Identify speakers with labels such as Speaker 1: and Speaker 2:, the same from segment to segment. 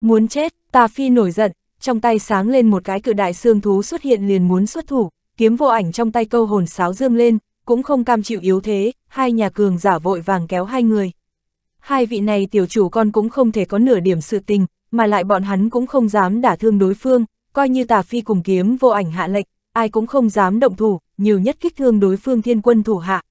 Speaker 1: Muốn chết, tà phi nổi giận, trong tay sáng lên một cái cự đại xương thú xuất hiện liền muốn xuất thủ, kiếm vô ảnh trong tay câu hồn sáo dương lên, cũng không cam chịu yếu thế, hai nhà cường giả vội vàng kéo hai người. Hai vị này tiểu chủ con cũng không thể có nửa điểm sự tình, mà lại bọn hắn cũng không dám đả thương đối phương, coi như tà phi cùng kiếm vô ảnh hạ lệnh, ai cũng không dám động thủ, nhiều nhất kích thương đối phương thiên quân thủ hạ.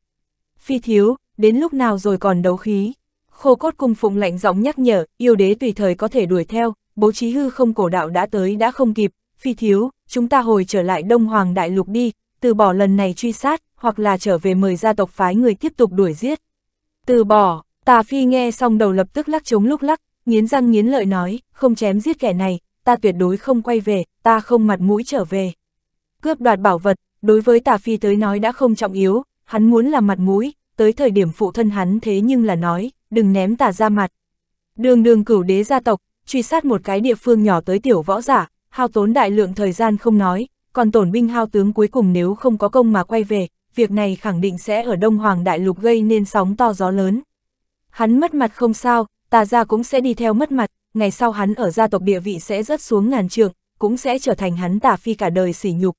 Speaker 1: Phi thiếu, đến lúc nào rồi còn đấu khí. Khô cốt cung phụng lạnh giọng nhắc nhở, yêu đế tùy thời có thể đuổi theo, bố trí hư không cổ đạo đã tới đã không kịp, phi thiếu, chúng ta hồi trở lại Đông Hoàng Đại Lục đi, từ bỏ lần này truy sát, hoặc là trở về mời gia tộc phái người tiếp tục đuổi giết. Từ bỏ, tà phi nghe xong đầu lập tức lắc chống lúc lắc, nghiến răng nghiến lợi nói, không chém giết kẻ này, ta tuyệt đối không quay về, ta không mặt mũi trở về. Cướp đoạt bảo vật, đối với tà phi tới nói đã không trọng yếu, hắn muốn là mặt mũi, tới thời điểm phụ thân hắn thế nhưng là nói, đừng ném tà ra mặt. Đường đường cửu đế gia tộc, truy sát một cái địa phương nhỏ tới tiểu võ giả, hao tốn đại lượng thời gian không nói, còn tổn binh hao tướng cuối cùng nếu không có công mà quay về, việc này khẳng định sẽ ở Đông Hoàng Đại Lục gây nên sóng to gió lớn. Hắn mất mặt không sao, tà ra cũng sẽ đi theo mất mặt, ngày sau hắn ở gia tộc địa vị sẽ rớt xuống ngàn trường, cũng sẽ trở thành hắn tà phi cả đời sỉ nhục.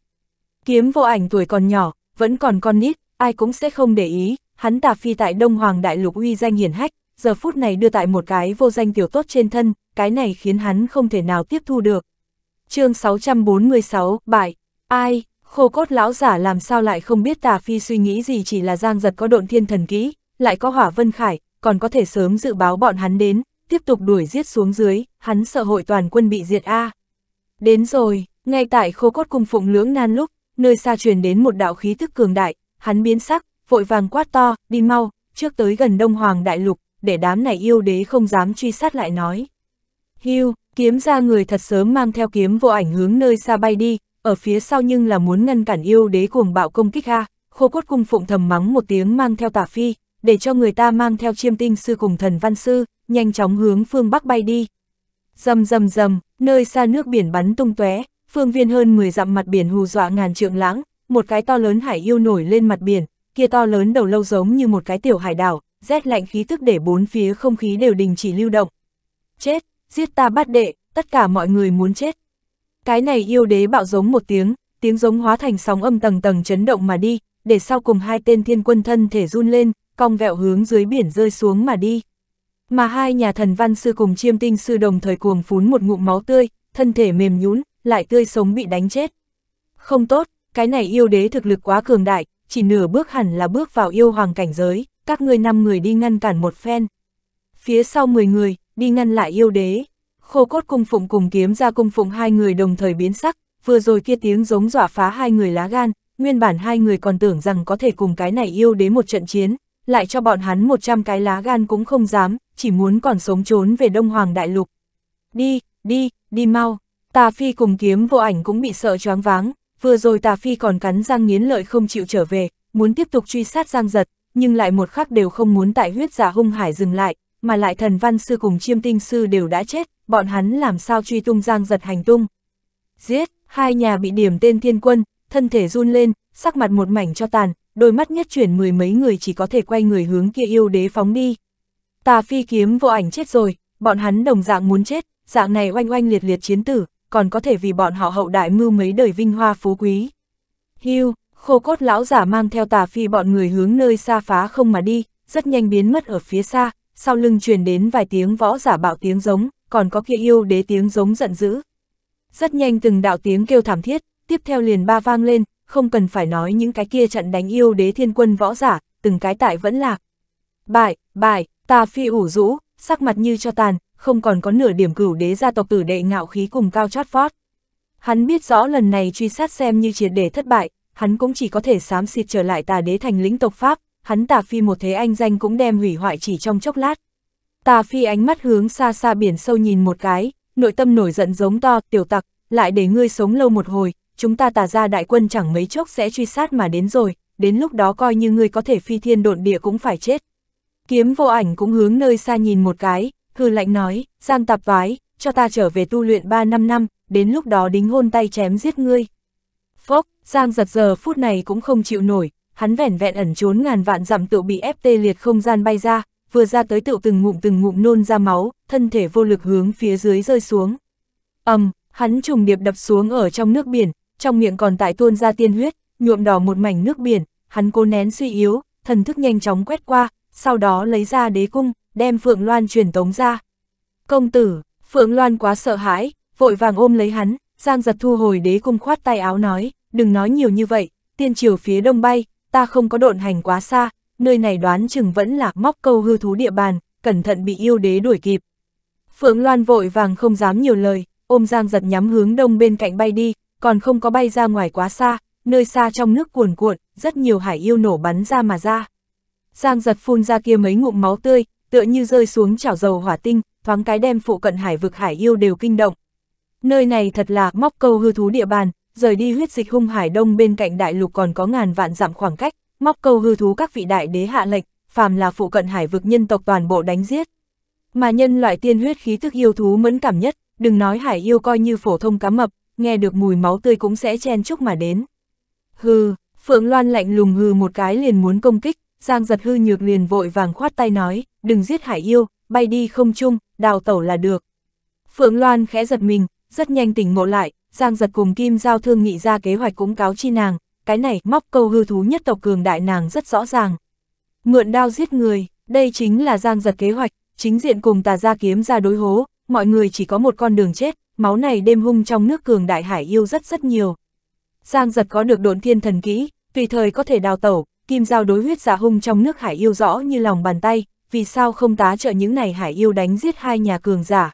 Speaker 1: Kiếm vô ảnh tuổi còn nhỏ, vẫn còn con nít, ai cũng sẽ không để ý, hắn tà phi tại Đông Hoàng Đại Lục uy danh hiển hách, giờ phút này đưa tại một cái vô danh tiểu tốt trên thân, cái này khiến hắn không thể nào tiếp thu được. chương 646, bại, ai, khô cốt lão giả làm sao lại không biết tà phi suy nghĩ gì chỉ là giang giật có độn thiên thần kỹ, lại có hỏa vân khải, còn có thể sớm dự báo bọn hắn đến, tiếp tục đuổi giết xuống dưới, hắn sợ hội toàn quân bị diệt A. Đến rồi, ngay tại khô cốt cung phụng lưỡng nan lúc, nơi xa truyền đến một đạo khí thức cường đại, hắn biến sắc, vội vàng quát to, đi mau, trước tới gần Đông Hoàng Đại Lục, để đám này yêu đế không dám truy sát lại nói. Hưu, kiếm ra người thật sớm mang theo kiếm vô ảnh hướng nơi xa bay đi, ở phía sau nhưng là muốn ngăn cản yêu đế cuồng bạo công kích ha, khô cốt cung phụng thầm mắng một tiếng mang theo tả phi, để cho người ta mang theo chiêm tinh sư cùng thần văn sư, nhanh chóng hướng phương bắc bay đi. Dầm dầm dầm, nơi xa nước biển bắn tung tóe, phương viên hơn 10 dặm mặt biển hù dọa ngàn trượng lãng, một cái to lớn hải yêu nổi lên mặt biển, kia to lớn đầu lâu giống như một cái tiểu hải đảo, rét lạnh khí tức để bốn phía không khí đều đình chỉ lưu động. Chết, giết ta bắt đệ, tất cả mọi người muốn chết. Cái này yêu đế bạo giống một tiếng, tiếng giống hóa thành sóng âm tầng tầng chấn động mà đi, để sau cùng hai tên thiên quân thân thể run lên, cong vẹo hướng dưới biển rơi xuống mà đi. Mà hai nhà thần văn sư cùng chiêm tinh sư đồng thời cuồng phún một ngụm máu tươi, thân thể mềm nhũn, lại tươi sống bị đánh chết. Không tốt, cái này yêu đế thực lực quá cường đại, chỉ nửa bước hẳn là bước vào yêu hoàng cảnh giới, các ngươi năm người đi ngăn cản một phen. Phía sau 10 người, đi ngăn lại yêu đế. Khô cốt cung phụng cùng kiếm ra cung phụng hai người đồng thời biến sắc, vừa rồi kia tiếng giống dọa phá hai người lá gan, nguyên bản hai người còn tưởng rằng có thể cùng cái này yêu đế một trận chiến, lại cho bọn hắn 100 cái lá gan cũng không dám, chỉ muốn còn sống trốn về Đông Hoàng Đại Lục. Đi, đi, đi mau, tà phi cùng kiếm vô ảnh cũng bị sợ choáng váng, vừa rồi tà phi còn cắn răng nghiến lợi không chịu trở về, muốn tiếp tục truy sát giang giật, nhưng lại một khắc đều không muốn tại huyết giả hung hải dừng lại, mà lại thần văn sư cùng chiêm tinh sư đều đã chết, bọn hắn làm sao truy tung giang giật hành tung. Giết, hai nhà bị điểm tên thiên quân, thân thể run lên, sắc mặt một mảnh cho tàn, đôi mắt nhất chuyển mười mấy người chỉ có thể quay người hướng kia yêu đế phóng đi. Tà phi kiếm vô ảnh chết rồi, bọn hắn đồng dạng muốn chết, dạng này oanh oanh liệt liệt chiến tử, còn có thể vì bọn họ hậu đại mưu mấy đời vinh hoa phú quý. Hưu, khô cốt lão giả mang theo tà phi bọn người hướng nơi xa phá không mà đi, rất nhanh biến mất ở phía xa, sau lưng truyền đến vài tiếng võ giả bạo tiếng giống, còn có kia yêu đế tiếng giống giận dữ. Rất nhanh từng đạo tiếng kêu thảm thiết, tiếp theo liền ba vang lên, không cần phải nói những cái kia trận đánh yêu đế thiên quân võ giả, từng cái tại vẫn lạc. Bại, bại, tà phi ủ rũ, sắc mặt như cho tàn, không còn có nửa điểm cửu đế gia tộc tử đệ ngạo khí cùng cao chót vót. Hắn biết rõ lần này truy sát xem như triệt để thất bại, hắn cũng chỉ có thể xám xịt trở lại tà đế thành lĩnh tộc Pháp, hắn tà phi một thế anh danh cũng đem hủy hoại chỉ trong chốc lát. Tà phi ánh mắt hướng xa xa biển sâu nhìn một cái, nội tâm nổi giận giống to, tiểu tặc, lại để ngươi sống lâu một hồi, chúng ta tà ra đại quân chẳng mấy chốc sẽ truy sát mà đến rồi, đến lúc đó coi như ngươi có thể phi thiên độn địa cũng phải chết. Kiếm vô ảnh cũng hướng nơi xa nhìn một cái, hư lạnh nói, gian tạp vái, cho ta trở về tu luyện 3-5 năm, đến lúc đó đính hôn tay chém giết ngươi. Phốc, Giang giật giờ phút này cũng không chịu nổi, hắn vẻn vẹn ẩn trốn ngàn vạn dặm tự bị ép tê liệt không gian bay ra, vừa ra tới tựu từng ngụm từng ngụm nôn ra máu, thân thể vô lực hướng phía dưới rơi xuống. ầm, um, hắn trùng điệp đập xuống ở trong nước biển, trong miệng còn tại tuôn ra tiên huyết, nhuộm đỏ một mảnh nước biển, hắn cố nén suy yếu, thần thức nhanh chóng quét qua, sau đó lấy ra đế cung, đem Phượng Loan truyền tống ra. Công tử, Phượng Loan quá sợ hãi, vội vàng ôm lấy hắn, Giang giật thu hồi đế cung khoát tay áo nói, đừng nói nhiều như vậy, tiên triều phía đông bay, ta không có độn hành quá xa, nơi này đoán chừng vẫn là móc câu hư thú địa bàn, cẩn thận bị yêu đế đuổi kịp. Phượng Loan vội vàng không dám nhiều lời, ôm Giang giật nhắm hướng đông bên cạnh bay đi, còn không có bay ra ngoài quá xa, nơi xa trong nước cuồn cuộn, rất nhiều hải yêu nổ bắn ra mà ra. Giang giật phun ra kia mấy ngụm máu tươi, tựa như rơi xuống chảo dầu hỏa tinh, thoáng cái đem phụ cận hải vực hải yêu đều kinh động. Nơi này thật là móc câu hư thú địa bàn, rời đi huyết dịch hung hải đông bên cạnh đại lục còn có ngàn vạn dặm khoảng cách, móc câu hư thú các vị đại đế hạ lệnh, phàm là phụ cận hải vực nhân tộc toàn bộ đánh giết. Mà nhân loại tiên huyết khí thức yêu thú mẫn cảm nhất, đừng nói hải yêu coi như phổ thông cá mập, nghe được mùi máu tươi cũng sẽ chen chúc mà đến. Hừ, Phượng Loan lạnh lùng hừ một cái liền muốn công kích, Giang giật hư nhược liền vội vàng khoát tay nói, đừng giết hải yêu, bay đi không chung, đào tẩu là được. Phượng Loan khẽ giật mình, rất nhanh tỉnh ngộ lại, Giang giật cùng Kim Giao thương nghị ra kế hoạch cũng cáo chi nàng, cái này móc câu hư thú nhất tộc cường đại nàng rất rõ ràng. Mượn đao giết người, đây chính là Giang giật kế hoạch, chính diện cùng tà gia kiếm ra đối hố, mọi người chỉ có một con đường chết, máu này đêm hung trong nước cường đại hải yêu rất rất nhiều. Giang giật có được độn thiên thần kỹ, tùy thời có thể đào tẩu, Kim Giao đối huyết giả dạ hung trong nước hải yêu rõ như lòng bàn tay, vì sao không tá trợ những này hải yêu đánh giết hai nhà cường giả.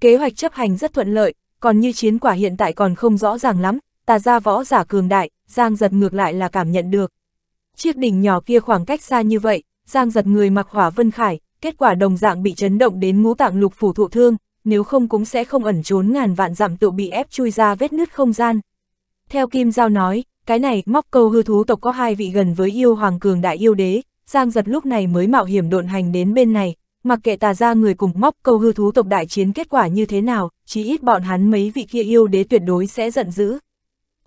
Speaker 1: Kế hoạch chấp hành rất thuận lợi, còn như chiến quả hiện tại còn không rõ ràng lắm, tà ra võ giả cường đại, Giang giật ngược lại là cảm nhận được. Chiếc đỉnh nhỏ kia khoảng cách xa như vậy, Giang giật người mặc hỏa vân khải, kết quả đồng dạng bị chấn động đến ngũ tạng lục phủ thụ thương, nếu không cũng sẽ không ẩn trốn ngàn vạn dặm tự bị ép chui ra vết nứt không gian. Theo Kim Giao nói, cái này móc câu hư thú tộc có hai vị gần với yêu hoàng cường đại yêu đế, Giang giật lúc này mới mạo hiểm độn hành đến bên này, mặc kệ tà ra người cùng móc câu hư thú tộc đại chiến kết quả như thế nào, chỉ ít bọn hắn mấy vị kia yêu đế tuyệt đối sẽ giận dữ.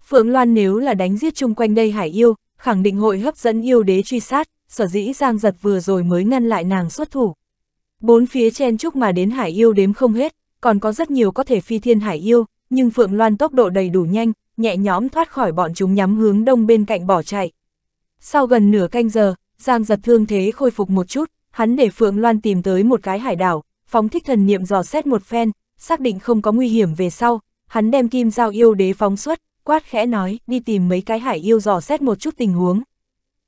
Speaker 1: Phượng Loan nếu là đánh giết chung quanh đây hải yêu, khẳng định hội hấp dẫn yêu đế truy sát, sở dĩ Giang giật vừa rồi mới ngăn lại nàng xuất thủ. Bốn phía chen chúc mà đến hải yêu đếm không hết, còn có rất nhiều có thể phi thiên hải yêu, nhưng Phượng Loan tốc độ đầy đủ nhanh, nhẹ nhõm thoát khỏi bọn chúng nhắm hướng đông bên cạnh bỏ chạy. Sau gần nửa canh giờ, Giang giật thương thế khôi phục một chút, hắn để Phượng Loan tìm tới một cái hải đảo, phóng thích thần niệm dò xét một phen, xác định không có nguy hiểm về sau, hắn đem kim giao yêu đế phóng xuất, quát khẽ nói, đi tìm mấy cái hải yêu dò xét một chút tình huống.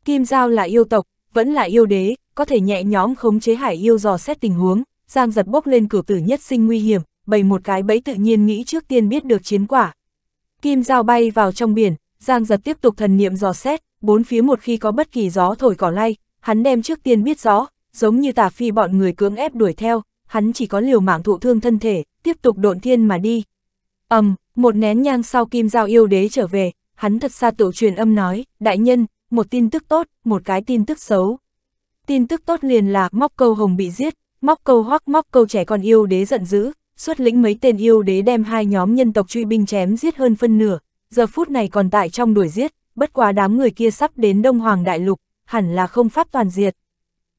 Speaker 1: Kim giao là yêu tộc, vẫn là yêu đế, có thể nhẹ nhóm khống chế hải yêu dò xét tình huống, Giang giật bốc lên cửa tử nhất sinh nguy hiểm, bày một cái bẫy tự nhiên nghĩ trước tiên biết được chiến quả. Kim Giao bay vào trong biển, Giang giật tiếp tục thần niệm dò xét, bốn phía một khi có bất kỳ gió thổi cỏ lay, hắn đem trước tiên biết rõ, giống như tà phi bọn người cưỡng ép đuổi theo, hắn chỉ có liều mạng thụ thương thân thể, tiếp tục độn thiên mà đi. ầm, um, một nén nhang sau kim giao yêu đế trở về, hắn thật xa tự truyền âm nói, đại nhân, một tin tức tốt, một cái tin tức xấu. Tin tức tốt liền là móc câu hồng bị giết, móc câu hoắc móc câu trẻ con yêu đế giận dữ, xuất lĩnh mấy tên yêu đế đem hai nhóm nhân tộc truy binh chém giết hơn phân nửa, giờ phút này còn tại trong đuổi giết, bất quá đám người kia sắp đến Đông Hoàng Đại Lục, hẳn là không pháp toàn diệt.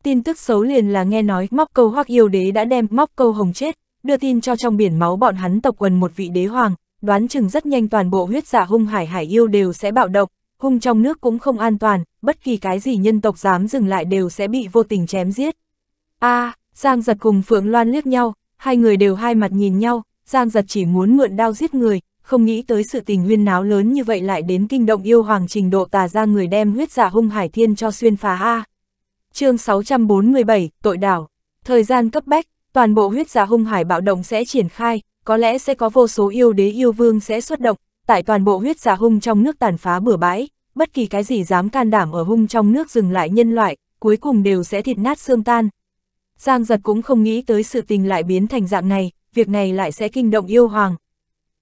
Speaker 1: Tin tức xấu liền là nghe nói móc câu hoặc yêu đế đã đem móc câu hồng chết, đưa tin cho trong biển máu bọn hắn tộc quần một vị đế hoàng, đoán chừng rất nhanh toàn bộ huyết giả dạ hung hải hải yêu đều sẽ bạo động, hung trong nước cũng không an toàn, bất kỳ cái gì nhân tộc dám dừng lại đều sẽ bị vô tình chém giết. a à, Giang giật cùng Phượng Loan liếc nhau, hai người đều hai mặt nhìn nhau, Giang giật chỉ muốn mượn đao giết người, không nghĩ tới sự tình huyên náo lớn như vậy lại đến kinh động yêu hoàng trình độ tà ra người đem huyết giả dạ hung hải thiên cho xuyên phá A. chương 647, Tội đảo. Thời gian cấp bách, toàn bộ huyết giả dạ hung hải bạo động sẽ triển khai, có lẽ sẽ có vô số yêu đế yêu vương sẽ xuất động, tại toàn bộ huyết giả dạ hung trong nước tàn phá bừa bãi, bất kỳ cái gì dám can đảm ở hung trong nước dừng lại nhân loại, cuối cùng đều sẽ thịt nát xương tan. Giang giật cũng không nghĩ tới sự tình lại biến thành dạng này, việc này lại sẽ kinh động yêu hoàng,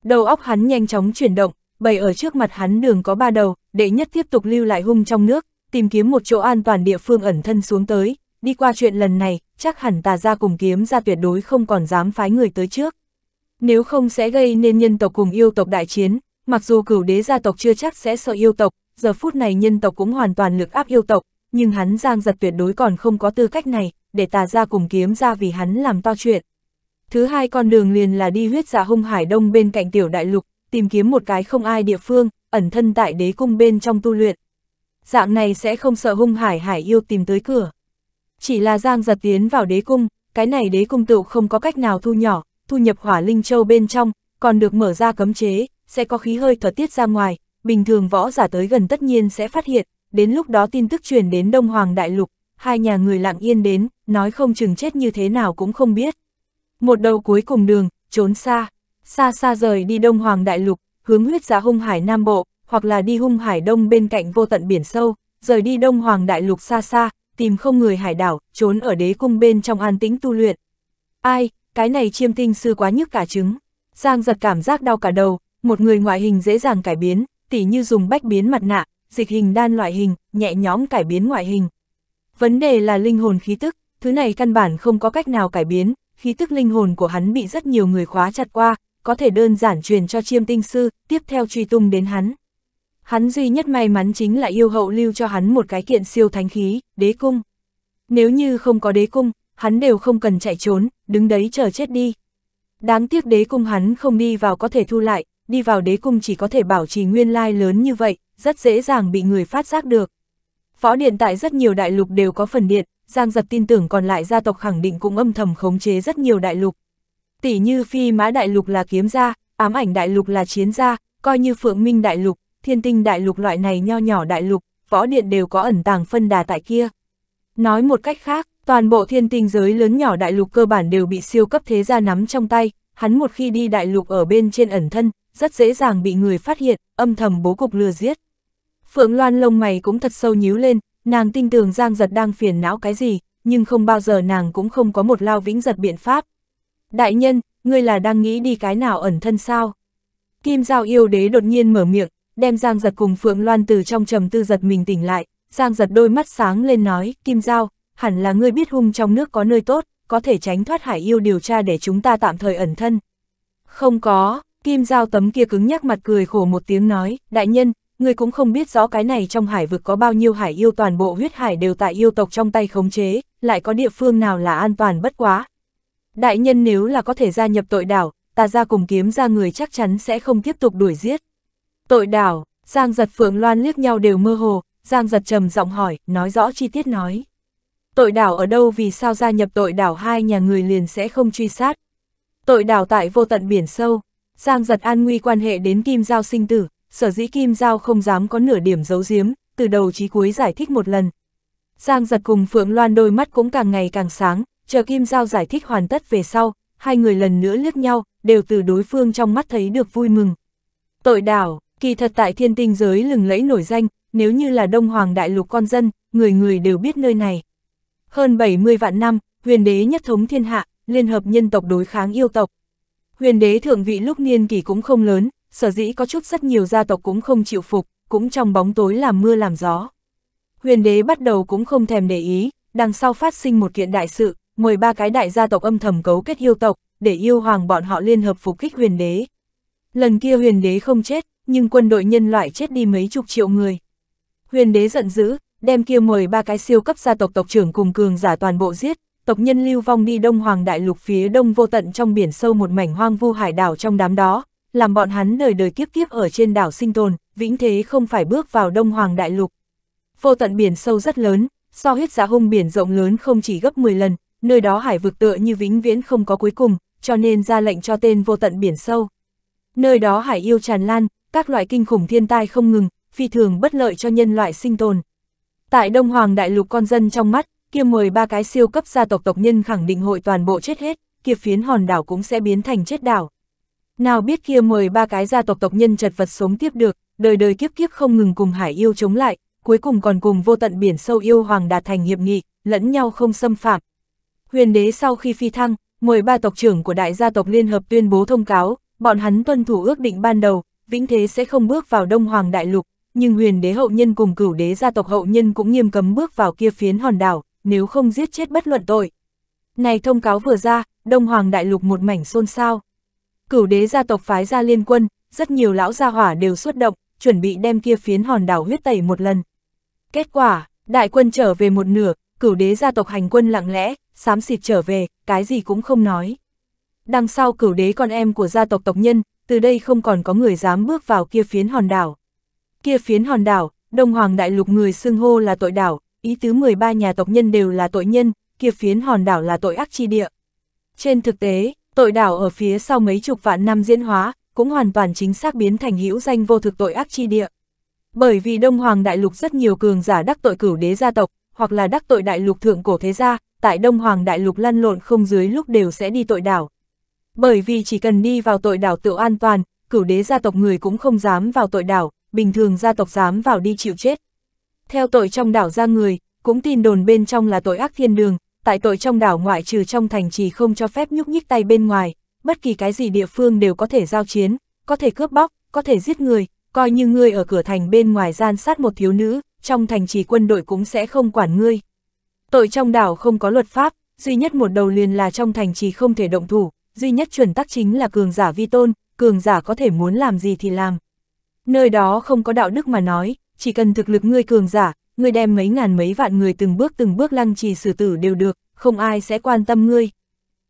Speaker 1: Đầu óc hắn nhanh chóng chuyển động, bày ở trước mặt hắn đường có ba đầu, đệ nhất tiếp tục lưu lại hung trong nước, tìm kiếm một chỗ an toàn địa phương ẩn thân xuống tới, đi qua chuyện lần này, chắc hẳn tà ra cùng kiếm ra tuyệt đối không còn dám phái người tới trước. Nếu không sẽ gây nên nhân tộc cùng yêu tộc đại chiến, mặc dù cửu đế gia tộc chưa chắc sẽ sợ yêu tộc, giờ phút này nhân tộc cũng hoàn toàn lực áp yêu tộc, nhưng hắn giang giật tuyệt đối còn không có tư cách này, để tà ra cùng kiếm ra vì hắn làm to chuyện. Thứ hai con đường liền là đi huyết giả dạ hung hải đông bên cạnh tiểu đại lục, tìm kiếm một cái không ai địa phương, ẩn thân tại đế cung bên trong tu luyện. Dạng này sẽ không sợ hung hải hải yêu tìm tới cửa. Chỉ là giang giật tiến vào đế cung, cái này đế cung tựu không có cách nào thu nhỏ, thu nhập hỏa linh châu bên trong, còn được mở ra cấm chế, sẽ có khí hơi thở tiết ra ngoài, bình thường võ giả tới gần tất nhiên sẽ phát hiện, đến lúc đó tin tức truyền đến Đông Hoàng Đại Lục, hai nhà người lặng yên đến, nói không chừng chết như thế nào cũng không biết. Một đầu cuối cùng đường, trốn xa, xa xa rời đi Đông Hoàng Đại Lục, hướng huyết giá hung hải Nam Bộ, hoặc là đi hung hải Đông bên cạnh vô tận biển sâu, rời đi Đông Hoàng Đại Lục xa xa, tìm không người hải đảo, trốn ở đế cung bên trong an tĩnh tu luyện. Ai, cái này chiêm tinh sư quá nhức cả trứng. Giang giật cảm giác đau cả đầu, một người ngoại hình dễ dàng cải biến, tỉ như dùng bách biến mặt nạ, dịch hình đan loại hình, nhẹ nhóm cải biến ngoại hình. Vấn đề là linh hồn khí tức, thứ này căn bản không có cách nào cải biến, khí tức linh hồn của hắn bị rất nhiều người khóa chặt qua, có thể đơn giản truyền cho chiêm tinh sư, tiếp theo truy tung đến hắn. Hắn duy nhất may mắn chính là yêu hậu lưu cho hắn một cái kiện siêu thánh khí, đế cung. Nếu như không có đế cung, hắn đều không cần chạy trốn, đứng đấy chờ chết đi. Đáng tiếc đế cung hắn không đi vào có thể thu lại, đi vào đế cung chỉ có thể bảo trì nguyên lai lớn như vậy, rất dễ dàng bị người phát giác được. phó điện tại rất nhiều đại lục đều có phần điện, Giang Giật tin tưởng còn lại gia tộc khẳng định cũng âm thầm khống chế rất nhiều đại lục. Tỷ như phi mã đại lục là kiếm gia, ám ảnh đại lục là chiến gia, coi như phượng minh đại lục, thiên tinh đại lục loại này nho nhỏ đại lục, võ điện đều có ẩn tàng phân đà tại kia. Nói một cách khác, toàn bộ thiên tinh giới lớn nhỏ đại lục cơ bản đều bị siêu cấp thế gia nắm trong tay, hắn một khi đi đại lục ở bên trên ẩn thân, rất dễ dàng bị người phát hiện, âm thầm bố cục lừa giết. Phượng Loan lông mày cũng thật sâu nhíu lên, Nàng tin tưởng Giang Giật đang phiền não cái gì, nhưng không bao giờ nàng cũng không có một lao vĩnh giật biện pháp. Đại nhân, ngươi là đang nghĩ đi cái nào ẩn thân sao? Kim Giao yêu đế đột nhiên mở miệng, đem Giang Giật cùng Phượng Loan từ trong trầm tư giật mình tỉnh lại. Giang Giật đôi mắt sáng lên nói, Kim Giao, hẳn là ngươi biết hung trong nước có nơi tốt, có thể tránh thoát hải yêu điều tra để chúng ta tạm thời ẩn thân. Không có, Kim Giao tấm kia cứng nhắc mặt cười khổ một tiếng nói, đại nhân, ngươi cũng không biết rõ cái này trong hải vực có bao nhiêu hải yêu toàn bộ huyết hải đều tại yêu tộc trong tay khống chế, lại có địa phương nào là an toàn bất quá. Đại nhân nếu là có thể gia nhập tội đảo, ta ra cùng kiếm ra người chắc chắn sẽ không tiếp tục đuổi giết. Tội đảo, Giang giật phượng loan liếc nhau đều mơ hồ, Giang giật trầm giọng hỏi, nói rõ chi tiết nói. Tội đảo ở đâu vì sao gia nhập tội đảo hai nhà người liền sẽ không truy sát. Tội đảo tại vô tận biển sâu, Giang giật an nguy quan hệ đến kim giao sinh tử, sở dĩ Kim Giao không dám có nửa điểm giấu giếm, từ đầu chí cuối giải thích một lần. Giang giật cùng Phượng Loan đôi mắt cũng càng ngày càng sáng, chờ Kim Giao giải thích hoàn tất về sau, hai người lần nữa liếc nhau, đều từ đối phương trong mắt thấy được vui mừng. Tội đảo, kỳ thật tại thiên tinh giới lừng lẫy nổi danh, nếu như là Đông Hoàng Đại Lục con dân, người người đều biết nơi này. Hơn 70 vạn năm, huyền đế nhất thống thiên hạ, liên hợp nhân tộc đối kháng yêu tộc. Huyền đế thượng vị lúc niên kỳ cũng không lớn, sở dĩ có chút rất nhiều gia tộc cũng không chịu phục, cũng trong bóng tối làm mưa làm gió. Huyền đế bắt đầu cũng không thèm để ý, đằng sau phát sinh một kiện đại sự, mời ba cái đại gia tộc âm thầm cấu kết yêu tộc, để yêu hoàng bọn họ liên hợp phục kích huyền đế. Lần kia huyền đế không chết, nhưng quân đội nhân loại chết đi mấy chục triệu người. Huyền đế giận dữ, đem kia mời ba cái siêu cấp gia tộc tộc trưởng cùng cường giả toàn bộ giết, tộc nhân lưu vong đi đông hoàng đại lục phía đông vô tận trong biển sâu một mảnh hoang vu hải đảo trong đám đó, làm bọn hắn đời đời kiếp kiếp ở trên đảo sinh tồn, vĩnh thế không phải bước vào Đông Hoàng Đại Lục. Vô tận biển sâu rất lớn, so huyết giá dạ hung biển rộng lớn không chỉ gấp 10 lần, nơi đó hải vực tựa như vĩnh viễn không có cuối cùng, cho nên ra lệnh cho tên vô tận biển sâu. Nơi đó hải yêu tràn lan, các loại kinh khủng thiên tai không ngừng, phi thường bất lợi cho nhân loại sinh tồn. Tại Đông Hoàng Đại Lục con dân trong mắt, kia mời ba cái siêu cấp gia tộc tộc nhân khẳng định hội toàn bộ chết hết, kia phiến hòn đảo cũng sẽ biến thành chết đảo. Nào biết kia mời ba cái gia tộc tộc nhân chật vật sống tiếp được, đời đời kiếp kiếp không ngừng cùng hải yêu chống lại, cuối cùng còn cùng vô tận biển sâu yêu hoàng đạt thành hiệp nghị, lẫn nhau không xâm phạm. Huyền đế sau khi phi thăng, mời ba tộc trưởng của đại gia tộc Liên Hợp tuyên bố thông cáo, bọn hắn tuân thủ ước định ban đầu, vĩnh thế sẽ không bước vào Đông Hoàng Đại Lục, nhưng huyền đế hậu nhân cùng cửu đế gia tộc hậu nhân cũng nghiêm cấm bước vào kia phiến hòn đảo, nếu không giết chết bất luận tội. Này thông cáo vừa ra, Đông Hoàng Đại Lục một mảnh xôn xao. Cửu đế gia tộc phái ra liên quân, rất nhiều lão gia hỏa đều xuất động, chuẩn bị đem kia phiến hòn đảo huyết tẩy một lần. Kết quả, đại quân trở về một nửa, cửu đế gia tộc hành quân lặng lẽ, xám xịt trở về, cái gì cũng không nói. Đằng sau cửu đế con em của gia tộc tộc nhân, từ đây không còn có người dám bước vào kia phiến hòn đảo. Kia phiến hòn đảo, Đông Hoàng Đại Lục người xưng hô là tội đảo, ý tứ 13 nhà tộc nhân đều là tội nhân, kia phiến hòn đảo là tội ác chi địa. Trên thực tế, Tội đảo ở phía sau mấy chục vạn năm diễn hóa, cũng hoàn toàn chính xác biến thành hữu danh vô thực tội ác chi địa. Bởi vì Đông Hoàng Đại Lục rất nhiều cường giả đắc tội cửu đế gia tộc, hoặc là đắc tội đại lục thượng cổ thế gia, tại Đông Hoàng Đại Lục lăn lộn không dưới lúc đều sẽ đi tội đảo. Bởi vì chỉ cần đi vào tội đảo tự an toàn, cửu đế gia tộc người cũng không dám vào tội đảo, bình thường gia tộc dám vào đi chịu chết. Theo tội trong đảo ra người, cũng tin đồn bên trong là tội ác thiên đường, tại tội trong đảo ngoại trừ trong thành trì không cho phép nhúc nhích tay bên ngoài, bất kỳ cái gì địa phương đều có thể giao chiến, có thể cướp bóc, có thể giết người, coi như ngươi ở cửa thành bên ngoài gian sát một thiếu nữ, trong thành trì quân đội cũng sẽ không quản ngươi. Tội trong đảo không có luật pháp, duy nhất một đầu liền là trong thành trì không thể động thủ, duy nhất chuẩn tắc chính là cường giả vi tôn, cường giả có thể muốn làm gì thì làm. Nơi đó không có đạo đức mà nói, chỉ cần thực lực ngươi cường giả, ngươi đem mấy ngàn mấy vạn người từng bước từng bước lăng trì xử tử đều được, không ai sẽ quan tâm ngươi.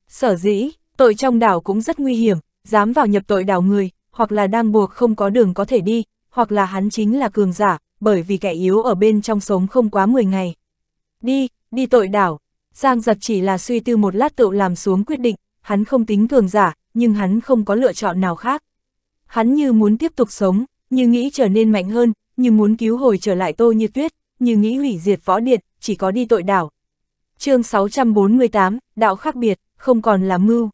Speaker 1: Sở dĩ, tội trong đảo cũng rất nguy hiểm, dám vào nhập tội đảo người, hoặc là đang buộc không có đường có thể đi, hoặc là hắn chính là cường giả, bởi vì kẻ yếu ở bên trong sống không quá 10 ngày. Đi, đi tội đảo. Giang giật chỉ là suy tư một lát tự làm xuống quyết định, hắn không tính cường giả, nhưng hắn không có lựa chọn nào khác. Hắn như muốn tiếp tục sống, như nghĩ trở nên mạnh hơn, như muốn cứu hồi trở lại tô như tuyết, như nghĩ hủy diệt võ điện, chỉ có đi tội đảo. chương 648, đạo khác biệt, không còn là mưu.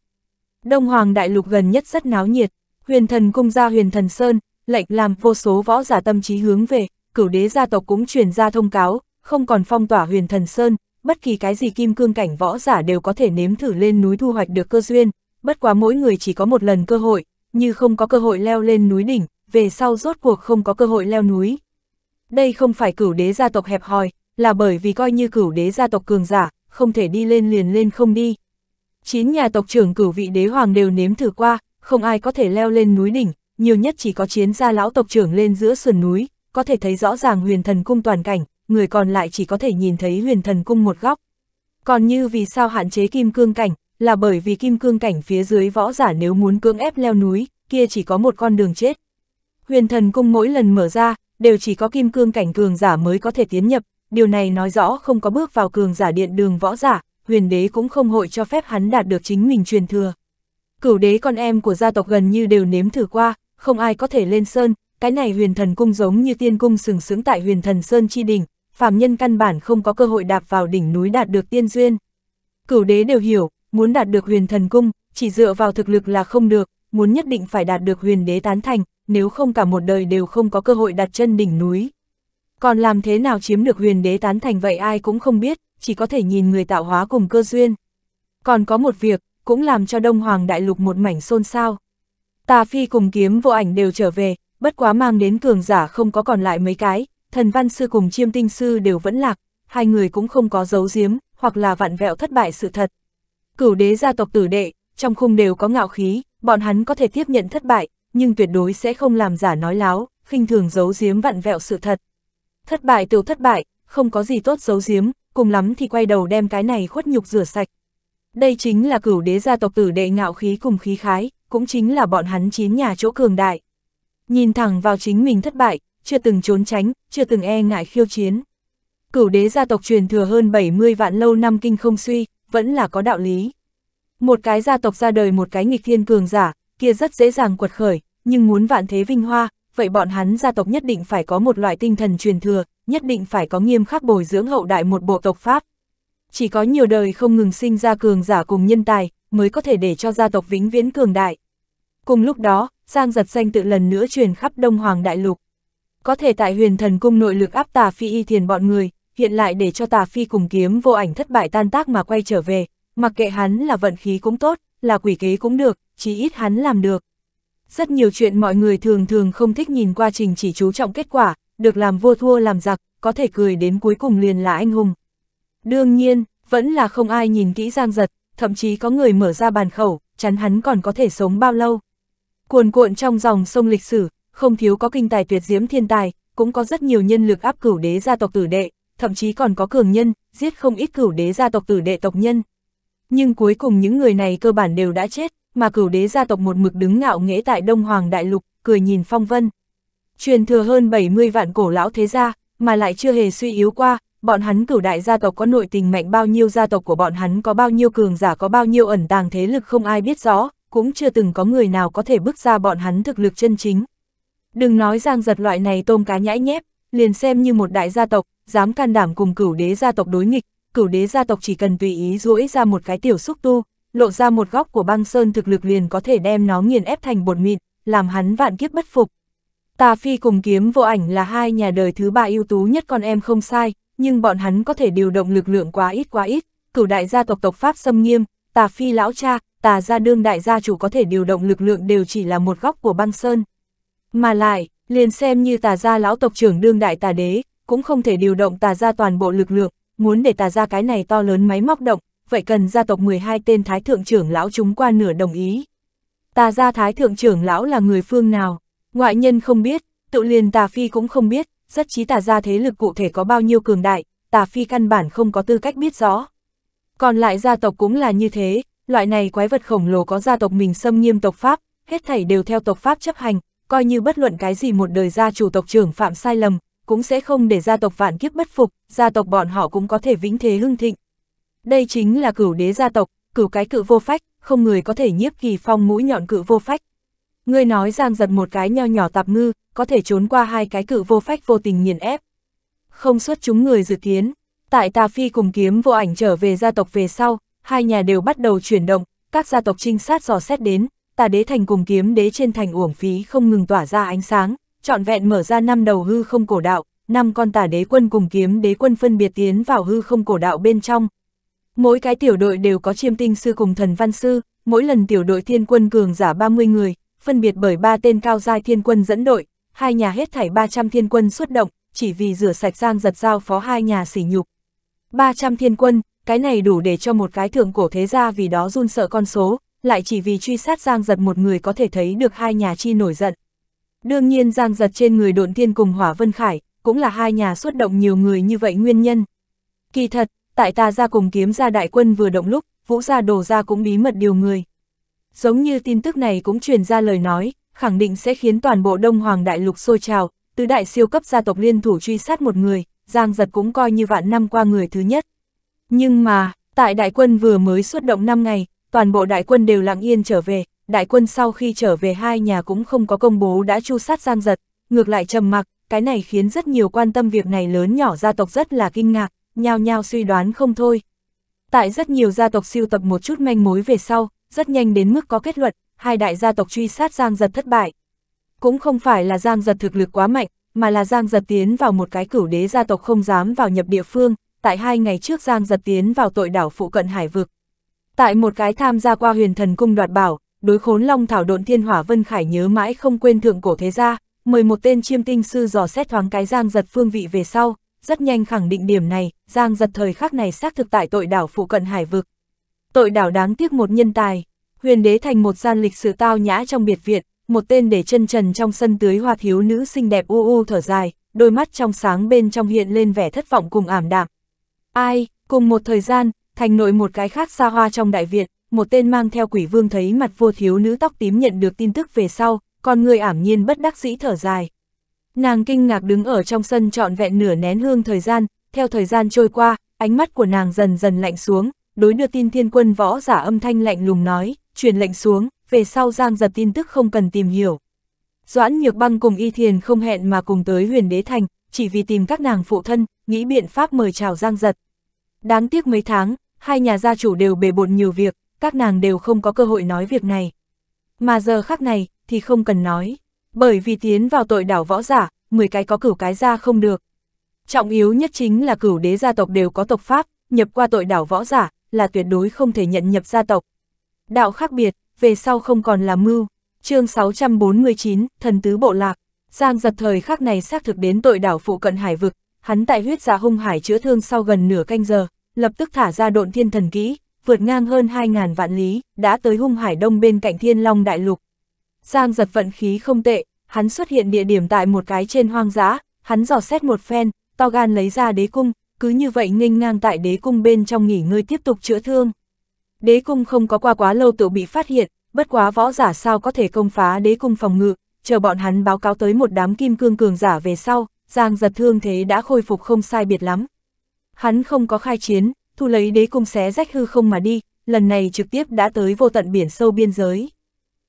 Speaker 1: Đông Hoàng Đại Lục gần nhất rất náo nhiệt, huyền thần cung ra huyền thần Sơn, lệnh làm vô số võ giả tâm trí hướng về, cửu đế gia tộc cũng truyền ra thông cáo, không còn phong tỏa huyền thần Sơn, bất kỳ cái gì kim cương cảnh võ giả đều có thể nếm thử lên núi thu hoạch được cơ duyên, bất quá mỗi người chỉ có một lần cơ hội, như không có cơ hội leo lên núi đỉnh, về sau rốt cuộc không có cơ hội leo núi, đây không phải cửu đế gia tộc hẹp hòi, là bởi vì coi như cửu đế gia tộc cường giả, không thể đi lên liền lên không đi. Chín nhà tộc trưởng cửu vị đế hoàng đều nếm thử qua, không ai có thể leo lên núi đỉnh, nhiều nhất chỉ có chiến gia lão tộc trưởng lên giữa sườn núi, có thể thấy rõ ràng huyền thần cung toàn cảnh, người còn lại chỉ có thể nhìn thấy huyền thần cung một góc. Còn như vì sao hạn chế kim cương cảnh, là bởi vì kim cương cảnh phía dưới võ giả nếu muốn cưỡng ép leo núi, kia chỉ có một con đường chết. Huyền thần cung mỗi lần mở ra, đều chỉ có kim cương cảnh cường giả mới có thể tiến nhập, điều này nói rõ không có bước vào cường giả điện đường võ giả, huyền đế cũng không hội cho phép hắn đạt được chính mình truyền thừa. Cửu đế con em của gia tộc gần như đều nếm thử qua, không ai có thể lên sơn, cái này huyền thần cung giống như tiên cung sừng sững tại huyền thần sơn chi đỉnh, phàm nhân căn bản không có cơ hội đạp vào đỉnh núi đạt được tiên duyên. Cửu đế đều hiểu, muốn đạt được huyền thần cung, chỉ dựa vào thực lực là không được, muốn nhất định phải đạt được huyền đế tán thành, nếu không cả một đời đều không có cơ hội đặt chân đỉnh núi. Còn làm thế nào chiếm được huyền đế tán thành vậy ai cũng không biết, chỉ có thể nhìn người tạo hóa cùng cơ duyên. Còn có một việc, cũng làm cho Đông Hoàng Đại Lục một mảnh xôn xao. Tà Phi cùng kiếm vô ảnh đều trở về, bất quá mang đến cường giả không có còn lại mấy cái, thần văn sư cùng chiêm tinh sư đều vẫn lạc, hai người cũng không có giấu giếm, hoặc là vặn vẹo thất bại sự thật. Cửu đế gia tộc tử đệ, trong khung đều có ngạo khí, bọn hắn có thể tiếp nhận thất bại, nhưng tuyệt đối sẽ không làm giả nói láo, khinh thường giấu giếm vặn vẹo sự thật. Thất bại tiểu thất bại, không có gì tốt giấu giếm, cùng lắm thì quay đầu đem cái này khuất nhục rửa sạch. Đây chính là cửu đế gia tộc tử đệ ngạo khí cùng khí khái, cũng chính là bọn hắn chín nhà chỗ cường đại. Nhìn thẳng vào chính mình thất bại, chưa từng trốn tránh, chưa từng e ngại khiêu chiến. Cửu đế gia tộc truyền thừa hơn 70 vạn lâu năm kinh không suy, vẫn là có đạo lý. Một cái gia tộc ra đời một cái nghịch thiên cường giả, kia rất dễ dàng quật khởi, nhưng muốn vạn thế vinh hoa, vậy bọn hắn gia tộc nhất định phải có một loại tinh thần truyền thừa, nhất định phải có nghiêm khắc bồi dưỡng hậu đại một bộ tộc Pháp. Chỉ có nhiều đời không ngừng sinh ra cường giả cùng nhân tài, mới có thể để cho gia tộc vĩnh viễn cường đại. Cùng lúc đó, Giang giật danh tự lần nữa truyền khắp Đông Hoàng Đại Lục. Có thể tại huyền thần cung nội lực áp tà phi y thiền bọn người, hiện lại để cho tà phi cùng kiếm vô ảnh thất bại tan tác mà quay trở về, mặc kệ hắn là vận khí cũng tốt, là quỷ kế cũng được, chỉ ít hắn làm được. Rất nhiều chuyện mọi người thường thường không thích nhìn qua trình chỉ chú trọng kết quả, được làm vua thua làm giặc, có thể cười đến cuối cùng liền là anh hùng. Đương nhiên, vẫn là không ai nhìn kỹ giang giật, thậm chí có người mở ra bàn khẩu, chắn hắn còn có thể sống bao lâu. Cuồn cuộn trong dòng sông lịch sử, không thiếu có kinh tài tuyệt diễm thiên tài, cũng có rất nhiều nhân lực áp cửu đế gia tộc tử đệ, thậm chí còn có cường nhân, giết không ít cửu đế gia tộc tử đệ tộc nhân, nhưng cuối cùng những người này cơ bản đều đã chết, mà cửu đế gia tộc một mực đứng ngạo nghễ tại Đông Hoàng Đại Lục, cười nhìn phong vân. Truyền thừa hơn 70 vạn cổ lão thế gia, mà lại chưa hề suy yếu qua, bọn hắn cửu đại gia tộc có nội tình mạnh bao nhiêu gia tộc của bọn hắn có bao nhiêu cường giả có bao nhiêu ẩn tàng thế lực không ai biết rõ, cũng chưa từng có người nào có thể bước ra bọn hắn thực lực chân chính. Đừng nói giang giật loại này tôm cá nhãi nhép, liền xem như một đại gia tộc, dám can đảm cùng cửu đế gia tộc đối nghịch, cửu đế gia tộc chỉ cần tùy ý duỗi ra một cái tiểu xúc tu, lộ ra một góc của băng sơn thực lực liền có thể đem nó nghiền ép thành bột mịn, làm hắn vạn kiếp bất phục. Tà Phi cùng kiếm vô ảnh là hai nhà đời thứ ba ưu tú nhất con em không sai, nhưng bọn hắn có thể điều động lực lượng quá ít quá ít, cửu đại gia tộc tộc Pháp xâm nghiêm, Tà Phi lão cha, Tà gia đương đại gia chủ có thể điều động lực lượng đều chỉ là một góc của băng sơn. Mà lại, liền xem như Tà gia lão tộc trưởng đương đại Tà đế, cũng không thể điều động Tà gia toàn bộ lực lượng, muốn để tà ra cái này to lớn máy móc động, vậy cần gia tộc 12 tên thái thượng trưởng lão chúng qua nửa đồng ý. Tà ra thái thượng trưởng lão là người phương nào, ngoại nhân không biết, tự liền tà phi cũng không biết, rất chí tà ra thế lực cụ thể có bao nhiêu cường đại, tà phi căn bản không có tư cách biết rõ. Còn lại gia tộc cũng là như thế, loại này quái vật khổng lồ có gia tộc mình xâm nghiêm tộc Pháp, hết thảy đều theo tộc Pháp chấp hành, coi như bất luận cái gì một đời gia chủ tộc trưởng phạm sai lầm, cũng sẽ không để gia tộc vạn kiếp bất phục, gia tộc bọn họ cũng có thể vĩnh thế hưng thịnh. Đây chính là cửu đế gia tộc, cửu cái cự vô phách, không người có thể nhiếp kỳ phong mũi nhọn cự vô phách. Ngươi nói giang giật một cái nho nhỏ tạp ngư, có thể trốn qua hai cái cự vô phách vô tình nghiền ép. Không xuất chúng người dự kiến, tại tà phi cùng kiếm vô ảnh trở về gia tộc về sau, hai nhà đều bắt đầu chuyển động, các gia tộc trinh sát dò xét đến, tà đế thành cùng kiếm đế trên thành uổng phí không ngừng tỏa ra ánh sáng, trọn vẹn mở ra năm đầu hư không cổ đạo, năm con tả đế quân cùng kiếm đế quân phân biệt tiến vào hư không cổ đạo bên trong. Mỗi cái tiểu đội đều có chiêm tinh sư cùng thần văn sư, mỗi lần tiểu đội thiên quân cường giả 30 người, phân biệt bởi ba tên cao giai thiên quân dẫn đội, hai nhà hết thảy 300 thiên quân xuất động, chỉ vì rửa sạch giang giật giao phó hai nhà sỉ nhục. 300 thiên quân, cái này đủ để cho một cái thượng cổ thế gia vì đó run sợ con số, lại chỉ vì truy sát giang giật một người có thể thấy được hai nhà chi nổi giận. Đương nhiên Giang Giật trên người độn thiên cùng Hỏa Vân Khải, cũng là hai nhà xuất động nhiều người như vậy nguyên nhân. Kỳ thật, tại ta ra cùng kiếm ra đại quân vừa động lúc, vũ gia đổ ra cũng bí mật điều người. Giống như tin tức này cũng truyền ra lời nói, khẳng định sẽ khiến toàn bộ Đông Hoàng Đại Lục sôi trào, tứ đại siêu cấp gia tộc liên thủ truy sát một người, Giang Giật cũng coi như vạn năm qua người thứ nhất. Nhưng mà, tại đại quân vừa mới xuất động 5 ngày, toàn bộ đại quân đều lặng yên trở về, đại quân sau khi trở về hai nhà cũng không có công bố đã chu sát Giang Giật, ngược lại trầm mặc, cái này khiến rất nhiều quan tâm việc này lớn nhỏ gia tộc rất là kinh ngạc, nhao nhao suy đoán không thôi. Tại rất nhiều gia tộc siêu tập một chút manh mối về sau, rất nhanh đến mức có kết luận, hai đại gia tộc truy sát Giang Giật thất bại. Cũng không phải là Giang Giật thực lực quá mạnh, mà là Giang Giật tiến vào một cái cửu đế gia tộc không dám vào nhập địa phương, tại hai ngày trước Giang Giật tiến vào tội đảo phụ cận hải vực. Tại một cái tham gia qua huyền thần cung đoạt bảo, đối khốn long thảo độn thiên hỏa vân khải nhớ mãi không quên thượng cổ thế gia, mời một tên chiêm tinh sư dò xét thoáng cái giang giật phương vị về sau, rất nhanh khẳng định điểm này, giang giật thời khắc này xác thực tại tội đảo phụ cận hải vực. Tội đảo đáng tiếc một nhân tài, huyền đế thành một gian lịch sử tao nhã trong biệt viện, một tên để chân trần trong sân tưới hoa thiếu nữ xinh đẹp u u thở dài, đôi mắt trong sáng bên trong hiện lên vẻ thất vọng cùng ảm đạm. Ai, cùng một thời gian, thành nội một cái khác xa hoa trong đại viện, một tên mang theo quỷ vương thấy mặt vô thiếu nữ tóc tím nhận được tin tức về sau, còn người ảm nhiên bất đắc dĩ thở dài. Nàng kinh ngạc đứng ở trong sân trọn vẹn nửa nén hương thời gian, theo thời gian trôi qua, ánh mắt của nàng dần dần lạnh xuống, đối đưa tin thiên quân võ giả âm thanh lạnh lùng nói, truyền lệnh xuống, về sau giang giật tin tức không cần tìm hiểu. Doãn Nhược Băng cùng Y Thiền không hẹn mà cùng tới huyền đế thành, chỉ vì tìm các nàng phụ thân, nghĩ biện pháp mời chào giang giật. Đáng tiếc mấy tháng, hai nhà gia chủ đều bề bộn nhiều việc, các nàng đều không có cơ hội nói việc này. Mà giờ khác này, thì không cần nói, bởi vì tiến vào tội đảo võ giả, 10 cái có cửu cái ra không được. Trọng yếu nhất chính là cửu đế gia tộc đều có tộc pháp, nhập qua tội đảo võ giả, là tuyệt đối không thể nhận nhập gia tộc. Đạo khác biệt, về sau không còn là mưu. chương 649, thần tứ bộ lạc. Giang giật thời khắc này xác thực đến tội đảo phụ cận hải vực, hắn tại huyết giả hung hải chữa thương sau gần nửa canh giờ, lập tức thả ra độn thiên thần kỹ, vượt ngang hơn 2.000 vạn lý, đã tới hung hải đông bên cạnh thiên long đại lục. Giang giật vận khí không tệ, hắn xuất hiện địa điểm tại một cái trên hoang dã, hắn dò xét một phen, to gan lấy ra đế cung, cứ như vậy nghênh ngang tại đế cung bên trong nghỉ ngơi tiếp tục chữa thương. Đế cung không có qua quá lâu tự bị phát hiện, bất quá võ giả sao có thể công phá đế cung phòng ngự, chờ bọn hắn báo cáo tới một đám kim cương cường giả về sau, Giang giật thương thế đã khôi phục không sai biệt lắm. Hắn không có khai chiến, thu lấy đế cung xé rách hư không mà đi, lần này trực tiếp đã tới vô tận biển sâu biên giới.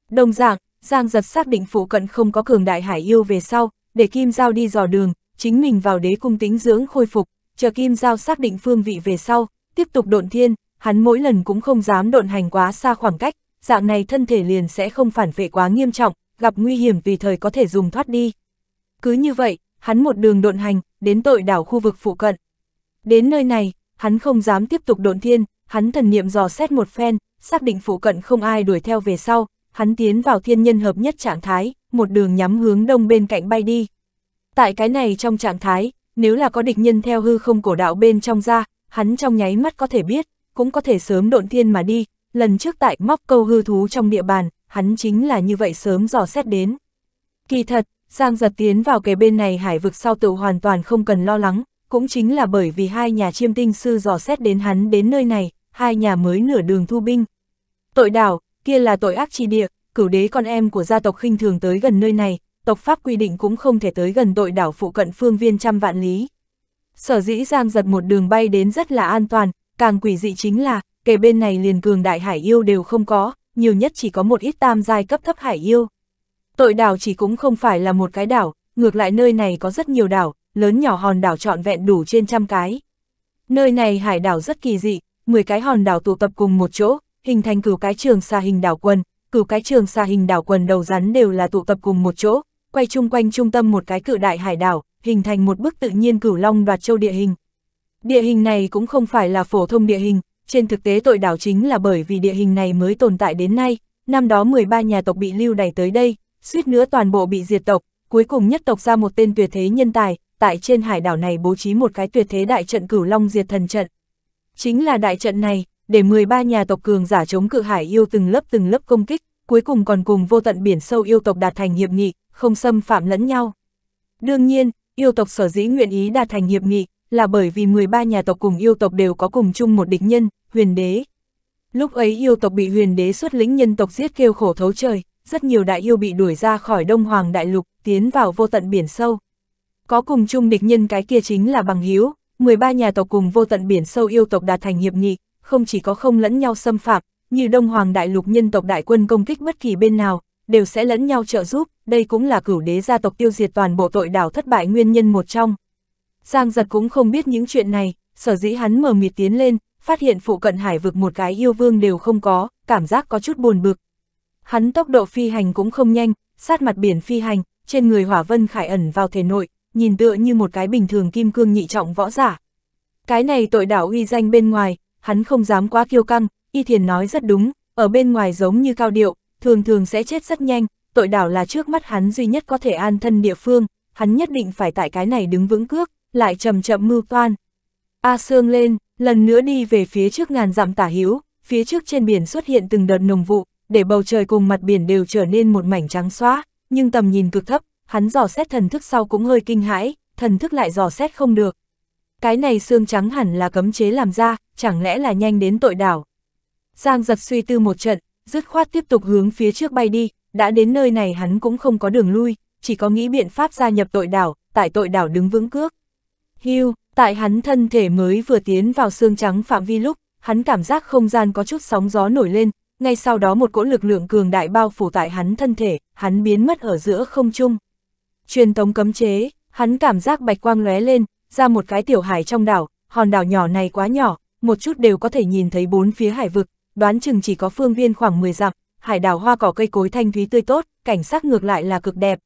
Speaker 1: Đồng dạng, Giang giật xác định phụ cận không có cường đại hải yêu về sau, để Kim Giao đi dò đường, chính mình vào đế cung tính dưỡng khôi phục, chờ Kim Giao xác định phương vị về sau, tiếp tục độn thiên, hắn mỗi lần cũng không dám độn hành quá xa khoảng cách, dạng này thân thể liền sẽ không phản vệ quá nghiêm trọng, gặp nguy hiểm tùy thời có thể dùng thoát đi. Cứ như vậy, hắn một đường độn hành, đến tội đảo khu vực phụ cận. Đến nơi này, hắn không dám tiếp tục độn thiên, hắn thần niệm dò xét một phen, xác định phụ cận không ai đuổi theo về sau, hắn tiến vào thiên nhân hợp nhất trạng thái, một đường nhắm hướng đông bên cạnh bay đi. Tại cái này trong trạng thái, nếu là có địch nhân theo hư không cổ đạo bên trong ra, hắn trong nháy mắt có thể biết, cũng có thể sớm độn thiên mà đi, lần trước tại móc câu hư thú trong địa bàn, hắn chính là như vậy sớm dò xét đến. Kỳ thật, Giang giật tiến vào kề bên này hải vực sau tự hoàn toàn không cần lo lắng, cũng chính là bởi vì hai nhà chiêm tinh sư dò xét đến hắn đến nơi này, hai nhà mới nửa đường thu binh. Tội đảo, kia là tội ác chi địa, cửu đế con em của gia tộc khinh thường tới gần nơi này, tộc pháp quy định cũng không thể tới gần tội đảo phụ cận phương viên trăm vạn lý. Sở dĩ Giang giật một đường bay đến rất là an toàn, càng quỷ dị chính là, kể bên này liền cường đại hải yêu đều không có, nhiều nhất chỉ có một ít tam giai cấp thấp hải yêu. Tội đảo chỉ cũng không phải là một cái đảo, ngược lại nơi này có rất nhiều đảo, lớn nhỏ hòn đảo trọn vẹn đủ trên trăm cái. Nơi này hải đảo rất kỳ dị, 10 cái hòn đảo tụ tập cùng một chỗ, hình thành cửu cái trường xa hình đảo quần, cửu cái trường xa hình đảo quần đầu rắn đều là tụ tập cùng một chỗ, quay chung quanh trung tâm một cái cự đại hải đảo, hình thành một bức tự nhiên cửu long đoạt châu địa hình. Địa hình này cũng không phải là phổ thông địa hình, trên thực tế tội đảo chính là bởi vì địa hình này mới tồn tại đến nay, năm đó 13 nhà tộc bị lưu đày tới đây, suýt nữa toàn bộ bị diệt tộc, cuối cùng nhất tộc ra một tên tuyệt thế nhân tài, tại trên hải đảo này bố trí một cái tuyệt thế đại trận cửu long diệt thần trận. Chính là đại trận này, để 13 nhà tộc cường giả chống cự hải yêu từng lớp từng lớp công kích, cuối cùng còn cùng vô tận biển sâu yêu tộc đạt thành hiệp nghị, không xâm phạm lẫn nhau. Đương nhiên, yêu tộc sở dĩ nguyện ý đạt thành hiệp nghị, là bởi vì 13 nhà tộc cùng yêu tộc đều có cùng chung một địch nhân, huyền đế. Lúc ấy yêu tộc bị huyền đế xuất lĩnh nhân tộc giết kêu khổ thấu trời, rất nhiều đại yêu bị đuổi ra khỏi Đông Hoàng Đại Lục, tiến vào vô tận biển sâu. Có cùng chung địch nhân cái kia chính là bằng hiếu, 13 nhà tộc cùng vô tận biển sâu yêu tộc đạt thành hiệp nghị, không chỉ có không lẫn nhau xâm phạm, như Đông Hoàng Đại Lục nhân tộc đại quân công kích bất kỳ bên nào, đều sẽ lẫn nhau trợ giúp, đây cũng là cửu đế gia tộc tiêu diệt toàn bộ tội đảo thất bại nguyên nhân một trong. Giang giật cũng không biết những chuyện này, sở dĩ hắn mờ mịt tiến lên, phát hiện phụ cận hải vực một cái yêu vương đều không có, cảm giác có chút buồn bực. Hắn tốc độ phi hành cũng không nhanh, sát mặt biển phi hành, trên người hỏa vân khải ẩn vào thể nội, nhìn tựa như một cái bình thường kim cương nhị trọng võ giả. Cái này tội đảo uy danh bên ngoài, hắn không dám quá kiêu căng, y thiền nói rất đúng, ở bên ngoài giống như cao điệu, thường thường sẽ chết rất nhanh, tội đảo là trước mắt hắn duy nhất có thể an thân địa phương, hắn nhất định phải tại cái này đứng vững cước, lại chậm chậm mưu toan. A à, Sương lên, lần nữa đi về phía trước ngàn dặm tả hữu phía trước trên biển xuất hiện từng đợt nồng vụ, để bầu trời cùng mặt biển đều trở nên một mảnh trắng xóa, nhưng tầm nhìn cực thấp, hắn dò xét thần thức sau cũng hơi kinh hãi, thần thức lại dò xét không được. Cái này xương trắng hẳn là cấm chế làm ra, chẳng lẽ là nhanh đến tội đảo. Giang giật suy tư một trận, dứt khoát tiếp tục hướng phía trước bay đi, đã đến nơi này hắn cũng không có đường lui, chỉ có nghĩ biện pháp gia nhập tội đảo, tại tội đảo đứng vững cước. Hưu, tại hắn thân thể mới vừa tiến vào xương trắng phạm vi lúc, hắn cảm giác không gian có chút sóng gió nổi lên, ngay sau đó một cỗ lực lượng cường đại bao phủ tại hắn thân thể, hắn biến mất ở giữa không trung truyền tống cấm chế, hắn cảm giác bạch quang lóe lên, ra một cái tiểu hải trong đảo, hòn đảo nhỏ này quá nhỏ, một chút đều có thể nhìn thấy bốn phía hải vực, đoán chừng chỉ có phương viên khoảng 10 dặm, hải đảo hoa cỏ cây cối thanh thúy tươi tốt, cảnh sắc ngược lại là cực đẹp.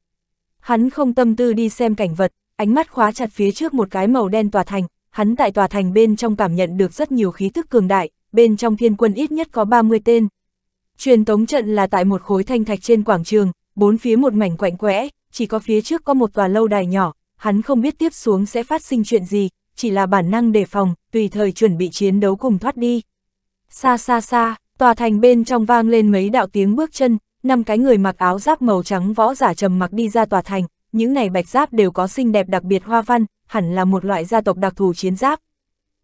Speaker 1: Hắn không tâm tư đi xem cảnh vật, ánh mắt khóa chặt phía trước một cái màu đen tòa thành, hắn tại tòa thành bên trong cảm nhận được rất nhiều khí thức cường đại, bên trong thiên quân ít nhất có 30 tên. Truyền tống trận là tại một khối thanh thạch trên quảng trường, bốn phía một mảnh quạnh quẽ, chỉ có phía trước có một tòa lâu đài nhỏ, hắn không biết tiếp xuống sẽ phát sinh chuyện gì, chỉ là bản năng đề phòng, tùy thời chuẩn bị chiến đấu cùng thoát đi. Xa xa xa, tòa thành bên trong vang lên mấy đạo tiếng bước chân, năm cái người mặc áo giáp màu trắng võ giả trầm mặc đi ra tòa thành, những này bạch giáp đều có xinh đẹp đặc biệt hoa văn, hẳn là một loại gia tộc đặc thù chiến giáp.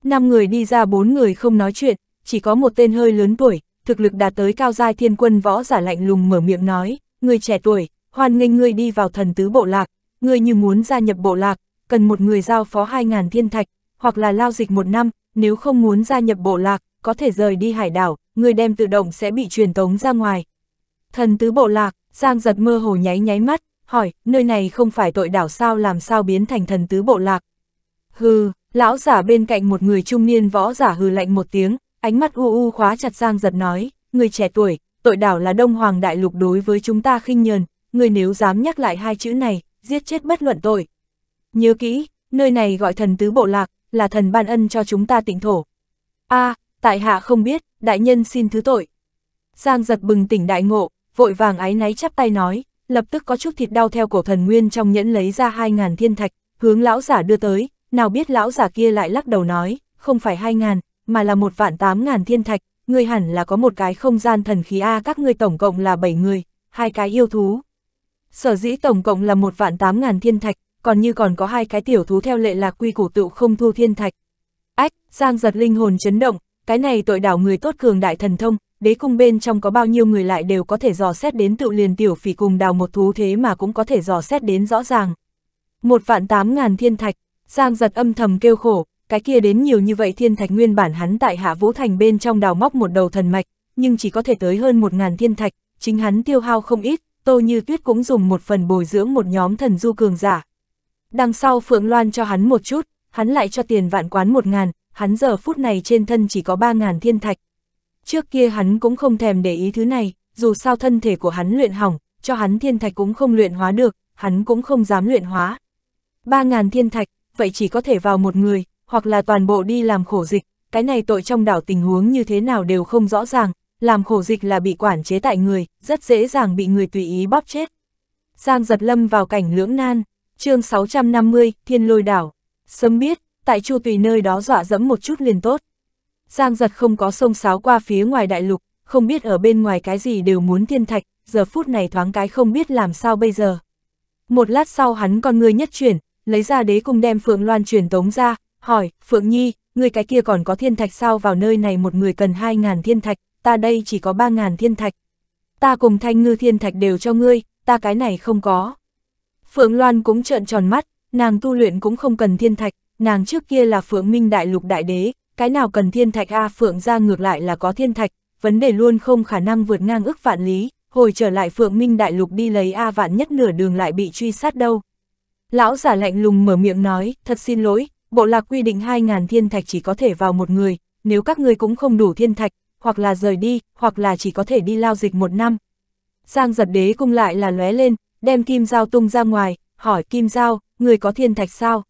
Speaker 1: Năm người đi ra bốn người không nói chuyện, chỉ có một tên hơi lớn tuổi, thực lực đạt tới cao giai thiên quân võ giả lạnh lùng mở miệng nói, người trẻ tuổi, hoan nghênh ngươi đi vào thần tứ bộ lạc, ngươi như muốn gia nhập bộ lạc, cần một người giao phó 2.000 thiên thạch, hoặc là lao dịch một năm, nếu không muốn gia nhập bộ lạc, có thể rời đi hải đảo, người đem tự động sẽ bị truyền tống ra ngoài. Thần tứ bộ lạc, Giang giật mơ hồ nháy nháy mắt, hỏi, nơi này không phải tội đảo sao làm sao biến thành thần tứ bộ lạc. Hừ, lão giả bên cạnh một người trung niên võ giả hừ lạnh một tiếng, ánh mắt u u khóa chặt Giang giật nói, người trẻ tuổi, tội đảo là đông hoàng đại lục đối với chúng ta khinh nhờn, người nếu dám nhắc lại hai chữ này, giết chết bất luận tội. Nhớ kỹ, nơi này gọi thần tứ bộ lạc, là thần ban ân cho chúng ta tịnh thổ. a à, tại hạ không biết, đại nhân xin thứ tội. Giang giật bừng tỉnh đại ngộ, vội vàng ái náy chắp tay nói, lập tức có chút thịt đau theo cổ thần nguyên trong nhẫn lấy ra hai ngàn thiên thạch, hướng lão giả đưa tới, nào biết lão giả kia lại lắc đầu nói, không phải hai ngàn, mà là một vạn tám ngàn thiên thạch, người hẳn là có một cái không gian thần khí A các ngươi tổng cộng là bảy người, hai cái yêu thú, Sở dĩ tổng cộng là một vạn tám ngàn thiên thạch, còn như còn có hai cái tiểu thú theo lệ lạc quy củ tự không thu thiên thạch. Ách, Giang giật linh hồn chấn động, cái này tội đảo người tốt cường đại thần thông, đế cung bên trong có bao nhiêu người lại đều có thể dò xét đến tự liền tiểu phỉ cùng đào một thú thế mà cũng có thể dò xét đến rõ ràng. Một vạn tám ngàn thiên thạch, Giang giật âm thầm kêu khổ, cái kia đến nhiều như vậy thiên thạch nguyên bản hắn tại Hạ Vũ Thành bên trong đào móc một đầu thần mạch, nhưng chỉ có thể tới hơn một ngàn thiên thạch, chính hắn tiêu hao không ít, Tô Như Tuyết cũng dùng một phần bồi dưỡng một nhóm thần du cường giả. Đằng sau Phượng Loan cho hắn một chút, hắn lại cho tiền vạn quán một ngàn, hắn giờ phút này trên thân chỉ có ba ngàn thiên thạch. Trước kia hắn cũng không thèm để ý thứ này, dù sao thân thể của hắn luyện hỏng, cho hắn thiên thạch cũng không luyện hóa được, hắn cũng không dám luyện hóa. Ba ngàn thiên thạch, vậy chỉ có thể vào một người, hoặc là toàn bộ đi làm khổ dịch, cái này tội trong đảo tình huống như thế nào đều không rõ ràng, làm khổ dịch là bị quản chế tại người, rất dễ dàng bị người tùy ý bóp chết. Giang giật lâm vào cảnh lưỡng nan, chương 650, thiên lôi đảo. Sớm biết, tại chu tùy nơi đó dọa dẫm một chút liền tốt. Giang giật không có sông sáo qua phía ngoài đại lục, không biết ở bên ngoài cái gì đều muốn thiên thạch, giờ phút này thoáng cái không biết làm sao bây giờ. Một lát sau hắn con người nhất chuyển, lấy ra đế cùng đem Phượng Loan chuyển tống ra, hỏi, Phượng Nhi, người cái kia còn có thiên thạch sao vào nơi này một người cần 2.000 thiên thạch, ta đây chỉ có 3.000 thiên thạch. Ta cùng thanh ngư thiên thạch đều cho ngươi, ta cái này không có. Phượng Loan cũng trợn tròn mắt, nàng tu luyện cũng không cần thiên thạch, nàng trước kia là Phượng Minh Đại Lục Đại Đế, cái nào cần thiên thạch A Phượng ra ngược lại là có thiên thạch, vấn đề luôn không khả năng vượt ngang ức vạn lý, hồi trở lại Phượng Minh Đại Lục đi lấy A vạn nhất nửa đường lại bị truy sát đâu. Lão giả lạnh lùng mở miệng nói, thật xin lỗi, bộ lạc quy định 2.000 thiên thạch chỉ có thể vào một người, nếu các ngươi cũng không đủ thiên thạch, hoặc là rời đi, hoặc là chỉ có thể đi lao dịch một năm. Giang giật đế cung lại là lóe lên, đem kim dao tung ra ngoài, hỏi kim dao, người có thiên thạch sao?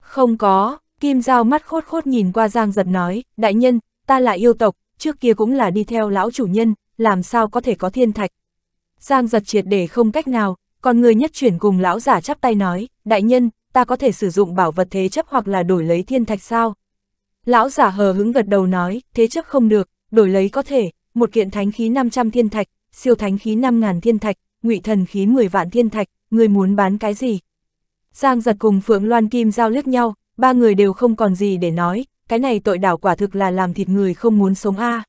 Speaker 1: Không có, kim dao mắt khốt khốt nhìn qua giang giật nói, đại nhân, ta là yêu tộc, trước kia cũng là đi theo lão chủ nhân, làm sao có thể có thiên thạch? Giang giật triệt để không cách nào, còn người nhất chuyển cùng lão giả chắp tay nói, đại nhân, ta có thể sử dụng bảo vật thế chấp hoặc là đổi lấy thiên thạch sao? Lão giả hờ hứng gật đầu nói, thế chấp không được, đổi lấy có thể, một kiện thánh khí 500 thiên thạch, siêu thánh khí 5.000 thiên thạch, ngụy thần khí 10 vạn thiên thạch, người muốn bán cái gì? Giang giật cùng Phượng Loan Kim giao liếc nhau, ba người đều không còn gì để nói, cái này tội đảo quả thực là làm thịt người không muốn sống a à.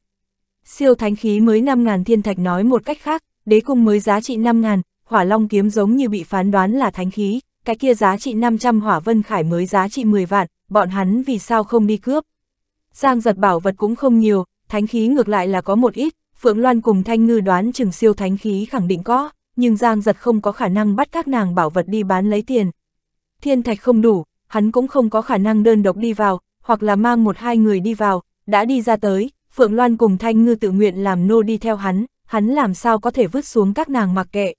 Speaker 1: Siêu thánh khí mới 5.000 thiên thạch nói một cách khác, đế cung mới giá trị 5.000, hỏa long kiếm giống như bị phán đoán là thánh khí, cái kia giá trị 500 hỏa vân khải mới giá trị 10 vạn, bọn hắn vì sao không đi cướp. Giang giật bảo vật cũng không nhiều, thánh khí ngược lại là có một ít, Phượng Loan cùng Thanh Ngư đoán chừng siêu thánh khí khẳng định có, nhưng Giang giật không có khả năng bắt các nàng bảo vật đi bán lấy tiền. Thiên thạch không đủ, hắn cũng không có khả năng đơn độc đi vào, hoặc là mang một hai người đi vào, đã đi ra tới, Phượng Loan cùng Thanh Ngư tự nguyện làm nô đi theo hắn, hắn làm sao có thể vứt xuống các nàng mặc kệ.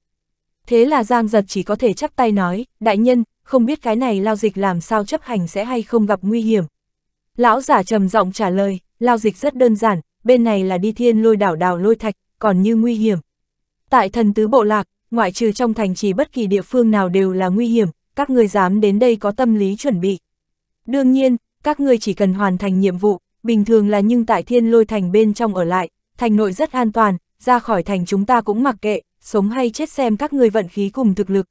Speaker 1: Thế là Giang giật chỉ có thể chắp tay nói, đại nhân, không biết cái này lao dịch làm sao chấp hành sẽ hay không gặp nguy hiểm. Lão giả trầm giọng trả lời, lao dịch rất đơn giản, bên này là đi thiên lôi đảo đảo lôi thạch, còn như nguy hiểm. Tại thần tứ bộ lạc, ngoại trừ trong thành trì bất kỳ địa phương nào đều là nguy hiểm, các người dám đến đây có tâm lý chuẩn bị. Đương nhiên, các người chỉ cần hoàn thành nhiệm vụ, bình thường là nhưng tại thiên lôi thành bên trong ở lại, thành nội rất an toàn, ra khỏi thành chúng ta cũng mặc kệ, sống hay chết xem các người vận khí cùng thực lực.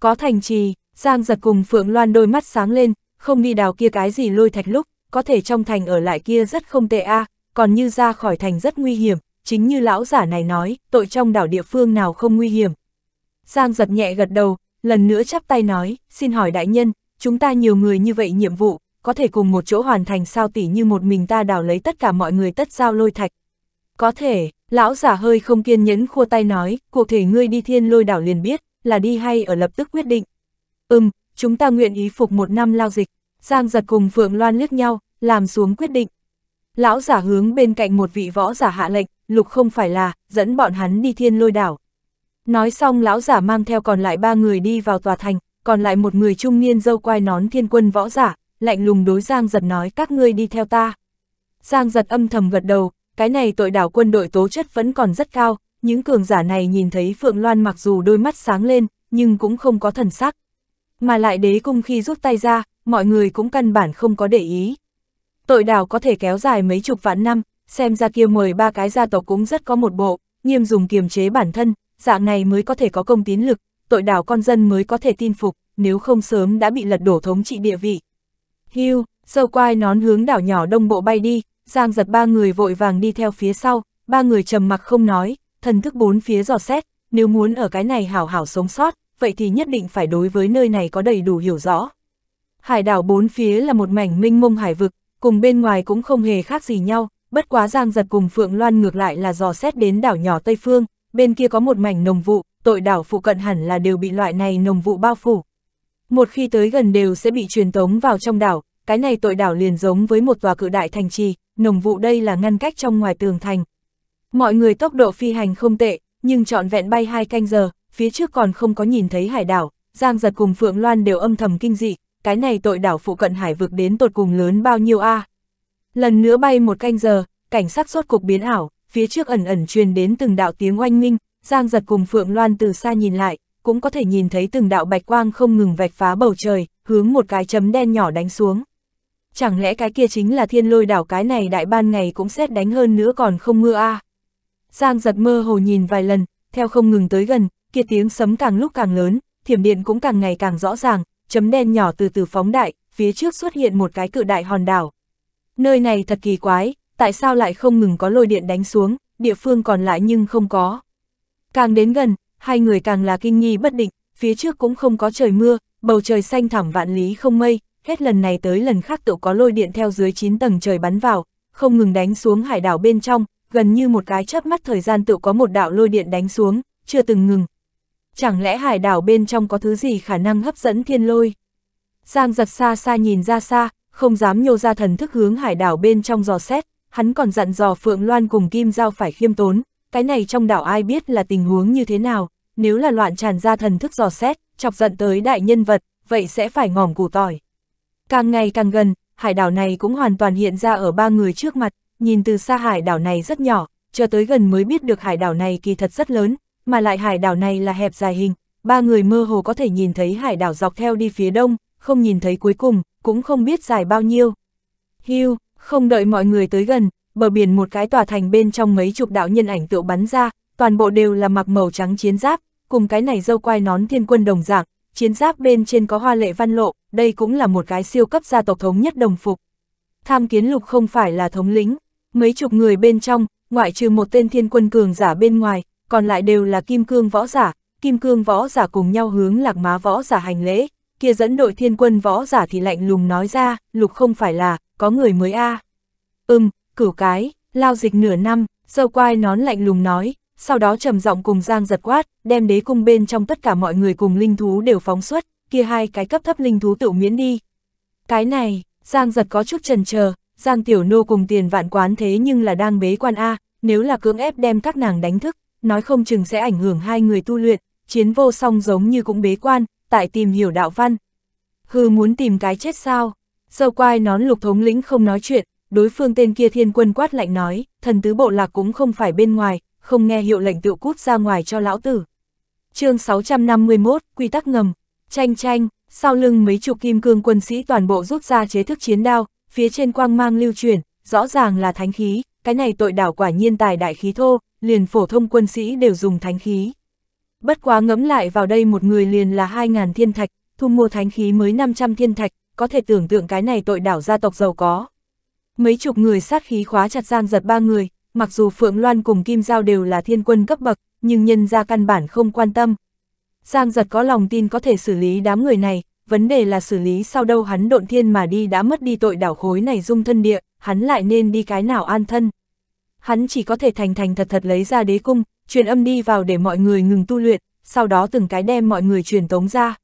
Speaker 1: Có thành trì, Giang giật cùng Phượng Loan đôi mắt sáng lên, không đi đào kia cái gì lôi thạch lúc, có thể trong thành ở lại kia rất không tệ a à, còn như ra khỏi thành rất nguy hiểm, chính như lão giả này nói, tội trong đảo địa phương nào không nguy hiểm. Giang giật nhẹ gật đầu, lần nữa chắp tay nói, xin hỏi đại nhân, chúng ta nhiều người như vậy nhiệm vụ, có thể cùng một chỗ hoàn thành sao tỉ như một mình ta đào lấy tất cả mọi người tất giao lôi thạch. Có thể, lão giả hơi không kiên nhẫn khua tay nói, cụ thể ngươi đi thiên lôi đảo liền biết, là đi hay ở lập tức quyết định. Ừm, chúng ta nguyện ý phục một năm lao dịch, Giang giật cùng Phượng Loan liếc nhau, làm xuống quyết định. Lão giả hướng bên cạnh một vị võ giả hạ lệnh, lục không phải là, dẫn bọn hắn đi thiên lôi đảo. Nói xong lão giả mang theo còn lại ba người đi vào tòa thành, còn lại một người trung niên dâu quai nón thiên quân võ giả, lạnh lùng đối Giang giật nói các ngươi đi theo ta. Giang giật âm thầm gật đầu, cái này tội đảo quân đội tố chất vẫn còn rất cao, những cường giả này nhìn thấy Phượng Loan mặc dù đôi mắt sáng lên, nhưng cũng không có thần sắc. Mà lại đế cung khi rút tay ra, mọi người cũng căn bản không có để ý. Tội đảo có thể kéo dài mấy chục vạn năm, xem ra kia mời ba cái gia tộc cũng rất có một bộ, nghiêm dùng kiềm chế bản thân, dạng này mới có thể có công tín lực, tội đảo con dân mới có thể tin phục, nếu không sớm đã bị lật đổ thống trị địa vị. Hưu, dâu quai nón hướng đảo nhỏ đông bộ bay đi, giang giật ba người vội vàng đi theo phía sau, ba người trầm mặc không nói, thần thức bốn phía dò xét, nếu muốn ở cái này hảo hảo sống sót, vậy thì nhất định phải đối với nơi này có đầy đủ hiểu rõ. Hải đảo bốn phía là một mảnh minh mông hải vực, cùng bên ngoài cũng không hề khác gì nhau, bất quá Giang Giật cùng Phượng Loan ngược lại là dò xét đến đảo nhỏ Tây Phương, bên kia có một mảnh nồng vụ, tội đảo phụ cận hẳn là đều bị loại này nồng vụ bao phủ. Một khi tới gần đều sẽ bị truyền tống vào trong đảo, cái này tội đảo liền giống với một tòa cự đại thành trì, nồng vụ đây là ngăn cách trong ngoài tường thành. Mọi người tốc độ phi hành không tệ, nhưng trọn vẹn bay hai canh giờ, phía trước còn không có nhìn thấy hải đảo, Giang Giật cùng Phượng Loan đều âm thầm kinh dị, cái này tội đảo phụ cận hải vực đến tột cùng lớn bao nhiêu a à? Lần nữa bay một canh giờ, cảnh sắc suốt cục biến ảo, phía trước ẩn ẩn truyền đến từng đạo tiếng oanh minh, Giang giật cùng Phượng Loan từ xa nhìn lại, cũng có thể nhìn thấy từng đạo bạch quang không ngừng vạch phá bầu trời, hướng một cái chấm đen nhỏ đánh xuống. Chẳng lẽ cái kia chính là thiên lôi đảo cái này đại ban ngày cũng xét đánh hơn nữa còn không mưa a à? Giang giật mơ hồ nhìn vài lần, theo không ngừng tới gần, kia tiếng sấm càng lúc càng lớn, thiểm điện cũng càng ngày càng rõ ràng, chấm đen nhỏ từ từ phóng đại, phía trước xuất hiện một cái cự đại hòn đảo. Nơi này thật kỳ quái, tại sao lại không ngừng có lôi điện đánh xuống, địa phương còn lại nhưng không có. Càng đến gần, hai người càng là kinh nghi bất định, phía trước cũng không có trời mưa, bầu trời xanh thẳm vạn lý không mây, hết lần này tới lần khác tự có lôi điện theo dưới 9 tầng trời bắn vào, không ngừng đánh xuống hải đảo bên trong, gần như một cái chớp mắt thời gian tự có một đạo lôi điện đánh xuống, chưa từng ngừng, chẳng lẽ hải đảo bên trong có thứ gì khả năng hấp dẫn thiên lôi? Giang giật xa xa nhìn ra xa, không dám nhô ra thần thức hướng hải đảo bên trong dò xét, hắn còn dặn dò Phượng Loan cùng Kim Giao phải khiêm tốn, cái này trong đảo ai biết là tình huống như thế nào, nếu là loạn tràn ra thần thức dò xét, chọc giận tới đại nhân vật, vậy sẽ phải ngỏm củ tỏi. Càng ngày càng gần, hải đảo này cũng hoàn toàn hiện ra ở ba người trước mặt, nhìn từ xa hải đảo này rất nhỏ, chờ tới gần mới biết được hải đảo này kỳ thật rất lớn, mà lại hải đảo này là hẹp dài hình, ba người mơ hồ có thể nhìn thấy hải đảo dọc theo đi phía đông, không nhìn thấy cuối cùng, cũng không biết dài bao nhiêu. Hưu, không đợi mọi người tới gần, bờ biển một cái tòa thành bên trong mấy chục đạo nhân ảnh tựu bắn ra, toàn bộ đều là mặc màu trắng chiến giáp, cùng cái này dâu quai nón thiên quân đồng dạng, chiến giáp bên trên có hoa lệ văn lộ, đây cũng là một cái siêu cấp gia tộc thống nhất đồng phục. Tham kiến lục không phải là thống lĩnh, mấy chục người bên trong, ngoại trừ một tên thiên quân cường giả bên ngoài, còn lại đều là kim cương võ giả, kim cương võ giả cùng nhau hướng lạc má võ giả hành lễ, kia dẫn đội thiên quân võ giả thì lạnh lùng nói ra, lục không phải là, có người mới a Ừm, cửu cái, lao dịch nửa năm, dâu quai nón lạnh lùng nói, sau đó trầm giọng cùng giang giật quát, đem đế cung bên trong tất cả mọi người cùng linh thú đều phóng xuất, kia hai cái cấp thấp linh thú tự miễn đi. Cái này, giang giật có chút trần chờ giang tiểu nô cùng tiền vạn quán thế nhưng là đang bế quan A, nếu là cưỡng ép đem các nàng đánh thức, nói không chừng sẽ ảnh hưởng hai người tu luyện, chiến vô song giống như cũng bế quan, tại tìm hiểu đạo văn. Hừ muốn tìm cái chết sao? sơ quai nón lục thống lĩnh không nói chuyện, đối phương tên kia thiên quân quát lạnh nói, thần tứ bộ lạc cũng không phải bên ngoài, không nghe hiệu lệnh tự cút ra ngoài cho lão tử. chương 651, quy tắc ngầm, tranh tranh, sau lưng mấy chục kim cương quân sĩ toàn bộ rút ra chế thức chiến đao, phía trên quang mang lưu chuyển, rõ ràng là thánh khí, cái này tội đảo quả nhiên tài đại khí thô, liền phổ thông quân sĩ đều dùng thánh khí. Bất quá ngẫm lại vào đây một người liền là 2.000 thiên thạch, thu mua thánh khí mới 500 thiên thạch, có thể tưởng tượng cái này tội đảo gia tộc giàu có. Mấy chục người sát khí khóa chặt giang giật ba người, mặc dù Phượng Loan cùng Kim Giao đều là thiên quân cấp bậc, nhưng nhân ra căn bản không quan tâm. Giang giật có lòng tin có thể xử lý đám người này, vấn đề là xử lý sau đâu hắn độn thiên mà đi đã mất đi tội đảo khối này dung thân địa, hắn lại nên đi cái nào an thân hắn chỉ có thể thành thành thật thật lấy ra đế cung, truyền âm đi vào để mọi người ngừng tu luyện, sau đó từng cái đem mọi người truyền tống ra.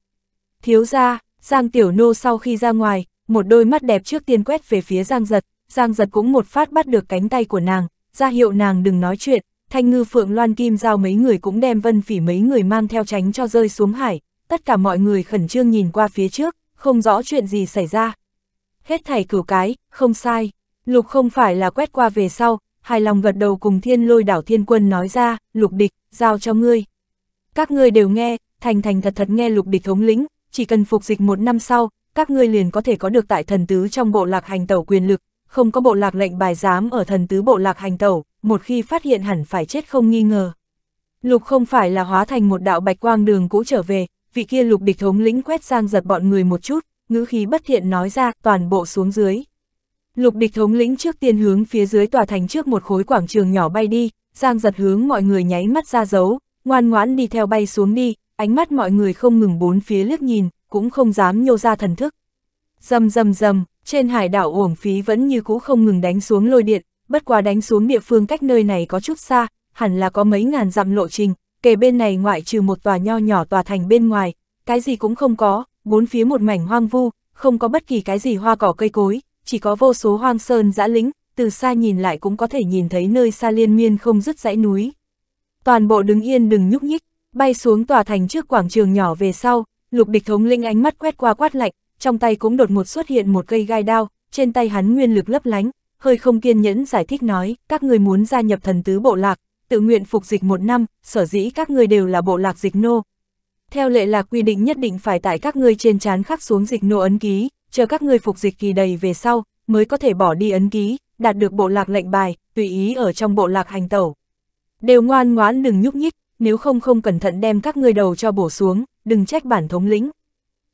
Speaker 1: Thiếu ra, Giang Tiểu Nô sau khi ra ngoài, một đôi mắt đẹp trước tiên quét về phía Giang Giật, Giang Giật cũng một phát bắt được cánh tay của nàng, ra hiệu nàng đừng nói chuyện, Thanh Ngư Phượng Loan Kim Giao mấy người cũng đem vân phỉ mấy người mang theo tránh cho rơi xuống hải, tất cả mọi người khẩn trương nhìn qua phía trước, không rõ chuyện gì xảy ra. Hết thảy cửu cái, không sai, lục không phải là quét qua về sau, hài lòng gật đầu cùng thiên lôi đảo thiên quân nói ra, lục địch, giao cho ngươi. Các ngươi đều nghe, thành thành thật thật nghe lục địch thống lĩnh, chỉ cần phục dịch một năm sau, các ngươi liền có thể có được tại thần tứ trong bộ lạc hành tẩu quyền lực, không có bộ lạc lệnh bài giám ở thần tứ bộ lạc hành tẩu, một khi phát hiện hẳn phải chết không nghi ngờ. Lục không phải là hóa thành một đạo bạch quang đường cũ trở về, vị kia lục địch thống lĩnh quét sang giật bọn người một chút, ngữ khí bất thiện nói ra toàn bộ xuống dưới. Lục địch thống lĩnh trước tiên hướng phía dưới tòa thành trước một khối quảng trường nhỏ bay đi, Giang giật hướng mọi người nháy mắt ra dấu, ngoan ngoãn đi theo bay xuống đi, ánh mắt mọi người không ngừng bốn phía liếc nhìn, cũng không dám nhô ra thần thức. Dầm dầm dầm, trên hải đảo uổng phí vẫn như cũ không ngừng đánh xuống lôi điện, bất quá đánh xuống địa phương cách nơi này có chút xa, hẳn là có mấy ngàn dặm lộ trình, kể bên này ngoại trừ một tòa nho nhỏ tòa thành bên ngoài, cái gì cũng không có, bốn phía một mảnh hoang vu, không có bất kỳ cái gì hoa cỏ cây cối, chỉ có vô số hoang sơn dã lĩnh, từ xa nhìn lại cũng có thể nhìn thấy nơi xa liên miên không dứt dãy núi. Toàn bộ đứng yên đừng nhúc nhích, bay xuống tòa thành trước quảng trường nhỏ về sau, lục địch thống linh ánh mắt quét qua quát lạnh, trong tay cũng đột ngột xuất hiện một cây gai đao, trên tay hắn nguyên lực lấp lánh, hơi không kiên nhẫn giải thích nói, các người muốn gia nhập thần tứ bộ lạc, tự nguyện phục dịch một năm, sở dĩ các người đều là bộ lạc dịch nô. Theo lệ lạc quy định nhất định phải tại các ngươi trên trán khắc xuống dịch nô ấn ký, chờ các ngươi phục dịch kỳ đầy về sau, mới có thể bỏ đi ấn ký, đạt được bộ lạc lệnh bài, tùy ý ở trong bộ lạc hành tẩu. Đều ngoan ngoãn đừng nhúc nhích, nếu không không cẩn thận đem các ngươi đầu cho bổ xuống, đừng trách bản thống lĩnh.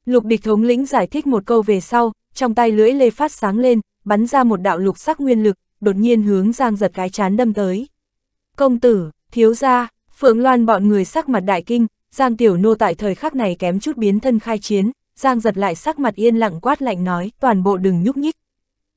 Speaker 1: Lục địch thống lĩnh giải thích một câu về sau, trong tay lưỡi lê phát sáng lên, bắn ra một đạo lục sắc nguyên lực, đột nhiên hướng giang giật cái chán đâm tới. Công tử, thiếu gia, phượng loan bọn người sắc mặt đại kinh, giang tiểu nô tại thời khắc này kém chút biến thân khai chiến, Giang giật lại sắc mặt yên lặng quát lạnh nói, toàn bộ đừng nhúc nhích.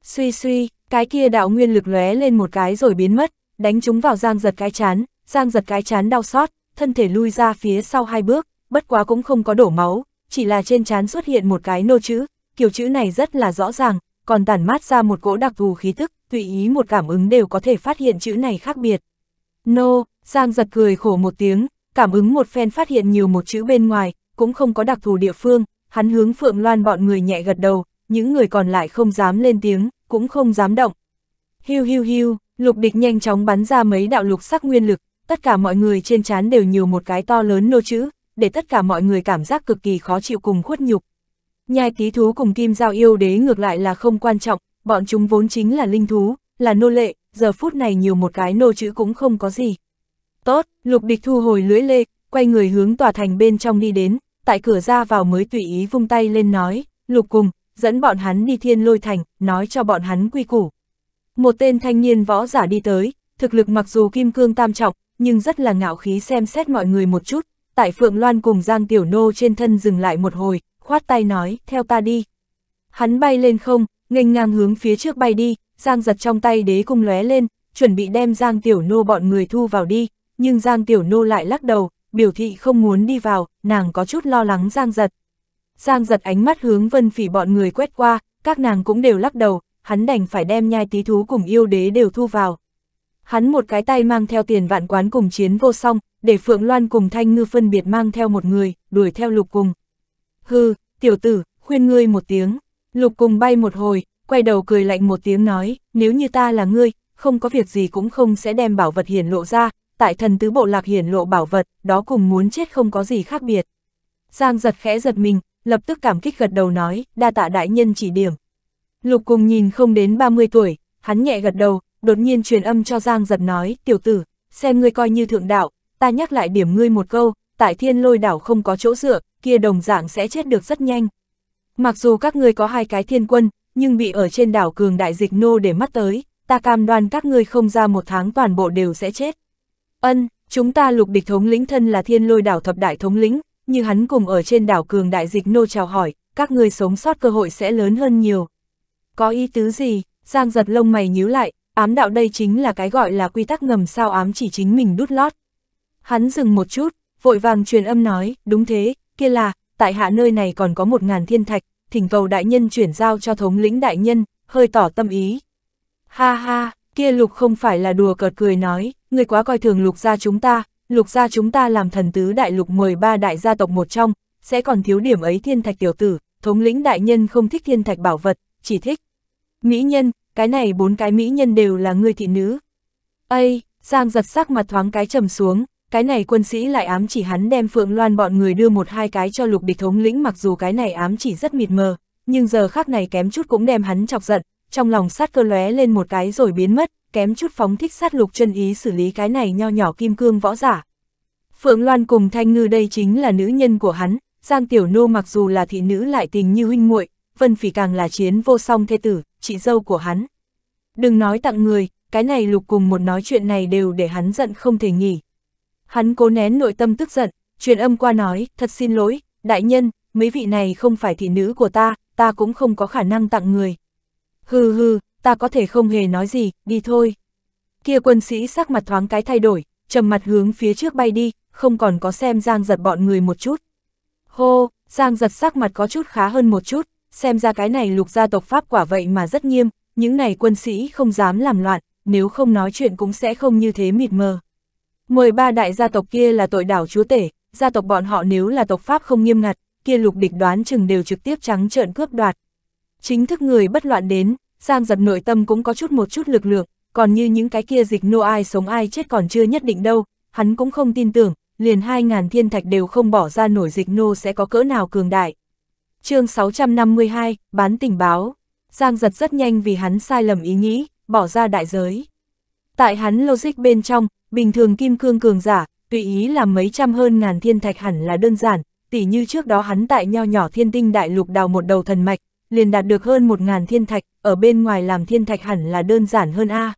Speaker 1: Suy suy, cái kia đạo nguyên lực lóe lên một cái rồi biến mất, đánh chúng vào giang giật cái chán, giang giật cái chán đau xót, thân thể lui ra phía sau hai bước, bất quá cũng không có đổ máu, chỉ là trên chán xuất hiện một cái nô chữ, kiểu chữ này rất là rõ ràng, còn tản mát ra một cỗ đặc thù khí thức, tùy ý một cảm ứng đều có thể phát hiện chữ này khác biệt. Nô, Giang giật cười khổ một tiếng, cảm ứng một phen phát hiện nhiều một chữ bên ngoài, cũng không có đặc thù địa phương, hắn hướng Phượng Loan bọn người nhẹ gật đầu, những người còn lại không dám lên tiếng, cũng không dám động. Hiu hiu hiu, lục địch nhanh chóng bắn ra mấy đạo lục sắc nguyên lực, tất cả mọi người trên trán đều nhiều một cái to lớn nô chữ, để tất cả mọi người cảm giác cực kỳ khó chịu cùng khuất nhục. Nhai tí thú cùng kim giao yêu đế ngược lại là không quan trọng, bọn chúng vốn chính là linh thú, là nô lệ, giờ phút này nhiều một cái nô chữ cũng không có gì. Tốt, lục địch thu hồi lưỡi lê, quay người hướng tòa thành bên trong đi đến, tại cửa ra vào mới tùy ý vung tay lên nói, lục cùng, dẫn bọn hắn đi thiên lôi thành, nói cho bọn hắn quy củ. Một tên thanh niên võ giả đi tới, thực lực mặc dù kim cương tam trọng, nhưng rất là ngạo khí xem xét mọi người một chút, tại Phượng Loan cùng Giang Tiểu Nô trên thân dừng lại một hồi, khoát tay nói, theo ta đi. Hắn bay lên không, nghênh ngang hướng phía trước bay đi, Giang giật trong tay đế cung lóe lên, chuẩn bị đem Giang Tiểu Nô bọn người thu vào đi, nhưng Giang Tiểu Nô lại lắc đầu, biểu thị không muốn đi vào, nàng có chút lo lắng Giang Giật. Giang Giật ánh mắt hướng Vân Phỉ bọn người quét qua, các nàng cũng đều lắc đầu, hắn đành phải đem nhai tí thú cùng yêu đế đều thu vào. Hắn một cái tay mang theo tiền vạn quán cùng chiến vô song, để Phượng Loan cùng Thanh Ngư phân biệt mang theo một người, đuổi theo lục cùng. Hừ, tiểu tử, khuyên ngươi một tiếng. Lục cùng bay một hồi, quay đầu cười lạnh một tiếng nói, nếu như ta là ngươi, không có việc gì cũng không sẽ đem bảo vật hiển lộ ra, tại thần tứ bộ lạc hiển lộ bảo vật, đó cùng muốn chết không có gì khác biệt. Giang giật khẽ giật mình, lập tức cảm kích gật đầu nói, đa tạ đại nhân chỉ điểm. Lục cùng nhìn không đến 30 tuổi, hắn nhẹ gật đầu, đột nhiên truyền âm cho Giang giật nói, tiểu tử, xem ngươi coi như thượng đạo, ta nhắc lại điểm ngươi một câu, tại thiên lôi đảo không có chỗ dựa, kia đồng dạng sẽ chết được rất nhanh. Mặc dù các ngươi có hai cái thiên quân, nhưng bị ở trên đảo cường đại dịch nô để mắt tới, ta cam đoan các ngươi không ra một tháng toàn bộ đều sẽ chết. Ân, chúng ta lục địch thống lĩnh thân là thiên lôi đảo thập đại thống lĩnh, như hắn cùng ở trên đảo cường đại dịch nô chào hỏi, các người sống sót cơ hội sẽ lớn hơn nhiều. Có ý tứ gì? Giang giật lông mày nhíu lại, ám đạo đây chính là cái gọi là quy tắc ngầm sao ám chỉ chính mình đút lót. Hắn dừng một chút, vội vàng truyền âm nói, đúng thế, kia là, tại hạ nơi này còn có một ngàn thiên thạch, thỉnh cầu đại nhân chuyển giao cho thống lĩnh đại nhân, hơi tỏ tâm ý. Ha ha, Kia lục không phải là đùa cợt cười nói, người quá coi thường lục gia chúng ta, lục gia chúng ta làm thần tứ đại lục 13 đại gia tộc một trong, sẽ còn thiếu điểm ấy thiên thạch tiểu tử, thống lĩnh đại nhân không thích thiên thạch bảo vật, chỉ thích. Mỹ nhân, cái này bốn cái mỹ nhân đều là người thị nữ. Ây, Giang giật sắc mặt thoáng cái trầm xuống, cái này quân sĩ lại ám chỉ hắn đem Phượng Loan bọn người đưa một hai cái cho lục địch thống lĩnh mặc dù cái này ám chỉ rất mịt mờ, nhưng giờ khác này kém chút cũng đem hắn chọc giận, trong lòng sát cơ lóe lên một cái rồi biến mất, kém chút phóng thích sát lục chân ý xử lý cái này nho nhỏ kim cương võ giả. Phượng Loan cùng Thanh Ngư đây chính là nữ nhân của hắn, Giang Tiểu Nô mặc dù là thị nữ lại tình như huynh muội, Vân Phỉ càng là chiến vô song thê tử, chị dâu của hắn. Đừng nói tặng người, cái này lục cùng một nói chuyện này đều để hắn giận không thể nghỉ. Hắn cố nén nội tâm tức giận, truyền âm qua nói, thật xin lỗi, đại nhân, mấy vị này không phải thị nữ của ta, ta cũng không có khả năng tặng người hừ hừ, ta có thể không hề nói gì, đi thôi. Kia quân sĩ sắc mặt thoáng cái thay đổi, trầm mặt hướng phía trước bay đi, không còn có xem Giang giật bọn người một chút. Hô, Giang giật sắc mặt có chút khá hơn một chút, xem ra cái này lục gia tộc Pháp quả vậy mà rất nghiêm, những này quân sĩ không dám làm loạn, nếu không nói chuyện cũng sẽ không như thế mịt mờ. mười ba đại gia tộc kia là tội đảo chúa tể, gia tộc bọn họ nếu là tộc Pháp không nghiêm ngặt, kia lục địch đoán chừng đều trực tiếp trắng trợn cướp đoạt, chính thức người bất loạn đến, Giang giật nội tâm cũng có chút một chút lực lượng, còn như những cái kia dịch nô ai sống ai chết còn chưa nhất định đâu, hắn cũng không tin tưởng, liền hai ngàn thiên thạch đều không bỏ ra nổi dịch nô sẽ có cỡ nào cường đại. chương 652, bán tình báo, Giang giật rất nhanh vì hắn sai lầm ý nghĩ, bỏ ra đại giới. Tại hắn logic bên trong, bình thường kim cương cường giả, tùy ý làm mấy trăm hơn ngàn thiên thạch hẳn là đơn giản, tỉ như trước đó hắn tại nho nhỏ thiên tinh đại lục đào một đầu thần mạch, liền đạt được hơn một ngàn thiên thạch, ở bên ngoài làm thiên thạch hẳn là đơn giản hơn A.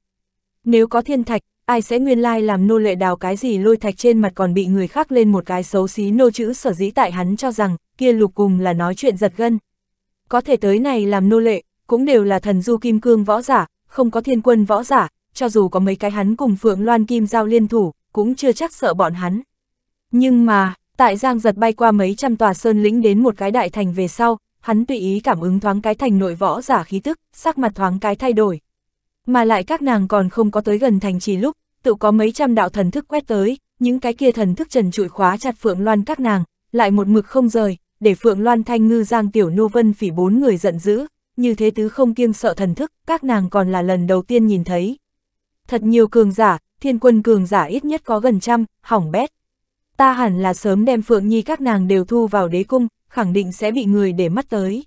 Speaker 1: Nếu có thiên thạch, ai sẽ nguyên lai làm nô lệ đào cái gì lôi thạch trên mặt còn bị người khác lên một cái xấu xí nô chữ sở dĩ tại hắn cho rằng, kia lục cùng là nói chuyện giật gân. Có thể tới này làm nô lệ, cũng đều là thần du kim cương võ giả, không có thiên quân võ giả, cho dù có mấy cái hắn cùng Phượng Loan Kim giao liên thủ, cũng chưa chắc sợ bọn hắn. Nhưng mà, tại Giang giật bay qua mấy trăm tòa sơn lĩnh đến một cái đại thành về sau, hắn tùy ý cảm ứng thoáng cái thành nội võ giả khí tức, sắc mặt thoáng cái thay đổi. Mà lại các nàng còn không có tới gần thành trì lúc, tự có mấy trăm đạo thần thức quét tới, những cái kia thần thức trần trụi khóa chặt Phượng Loan các nàng, lại một mực không rời, để Phượng Loan Thanh Ngư Giang Tiểu Nô Vân phỉ bốn người giận dữ, như thế tứ không kiêng sợ thần thức, các nàng còn là lần đầu tiên nhìn thấy. Thật nhiều cường giả, thiên quân cường giả ít nhất có gần trăm, hỏng bét. Ta hẳn là sớm đem Phượng Nhi các nàng đều thu vào đế cung, khẳng định sẽ bị người để mắt tới.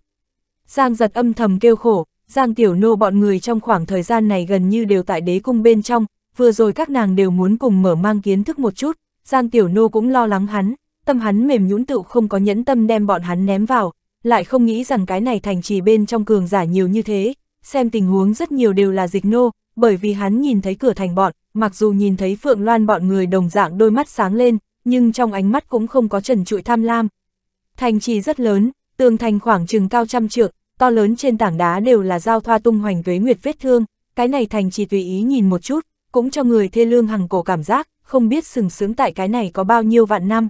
Speaker 1: Giang giật âm thầm kêu khổ, Giang Tiểu Nô bọn người trong khoảng thời gian này gần như đều tại đế cung bên trong, vừa rồi các nàng đều muốn cùng mở mang kiến thức một chút, Giang Tiểu Nô cũng lo lắng hắn, tâm hắn mềm nhũn tựu không có nhẫn tâm đem bọn hắn ném vào, lại không nghĩ rằng cái này thành trì bên trong cường giả nhiều như thế, xem tình huống rất nhiều đều là dịch nô, bởi vì hắn nhìn thấy cửa thành bọn, mặc dù nhìn thấy Phượng Loan bọn người đồng dạng đôi mắt sáng lên, nhưng trong ánh mắt cũng không có trần trụi tham lam, Thành trì rất lớn, tường thành khoảng chừng cao trăm trượng, to lớn trên tảng đá đều là giao thoa tung hoành tuế nguyệt vết thương, cái này thành trì tùy ý nhìn một chút, cũng cho người thê lương hằng cổ cảm giác, không biết sừng sướng tại cái này có bao nhiêu vạn năm.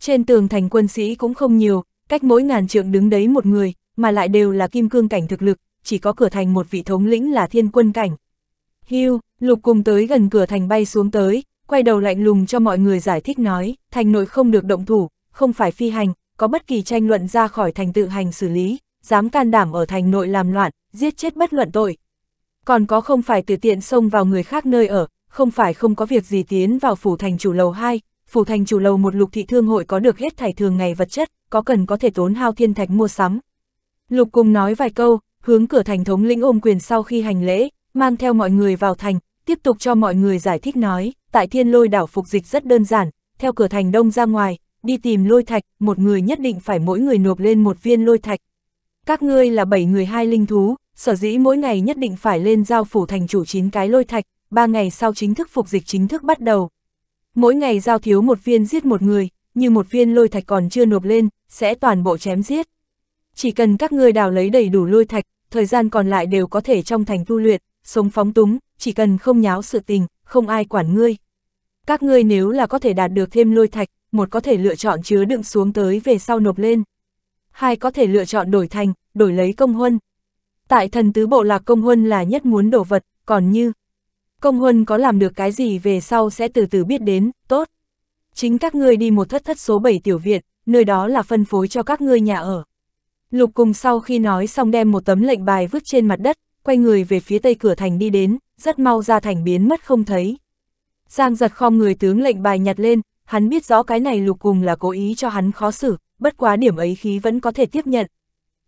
Speaker 1: Trên tường thành quân sĩ cũng không nhiều, cách mỗi ngàn trượng đứng đấy một người, mà lại đều là kim cương cảnh thực lực, chỉ có cửa thành một vị thống lĩnh là thiên quân cảnh. Hưu, lục cùng tới gần cửa thành bay xuống tới, quay đầu lạnh lùng cho mọi người giải thích nói, thành nội không được động thủ, không phải phi hành, có bất kỳ tranh luận ra khỏi thành tự hành xử lý, dám can đảm ở thành nội làm loạn, giết chết bất luận tội. Còn có không phải tự tiện xông vào người khác nơi ở, không phải không có việc gì tiến vào phủ thành chủ lầu 2, phủ thành chủ lầu một lục thị thương hội có được hết thảy thường ngày vật chất, có cần có thể tốn hao thiên thạch mua sắm. Lục cùng nói vài câu, hướng cửa thành thống lĩnh ôm quyền sau khi hành lễ, mang theo mọi người vào thành, tiếp tục cho mọi người giải thích nói, tại thiên lôi đảo phục dịch rất đơn giản, theo cửa thành đông ra ngoài, đi tìm lôi thạch, một người nhất định phải mỗi người nộp lên một viên lôi thạch. Các ngươi là bảy người hai linh thú, sở dĩ mỗi ngày nhất định phải lên giao phủ thành chủ chín cái lôi thạch, ba ngày sau chính thức phục dịch chính thức bắt đầu. Mỗi ngày giao thiếu một viên giết một người, như một viên lôi thạch còn chưa nộp lên, sẽ toàn bộ chém giết. Chỉ cần các ngươi đào lấy đầy đủ lôi thạch, thời gian còn lại đều có thể trong thành tu luyện, sống phóng túng, chỉ cần không nháo sự tình, không ai quản ngươi. Các ngươi nếu là có thể đạt được thêm lôi thạch, một có thể lựa chọn chứa đựng xuống tới về sau nộp lên. Hai có thể lựa chọn đổi thành, đổi lấy công huân. Tại thần tứ bộ lạc công huân là nhất muốn đổ vật, còn như công huân có làm được cái gì về sau sẽ từ từ biết đến, tốt. Chính các ngươi đi một thất thất số 7 tiểu viện, nơi đó là phân phối cho các ngươi nhà ở. Lục cùng sau khi nói xong đem một tấm lệnh bài vứt trên mặt đất, quay người về phía tây cửa thành đi đến, rất mau ra thành biến mất không thấy. Giang giật khom người tướng lệnh bài nhặt lên, hắn biết rõ cái này lục cùng là cố ý cho hắn khó xử, bất quá điểm ấy khí vẫn có thể tiếp nhận.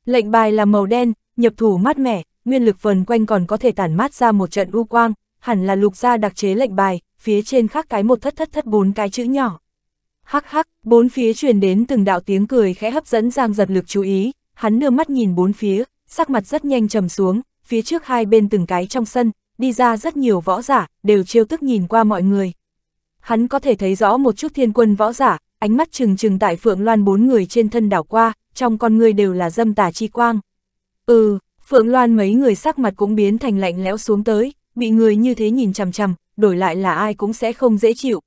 Speaker 1: Lệnh bài là màu đen, nhập thủ mát mẻ, nguyên lực vần quanh còn có thể tản mát ra một trận u quang, hẳn là lục gia đặc chế lệnh bài, phía trên khắc cái một thất thất thất bốn cái chữ nhỏ. Hắc hắc, bốn phía truyền đến từng đạo tiếng cười khẽ hấp dẫn Giang giật lực chú ý, hắn đưa mắt nhìn bốn phía, sắc mặt rất nhanh trầm xuống, phía trước hai bên từng cái trong sân, đi ra rất nhiều võ giả, đều trêu tức nhìn qua mọi người hắn có thể thấy rõ một chút thiên quân võ giả, ánh mắt trừng trừng tại Phượng Loan bốn người trên thân đảo qua, trong con người đều là dâm tà chi quang. Ừ, Phượng Loan mấy người sắc mặt cũng biến thành lạnh lẽo xuống tới, bị người như thế nhìn chằm chằm, đổi lại là ai cũng sẽ không dễ chịu.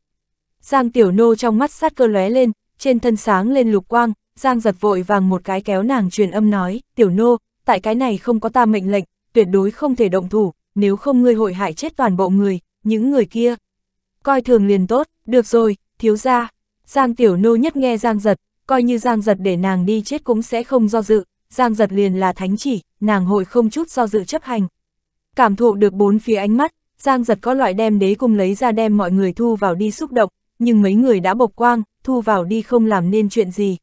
Speaker 1: Giang Tiểu Nô trong mắt sát cơ lóe lên, trên thân sáng lên lục quang, Giang giật vội vàng một cái kéo nàng truyền âm nói, Tiểu Nô, tại cái này không có ta mệnh lệnh, tuyệt đối không thể động thủ, nếu không ngươi hội hại chết toàn bộ người, những người kia coi thường liền tốt, được rồi, thiếu ra. Giang tiểu nô nhất nghe Giang giật, coi như Giang giật để nàng đi chết cũng sẽ không do dự, Giang giật liền là thánh chỉ, nàng hội không chút do dự chấp hành. Cảm thụ được bốn phía ánh mắt, Giang giật có loại đem đế cung lấy ra đem mọi người thu vào đi xúc động, nhưng mấy người đã bộc quang, thu vào đi không làm nên chuyện gì.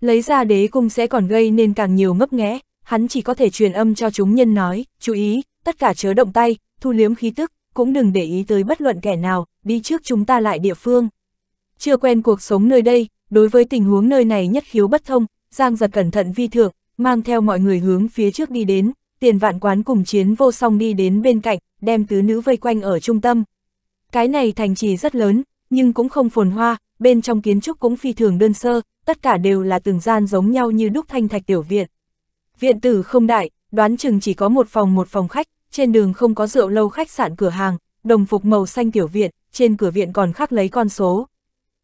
Speaker 1: Lấy ra đế cung sẽ còn gây nên càng nhiều ngấp nghẽ, hắn chỉ có thể truyền âm cho chúng nhân nói, chú ý, tất cả chớ động tay, thu liếm khí tức, cũng đừng để ý tới bất luận kẻ nào, đi trước chúng ta lại địa phương. Chưa quen cuộc sống nơi đây, đối với tình huống nơi này nhất khiếu bất thông, Giang giật cẩn thận vi thượng, mang theo mọi người hướng phía trước đi đến, tiền vạn quán cùng chiến vô song đi đến bên cạnh, đem tứ nữ vây quanh ở trung tâm. Cái này thành trì rất lớn, nhưng cũng không phồn hoa, bên trong kiến trúc cũng phi thường đơn sơ, tất cả đều là từng gian giống nhau như đúc thanh thạch tiểu viện. Viện tử không đại, đoán chừng chỉ có một phòng một phòng khách, trên đường không có rượu lâu khách sạn cửa hàng, đồng phục màu xanh tiểu viện, trên cửa viện còn khắc lấy con số.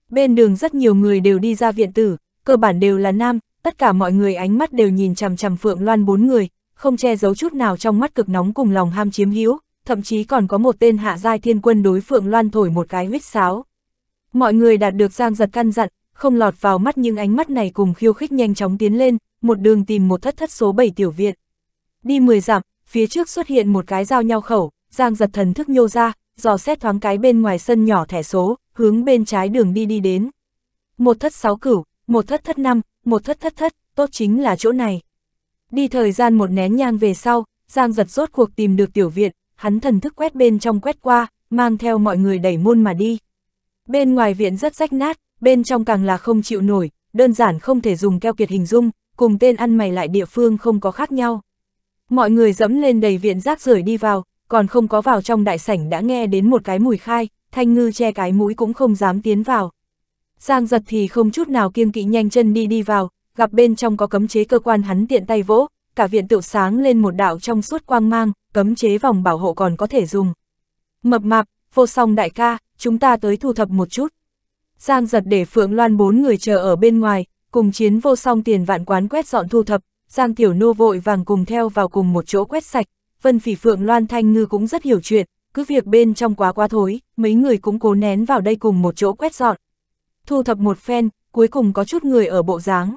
Speaker 1: Bên đường rất nhiều người đều đi ra viện tử, cơ bản đều là nam, tất cả mọi người ánh mắt đều nhìn chằm chằm Phượng Loan bốn người, không che giấu chút nào trong mắt cực nóng cùng lòng ham chiếm hữu, thậm chí còn có một tên hạ giai thiên quân đối Phượng Loan thổi một cái huyết sáo. Mọi người đạt được Giang Giật căn dặn, không lọt vào mắt nhưng ánh mắt này cùng khiêu khích nhanh chóng tiến lên, một đường tìm một thất thất số 7 tiểu viện. Đi 10 dặm, phía trước xuất hiện một cái giao nhau khẩu, Giang Giật thần thức nhô ra, dò xét thoáng cái bên ngoài sân nhỏ thẻ số, hướng bên trái đường đi đi đến. Một thất sáu cửu, một thất thất năm, một thất thất thất, tốt chính là chỗ này. Đi thời gian một nén nhang về sau, Giang giật rốt cuộc tìm được tiểu viện, hắn thần thức quét bên trong quét qua, mang theo mọi người đẩy môn mà đi. Bên ngoài viện rất rách nát, bên trong càng là không chịu nổi, đơn giản không thể dùng keo kiệt hình dung, cùng tên ăn mày lại địa phương không có khác nhau. Mọi người dẫm lên đầy viện rác rưởi đi vào, còn không có vào trong đại sảnh đã nghe đến một cái mùi khai, thanh ngư che cái mũi cũng không dám tiến vào. Giang giật thì không chút nào kiêng kỵ nhanh chân đi đi vào, gặp bên trong có cấm chế cơ quan hắn tiện tay vỗ, cả viện tựu sáng lên một đạo trong suốt quang mang, cấm chế vòng bảo hộ còn có thể dùng. Mập mạp, vô song đại ca, chúng ta tới thu thập một chút. Giang giật để Phượng Loan bốn người chờ ở bên ngoài, cùng chiến vô song tiền vạn quán quét dọn thu thập, Giang Tiểu Nô vội vàng cùng theo vào cùng một chỗ quét sạch, Vân Phỉ Phượng Loan Thanh Ngư cũng rất hiểu chuyện, cứ việc bên trong quá quá thối, mấy người cũng cố nén vào đây cùng một chỗ quét dọn. Thu thập một phen, cuối cùng có chút người ở bộ dáng.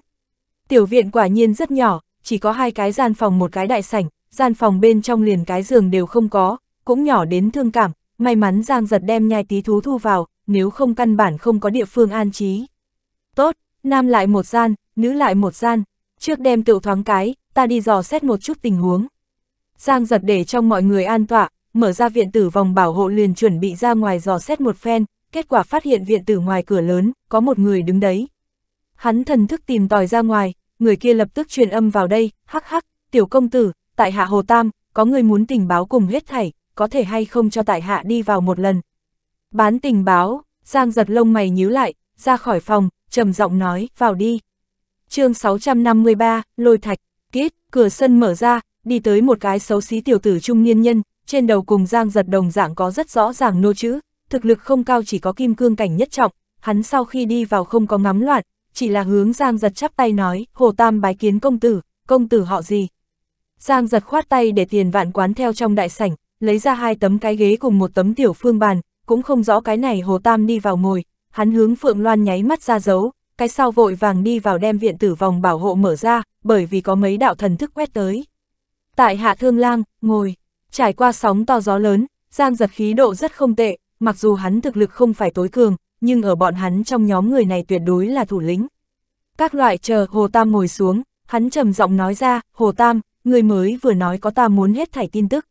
Speaker 1: Tiểu viện quả nhiên rất nhỏ, chỉ có hai cái gian phòng một cái đại sảnh, gian phòng bên trong liền cái giường đều không có, cũng nhỏ đến thương cảm, may mắn Giang giật đem nhai tí thú thu vào, nếu không căn bản không có địa phương an trí. Tốt, nam lại một gian, nữ lại một gian, trước đem tự thoáng cái, ta đi dò xét một chút tình huống. Giang giật để trong mọi người an tọa, mở ra viện tử vòng bảo hộ liền chuẩn bị ra ngoài dò xét một phen, kết quả phát hiện viện tử ngoài cửa lớn, có một người đứng đấy. Hắn thần thức tìm tòi ra ngoài, người kia lập tức truyền âm vào đây, hắc hắc, tiểu công tử, tại hạ Hồ Tam, có người muốn tình báo cùng huyết thảy, có thể hay không cho tại hạ đi vào một lần. Bán tình báo, Giang giật lông mày nhíu lại, ra khỏi phòng, trầm giọng nói, vào đi. chương 653, lôi thạch, kết, cửa sân mở ra, đi tới một cái xấu xí tiểu tử trung niên nhân, trên đầu cùng giang giật đồng dạng có rất rõ ràng nô chữ, thực lực không cao chỉ có kim cương cảnh nhất trọng, hắn sau khi đi vào không có ngắm loạn chỉ là hướng giang giật chắp tay nói, hồ tam bái kiến công tử, công tử họ gì. Giang giật khoát tay để tiền vạn quán theo trong đại sảnh, lấy ra hai tấm cái ghế cùng một tấm tiểu phương bàn, cũng không rõ cái này hồ tam đi vào ngồi, hắn hướng phượng loan nháy mắt ra dấu, cái sau vội vàng đi vào đem viện tử vòng bảo hộ mở ra, bởi vì có mấy đạo thần thức quét tới. Tại hạ thương lang, ngồi, trải qua sóng to gió lớn, Giang giật khí độ rất không tệ, mặc dù hắn thực lực không phải tối cường, nhưng ở bọn hắn trong nhóm người này tuyệt đối là thủ lĩnh. Các loại chờ Hồ Tam ngồi xuống, hắn trầm giọng nói ra, Hồ Tam, người mới vừa nói có ta muốn hết thảy tin tức.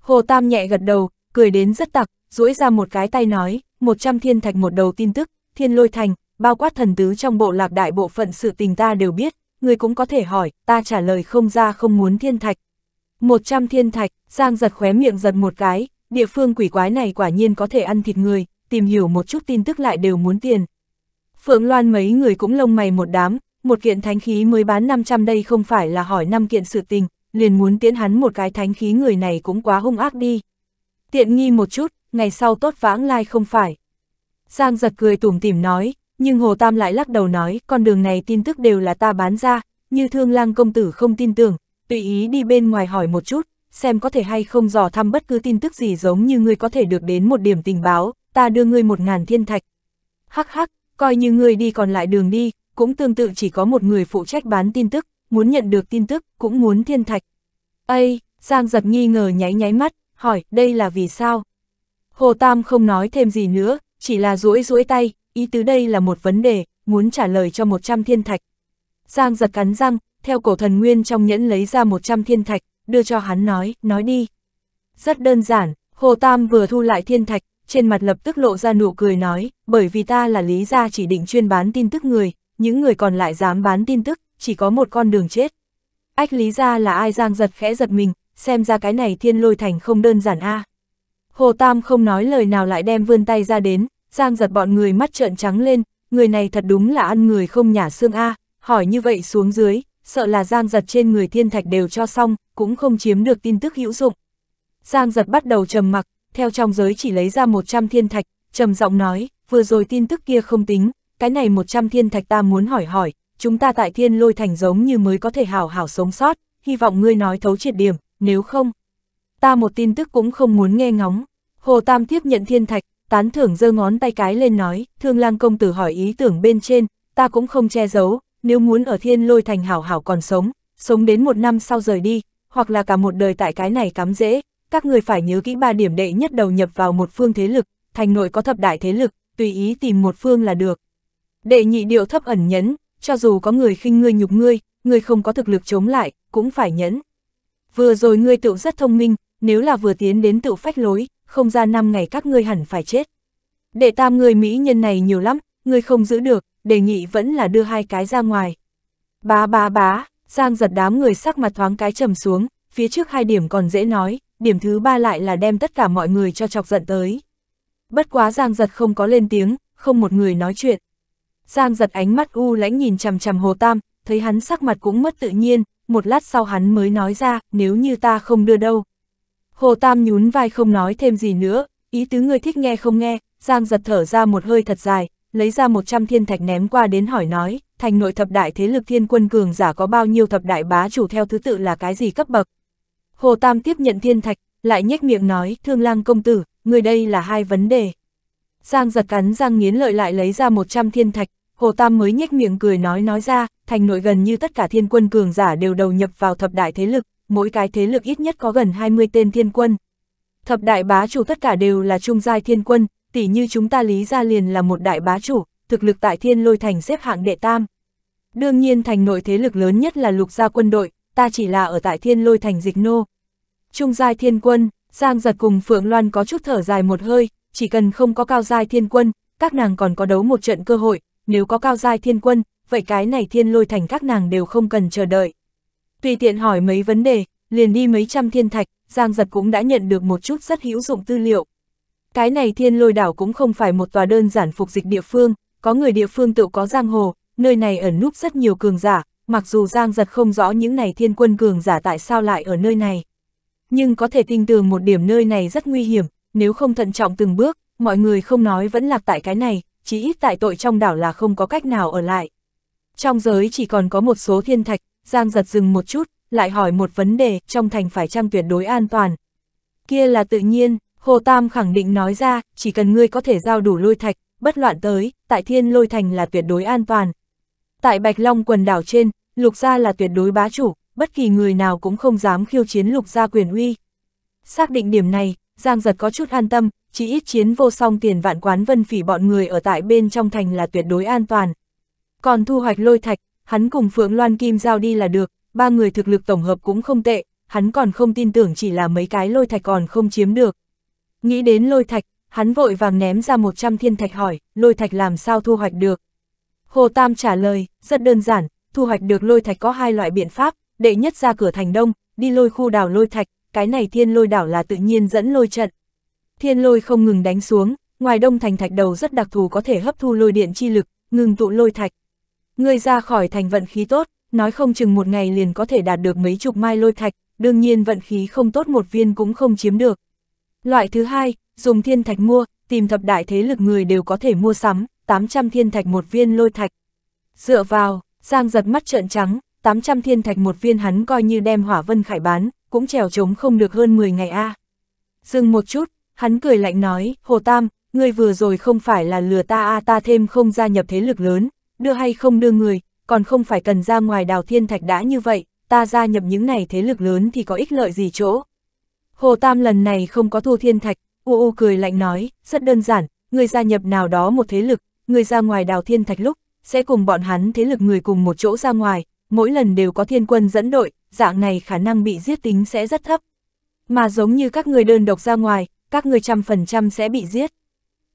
Speaker 1: Hồ Tam nhẹ gật đầu, cười đến rất tặc, duỗi ra một cái tay nói, một trăm thiên thạch một đầu tin tức, thiên lôi thành, bao quát thần tứ trong bộ lạc đại bộ phận sự tình ta đều biết, người cũng có thể hỏi, ta trả lời không ra không muốn thiên thạch, 100 thiên thạch, Giang giật khóe miệng giật một cái, địa phương quỷ quái này quả nhiên có thể ăn thịt người, tìm hiểu một chút tin tức lại đều muốn tiền. Phượng Loan mấy người cũng lông mày một đám, một kiện thánh khí mới bán 500 đây không phải là hỏi năm kiện sự tình, liền muốn tiến hắn một cái thánh khí người này cũng quá hung ác đi. Tiện nghi một chút, ngày sau tốt vãng lai không phải. Giang giật cười tủm tỉm nói, nhưng Hồ Tam lại lắc đầu nói, con đường này tin tức đều là ta bán ra, như thương lang công tử không tin tưởng, tùy ý đi bên ngoài hỏi một chút, xem có thể hay không dò thăm bất cứ tin tức gì giống như ngươi có thể được đến một điểm tình báo, ta đưa ngươi một ngàn thiên thạch. Hắc hắc, coi như ngươi đi còn lại đường đi, cũng tương tự chỉ có một người phụ trách bán tin tức, muốn nhận được tin tức, cũng muốn thiên thạch. Ây, Giang giật nghi ngờ nháy nháy mắt, hỏi, đây là vì sao? Hồ Tam không nói thêm gì nữa, chỉ là duỗi duỗi tay, ý tứ đây là một vấn đề, muốn trả lời cho 100 thiên thạch. Giang giật cắn răng, theo cổ thần nguyên trong nhẫn lấy ra 100 thiên thạch, đưa cho hắn nói, nói đi. Rất đơn giản, Hồ Tam vừa thu lại thiên thạch, trên mặt lập tức lộ ra nụ cười nói, bởi vì ta là lý gia chỉ định chuyên bán tin tức người, những người còn lại dám bán tin tức, chỉ có một con đường chết. Ách lý gia là ai giang giật khẽ giật mình, xem ra cái này thiên lôi thành không đơn giản a Hồ Tam không nói lời nào lại đem vươn tay ra đến, giang giật bọn người mắt trợn trắng lên, người này thật đúng là ăn người không nhả xương a hỏi như vậy xuống dưới, sợ là Giang Giật trên người thiên thạch đều cho xong, cũng không chiếm được tin tức hữu dụng. Giang Giật bắt đầu trầm mặc, theo trong giới chỉ lấy ra 100 thiên thạch, trầm giọng nói, vừa rồi tin tức kia không tính, cái này 100 thiên thạch ta muốn hỏi hỏi, chúng ta tại thiên lôi thành giống như mới có thể hào hảo sống sót, hy vọng ngươi nói thấu triệt điểm, nếu không. Ta một tin tức cũng không muốn nghe ngóng. Hồ Tam tiếp nhận thiên thạch, tán thưởng giơ ngón tay cái lên nói, thương lang công tử hỏi ý tưởng bên trên, ta cũng không che giấu, nếu muốn ở thiên lôi thành hảo hảo còn sống, sống đến một năm sau rời đi, hoặc là cả một đời tại cái này cắm dễ, các người phải nhớ kỹ ba điểm đệ nhất đầu nhập vào một phương thế lực, thành nội có thập đại thế lực, tùy ý tìm một phương là được. Đệ nhị điệu thấp ẩn nhẫn, cho dù có người khinh ngươi nhục ngươi, ngươi không có thực lực chống lại, cũng phải nhẫn. Vừa rồi ngươi tựu rất thông minh, nếu là vừa tiến đến tựu phách lối, không ra năm ngày các ngươi hẳn phải chết. Đệ tam người Mỹ nhân này nhiều lắm, ngươi không giữ được, đề nghị vẫn là đưa hai cái ra ngoài. Bá bá bá, Giang giật đám người sắc mặt thoáng cái trầm xuống, phía trước hai điểm còn dễ nói, điểm thứ ba lại là đem tất cả mọi người cho chọc giận tới. Bất quá Giang giật không có lên tiếng, không một người nói chuyện. Giang giật ánh mắt u lãnh nhìn chằm chằm Hồ Tam, thấy hắn sắc mặt cũng mất tự nhiên, một lát sau hắn mới nói ra, nếu như ta không đưa đâu. Hồ Tam nhún vai không nói thêm gì nữa, ý tứ người thích nghe không nghe, Giang giật thở ra một hơi thật dài, lấy ra 100 thiên thạch ném qua đến hỏi nói, thành nội thập đại thế lực thiên quân cường giả có bao nhiêu thập đại bá chủ theo thứ tự là cái gì cấp bậc. Hồ Tam tiếp nhận thiên thạch, lại nhếch miệng nói, thương lang công tử, người đây là hai vấn đề. Giang giật cắn Giang nghiến lợi lại lấy ra 100 thiên thạch, Hồ Tam mới nhếch miệng cười nói nói ra, thành nội gần như tất cả thiên quân cường giả đều đầu nhập vào thập đại thế lực, mỗi cái thế lực ít nhất có gần 20 tên thiên quân. Thập đại bá chủ tất cả đều là trung giai thiên quân, tỉ như chúng ta Lý Gia liền là một đại bá chủ, thực lực tại thiên lôi thành xếp hạng đệ tam. Đương nhiên thành nội thế lực lớn nhất là lục gia quân đội, ta chỉ là ở tại thiên lôi thành dịch nô. Trung giai thiên quân, Giang giật cùng Phượng Loan có chút thở dài một hơi, chỉ cần không có cao giai thiên quân, các nàng còn có đấu một trận cơ hội, nếu có cao giai thiên quân, vậy cái này thiên lôi thành các nàng đều không cần chờ đợi. Tùy tiện hỏi mấy vấn đề, liền đi mấy trăm thiên thạch, Giang giật cũng đã nhận được một chút rất hữu dụng tư liệu. Cái này thiên lôi đảo cũng không phải một tòa đơn giản phục dịch địa phương, có người địa phương tự có giang hồ, nơi này ẩn núp rất nhiều cường giả, mặc dù giang giật không rõ những này thiên quân cường giả tại sao lại ở nơi này. Nhưng có thể tin tường một điểm nơi này rất nguy hiểm, nếu không thận trọng từng bước, mọi người không nói vẫn lạc tại cái này, chỉ ít tại tội trong đảo là không có cách nào ở lại. Trong giới chỉ còn có một số thiên thạch, Giang giật dừng một chút, lại hỏi một vấn đề, trong thành phải trang tuyệt đối an toàn. Kia là tự nhiên, Hồ Tam khẳng định nói ra, chỉ cần ngươi có thể giao đủ lôi thạch, bất loạn tới, tại thiên lôi thành là tuyệt đối an toàn. Tại Bạch Long quần đảo trên, lục gia là tuyệt đối bá chủ, bất kỳ người nào cũng không dám khiêu chiến lục gia quyền uy. Xác định điểm này, Giang Giật có chút an tâm, chỉ ít chiến vô song tiền vạn quán vân phỉ bọn người ở tại bên trong thành là tuyệt đối an toàn. Còn thu hoạch lôi thạch, hắn cùng Phượng Loan Kim giao đi là được, ba người thực lực tổng hợp cũng không tệ, hắn còn không tin tưởng chỉ là mấy cái lôi thạch còn không chiếm được. Nghĩ đến lôi thạch, hắn vội vàng ném ra 100 thiên thạch hỏi, lôi thạch làm sao thu hoạch được? Hồ Tam trả lời, rất đơn giản, thu hoạch được lôi thạch có hai loại biện pháp, đệ nhất ra cửa thành đông, đi lôi khu đảo lôi thạch, cái này thiên lôi đảo là tự nhiên dẫn lôi trận. Thiên lôi không ngừng đánh xuống, ngoài đông thành thạch đầu rất đặc thù có thể hấp thu lôi điện chi lực, ngừng tụ lôi thạch. Người ra khỏi thành vận khí tốt, nói không chừng một ngày liền có thể đạt được mấy chục mai lôi thạch, đương nhiên vận khí không tốt một viên cũng không chiếm được. Loại thứ hai, dùng thiên thạch mua, tìm thập đại thế lực người đều có thể mua sắm, 800 thiên thạch một viên lôi thạch. Dựa vào, Giang giật mắt trợn trắng, 800 thiên thạch một viên hắn coi như đem hỏa vân khải bán, cũng trèo trống không được hơn 10 ngày a Dừng một chút, hắn cười lạnh nói, Hồ Tam, ngươi vừa rồi không phải là lừa ta a ta thêm không gia nhập thế lực lớn, đưa hay không đưa người, còn không phải cần ra ngoài đào thiên thạch đã như vậy, ta gia nhập những này thế lực lớn thì có ích lợi gì chỗ. Hồ Tam lần này không có thu thiên thạch, u u cười lạnh nói, rất đơn giản, người gia nhập nào đó một thế lực, người ra ngoài đào thiên thạch lúc, sẽ cùng bọn hắn thế lực người cùng một chỗ ra ngoài, mỗi lần đều có thiên quân dẫn đội, dạng này khả năng bị giết tính sẽ rất thấp. Mà giống như các người đơn độc ra ngoài, các người trăm phần trăm sẽ bị giết.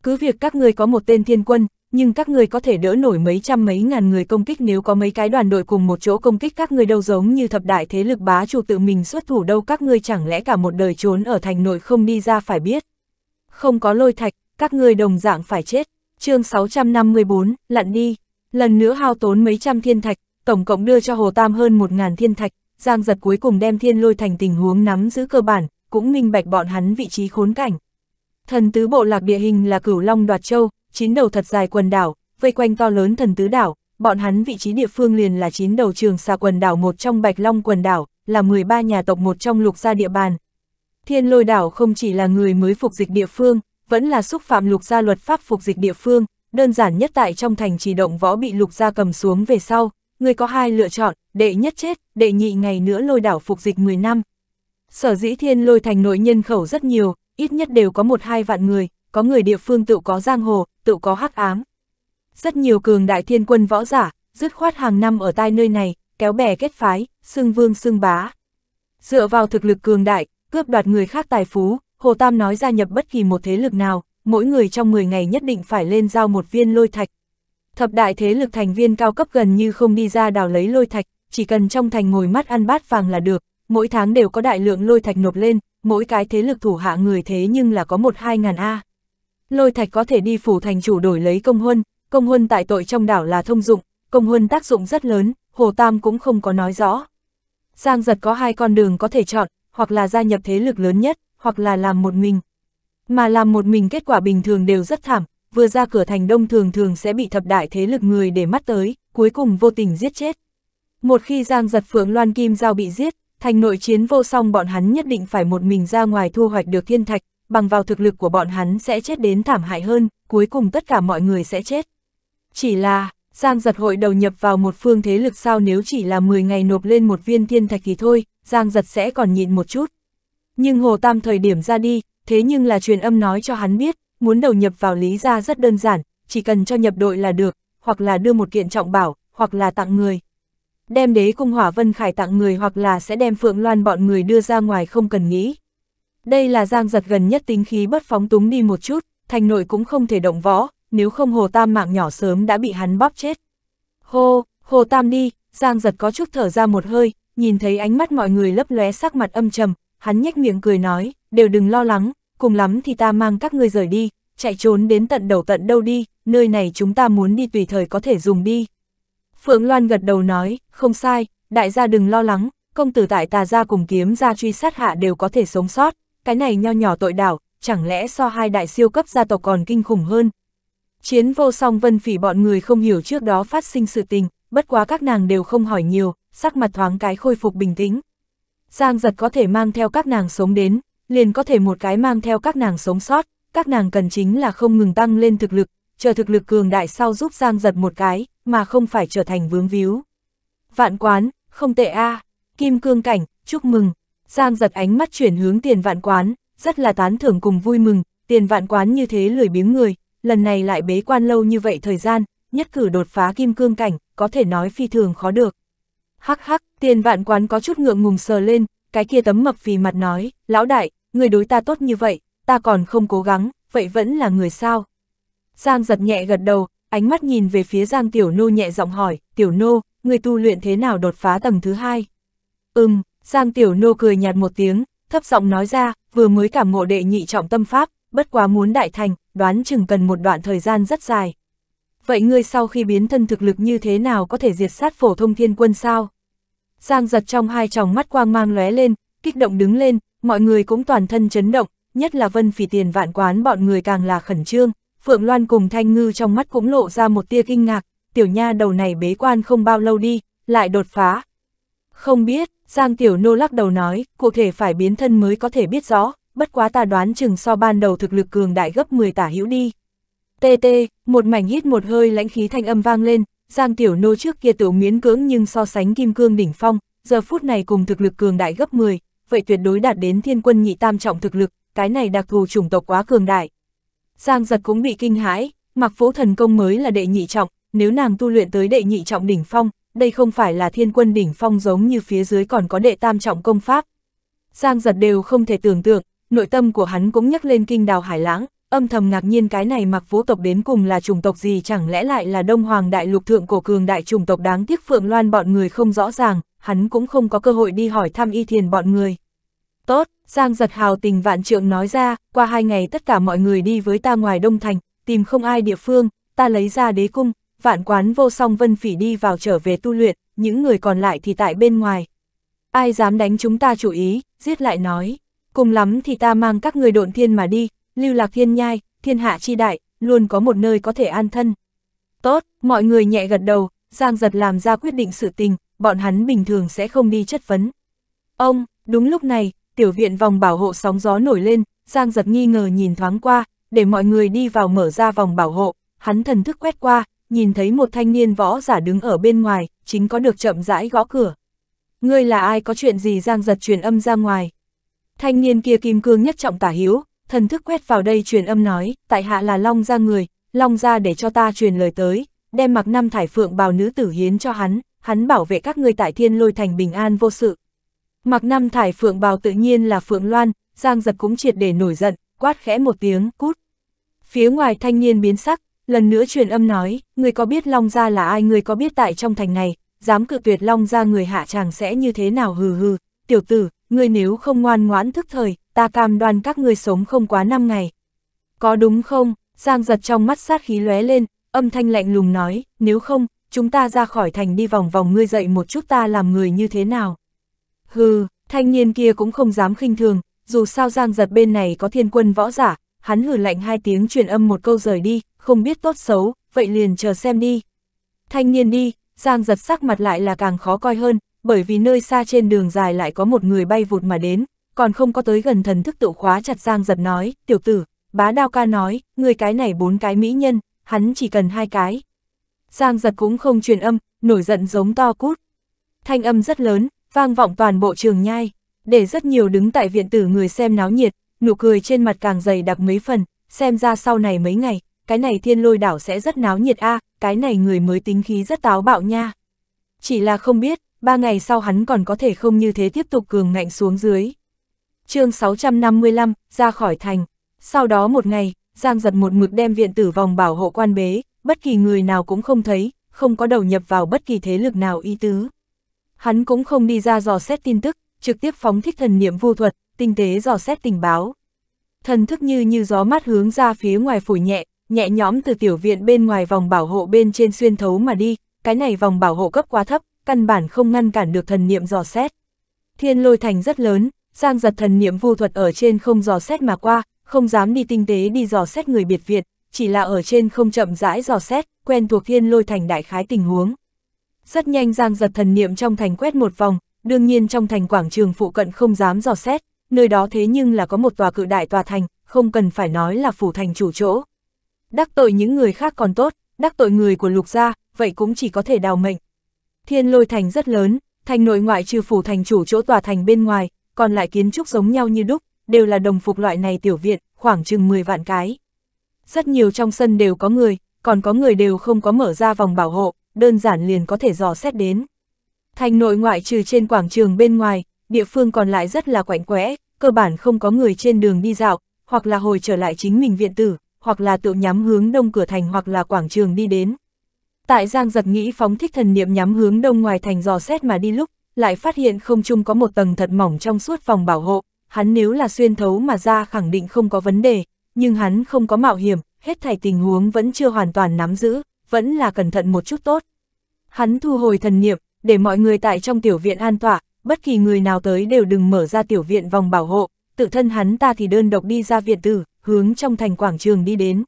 Speaker 1: Cứ việc các người có một tên thiên quân, nhưng các người có thể đỡ nổi mấy trăm mấy ngàn người công kích nếu có mấy cái đoàn đội cùng một chỗ công kích các người đâu giống như thập đại thế lực bá chủ tự mình xuất thủ đâu các người chẳng lẽ cả một đời trốn ở thành nội không đi ra phải biết. Không có lôi thạch, các người đồng dạng phải chết. chương 654, lặn đi. Lần nữa hao tốn mấy trăm thiên thạch, tổng cộng đưa cho Hồ Tam hơn một ngàn thiên thạch, Giang giật cuối cùng đem thiên lôi thành tình huống nắm giữ cơ bản, cũng minh bạch bọn hắn vị trí khốn cảnh. Thần tứ bộ lạc địa hình là cửu long đoạt châu, chín đầu thật dài quần đảo, vây quanh to lớn thần tứ đảo, bọn hắn vị trí địa phương liền là chín đầu trường xa quần đảo một trong Bạch Long quần đảo, là 13 nhà tộc một trong lục gia địa bàn. Thiên lôi đảo không chỉ là người mới phục dịch địa phương, vẫn là xúc phạm lục gia luật pháp phục dịch địa phương, đơn giản nhất tại trong thành chỉ động võ bị lục gia cầm xuống về sau, người có hai lựa chọn, đệ nhất chết, đệ nhị ngày nữa lôi đảo phục dịch 10 năm. Sở dĩ thiên lôi thành nội nhân khẩu rất nhiều, ít nhất đều có một hai vạn người, có người địa phương tự có giang hồ, tự có hắc ám. Rất nhiều cường đại thiên quân võ giả, dứt khoát hàng năm ở tai nơi này, kéo bè kết phái, xưng vương xưng bá. Dựa vào thực lực cường đại, cướp đoạt người khác tài phú, Hồ Tam nói gia nhập bất kỳ một thế lực nào, mỗi người trong 10 ngày nhất định phải lên giao một viên lôi thạch. Thập đại thế lực thành viên cao cấp gần như không đi ra đào lấy lôi thạch, chỉ cần trong thành ngồi mắt ăn bát vàng là được, mỗi tháng đều có đại lượng lôi thạch nộp lên, mỗi cái thế lực thủ hạ người thế nhưng là có một hai ngàn A lôi thạch có thể đi phủ thành chủ đổi lấy công huân, công huân tại tội trong đảo là thông dụng, công huân tác dụng rất lớn, Hồ Tam cũng không có nói rõ. Giang giật có hai con đường có thể chọn, hoặc là gia nhập thế lực lớn nhất, hoặc là làm một mình. Mà làm một mình kết quả bình thường đều rất thảm, vừa ra cửa thành đông thường thường sẽ bị thập đại thế lực người để mắt tới, cuối cùng vô tình giết chết. Một khi Giang giật Phượng Loan Kim Giao bị giết, thành nội chiến vô song bọn hắn nhất định phải một mình ra ngoài thu hoạch được thiên thạch, bằng vào thực lực của bọn hắn sẽ chết đến thảm hại hơn, cuối cùng tất cả mọi người sẽ chết. Chỉ là, Giang giật hội đầu nhập vào một phương thế lực sao nếu chỉ là 10 ngày nộp lên một viên thiên thạch thì thôi, Giang giật sẽ còn nhịn một chút. Nhưng Hồ Tam thời điểm ra đi, thế nhưng là truyền âm nói cho hắn biết, muốn đầu nhập vào Lý Gia rất đơn giản, chỉ cần cho nhập đội là được, hoặc là đưa một kiện trọng bảo, hoặc là tặng người. Đem đế cung hỏa vân khải tặng người hoặc là sẽ đem Phượng Loan bọn người đưa ra ngoài không cần nghĩ. Đây là giang giật gần nhất tính khí bất phóng túng đi một chút, thành nội cũng không thể động võ, nếu không Hồ Tam mạng nhỏ sớm đã bị hắn bóp chết. Hô, Hồ Tam đi, giang giật có chút thở ra một hơi, nhìn thấy ánh mắt mọi người lấp lóe sắc mặt âm trầm, hắn nhếch miệng cười nói, đều đừng lo lắng, cùng lắm thì ta mang các ngươi rời đi, chạy trốn đến tận đầu tận đâu đi, nơi này chúng ta muốn đi tùy thời có thể dùng đi. Phượng Loan gật đầu nói, không sai, đại gia đừng lo lắng, công tử tại tà gia cùng kiếm gia truy sát hạ đều có thể sống sót, cái này nho nhỏ tội đảo, chẳng lẽ so hai đại siêu cấp gia tộc còn kinh khủng hơn. Chiến vô song vân phỉ bọn người không hiểu trước đó phát sinh sự tình, bất quá các nàng đều không hỏi nhiều, sắc mặt thoáng cái khôi phục bình tĩnh. Giang giật có thể mang theo các nàng sống đến, liền có thể một cái mang theo các nàng sống sót, các nàng cần chính là không ngừng tăng lên thực lực, chờ thực lực cường đại sau giúp Giang giật một cái, mà không phải trở thành vướng víu. Vạn quán, không tệ a à. kim cương cảnh, chúc mừng, Giang giật ánh mắt chuyển hướng tiền vạn quán, rất là tán thưởng cùng vui mừng, tiền vạn quán như thế lười biếng người, lần này lại bế quan lâu như vậy thời gian, nhất cử đột phá kim cương cảnh, có thể nói phi thường khó được. Hắc hắc, tiền vạn quán có chút ngượng ngùng sờ lên, cái kia tấm mập phì mặt nói, lão đại, người đối ta tốt như vậy, ta còn không cố gắng, vậy vẫn là người sao. Giang giật nhẹ gật đầu, ánh mắt nhìn về phía Giang Tiểu Nô nhẹ giọng hỏi, Tiểu Nô, người tu luyện thế nào đột phá tầng thứ hai? Ừm, Giang Tiểu Nô cười nhạt một tiếng, thấp giọng nói ra, vừa mới cảm ngộ đệ nhị trọng tâm pháp, bất quá muốn đại thành, đoán chừng cần một đoạn thời gian rất dài. Vậy ngươi sau khi biến thân thực lực như thế nào có thể diệt sát phổ thông thiên quân sao? Giang giật trong hai tròng mắt quang mang lóe lên, kích động đứng lên, mọi người cũng toàn thân chấn động, nhất là vân phỉ tiền vạn quán bọn người càng là khẩn trương, Phượng Loan cùng Thanh Ngư trong mắt cũng lộ ra một tia kinh ngạc, tiểu nha đầu này bế quan không bao lâu đi, lại đột phá. Không biết, Giang Tiểu Nô lắc đầu nói, cụ thể phải biến thân mới có thể biết rõ, bất quá ta đoán chừng so ban đầu thực lực cường đại gấp 10 tả hữu đi. Tê tê, một mảnh hít một hơi lãnh khí thanh âm vang lên, Giang Tiểu Nô trước kia tiểu miến cưỡng nhưng so sánh kim cương đỉnh phong, giờ phút này cùng thực lực cường đại gấp 10, vậy tuyệt đối đạt đến thiên quân nhị tam trọng thực lực, cái này đặc thù chủng tộc quá cường đại. Giang giật cũng bị kinh hãi, mặc Phố thần công mới là đệ nhị trọng, nếu nàng tu luyện tới đệ nhị trọng đỉnh phong, đây không phải là thiên quân đỉnh phong giống như phía dưới còn có đệ tam trọng công pháp. Giang giật đều không thể tưởng tượng, nội tâm của hắn cũng nhắc lên kinh đào hải lãng, âm thầm ngạc nhiên cái này mặc vũ tộc đến cùng là chủng tộc gì chẳng lẽ lại là đông hoàng đại lục thượng cổ cường đại chủng tộc đáng tiếc phượng loan bọn người không rõ ràng, hắn cũng không có cơ hội đi hỏi thăm y thiền bọn người. Tốt, Giang giật hào tình vạn trượng nói ra, qua hai ngày tất cả mọi người đi với ta ngoài Đông Thành, tìm không ai địa phương, ta lấy ra đế cung, vạn quán vô song vân phỉ đi vào trở về tu luyện, những người còn lại thì tại bên ngoài. Ai dám đánh chúng ta chủ ý, giết lại nói. Cùng lắm thì ta mang các người độn thiên mà đi, lưu lạc thiên nhai, thiên hạ chi đại, luôn có một nơi có thể an thân. Tốt, mọi người nhẹ gật đầu, Giang giật làm ra quyết định sự tình, bọn hắn bình thường sẽ không đi chất vấn. Ông, đúng lúc này, tiểu viện vòng bảo hộ sóng gió nổi lên, Giang giật nghi ngờ nhìn thoáng qua, để mọi người đi vào mở ra vòng bảo hộ, hắn thần thức quét qua, nhìn thấy một thanh niên võ giả đứng ở bên ngoài, chính có được chậm rãi gõ cửa. Ngươi là ai có chuyện gì giang giật truyền âm ra ngoài. Thanh niên kia kim cương nhất trọng tả hiếu, thần thức quét vào đây truyền âm nói, tại hạ là long ra người, long ra để cho ta truyền lời tới, đem mặc năm thải phượng bào nữ tử hiến cho hắn, hắn bảo vệ các ngươi tại thiên lôi thành bình an vô sự. Mặc năm thải phượng bào tự nhiên là phượng loan, giang giật cũng triệt để nổi giận, quát khẽ một tiếng, cút. Phía ngoài thanh niên biến sắc, Lần nữa truyền âm nói, người có biết Long Gia là ai người có biết tại trong thành này, dám cự tuyệt Long Gia người hạ chàng sẽ như thế nào hừ hừ, tiểu tử, ngươi nếu không ngoan ngoãn thức thời, ta cam đoan các ngươi sống không quá 5 ngày. Có đúng không? Giang giật trong mắt sát khí lóe lên, âm thanh lạnh lùng nói, nếu không, chúng ta ra khỏi thành đi vòng vòng ngươi dậy một chút ta làm người như thế nào. Hừ, thanh niên kia cũng không dám khinh thường, dù sao Giang giật bên này có thiên quân võ giả, hắn hử lạnh hai tiếng truyền âm một câu rời đi, không biết tốt xấu, vậy liền chờ xem đi. Thanh niên đi, Giang giật sắc mặt lại là càng khó coi hơn, bởi vì nơi xa trên đường dài lại có một người bay vụt mà đến, còn không có tới gần thần thức tự khóa chặt Giang giật nói, tiểu tử, bá đao ca nói, người cái này bốn cái mỹ nhân, hắn chỉ cần hai cái. Giang giật cũng không truyền âm, nổi giận giống to cút. Thanh âm rất lớn, vang vọng toàn bộ trường nhai, để rất nhiều đứng tại viện tử người xem náo nhiệt, nụ cười trên mặt càng dày đặc mấy phần, xem ra sau này mấy ngày, cái này thiên lôi đảo sẽ rất náo nhiệt a à, cái này người mới tính khí rất táo bạo nha. Chỉ là không biết, ba ngày sau hắn còn có thể không như thế tiếp tục cường ngạnh xuống dưới. chương 655, ra khỏi thành. Sau đó một ngày, Giang giật một mực đem viện tử vòng bảo hộ quan bế, bất kỳ người nào cũng không thấy, không có đầu nhập vào bất kỳ thế lực nào y tứ. Hắn cũng không đi ra dò xét tin tức, trực tiếp phóng thích thần niệm vu thuật, tinh tế dò xét tình báo. Thần thức như như gió mát hướng ra phía ngoài phủ nhẹ, nhẹ nhõm từ tiểu viện bên ngoài vòng bảo hộ bên trên xuyên thấu mà đi, cái này vòng bảo hộ cấp quá thấp, căn bản không ngăn cản được thần niệm dò xét. Thiên lôi thành rất lớn, Giang giật thần niệm vu thuật ở trên không dò xét mà qua, không dám đi tinh tế đi dò xét người biệt viện, chỉ là ở trên không chậm rãi dò xét, quen thuộc thiên lôi thành đại khái tình huống. Rất nhanh Giang giật thần niệm trong thành quét một vòng, đương nhiên trong thành quảng trường phụ cận không dám dò xét, nơi đó thế nhưng là có một tòa cự đại tòa thành, không cần phải nói là phủ thành chủ chỗ. Đắc tội những người khác còn tốt, đắc tội người của lục gia, vậy cũng chỉ có thể đào mệnh. Thiên lôi thành rất lớn, thành nội ngoại trừ phủ thành chủ chỗ tòa thành bên ngoài, còn lại kiến trúc giống nhau như đúc, đều là đồng phục loại này tiểu viện, khoảng chừng 10 vạn cái. Rất nhiều trong sân đều có người, còn có người đều không có mở ra vòng bảo hộ, đơn giản liền có thể dò xét đến. Thành nội ngoại trừ trên quảng trường bên ngoài, địa phương còn lại rất là quạnh quẽ, cơ bản không có người trên đường đi dạo, hoặc là hồi trở lại chính mình viện tử, hoặc là tự nhắm hướng đông cửa thành hoặc là quảng trường đi đến. Tại Giang giật nghĩ phóng thích thần niệm nhắm hướng đông ngoài thành dò xét mà đi lúc, lại phát hiện không chung có một tầng thật mỏng trong suốt phòng bảo hộ, hắn nếu là xuyên thấu mà ra khẳng định không có vấn đề, nhưng hắn không có mạo hiểm, hết thảy tình huống vẫn chưa hoàn toàn nắm giữ, vẫn là cẩn thận một chút tốt. Hắn thu hồi thần niệm, để mọi người tại trong tiểu viện an tọa, bất kỳ người nào tới đều đừng mở ra tiểu viện vòng bảo hộ, tự thân hắn ta thì đơn độc đi ra viện tử, hướng trong thành quảng trường đi đến.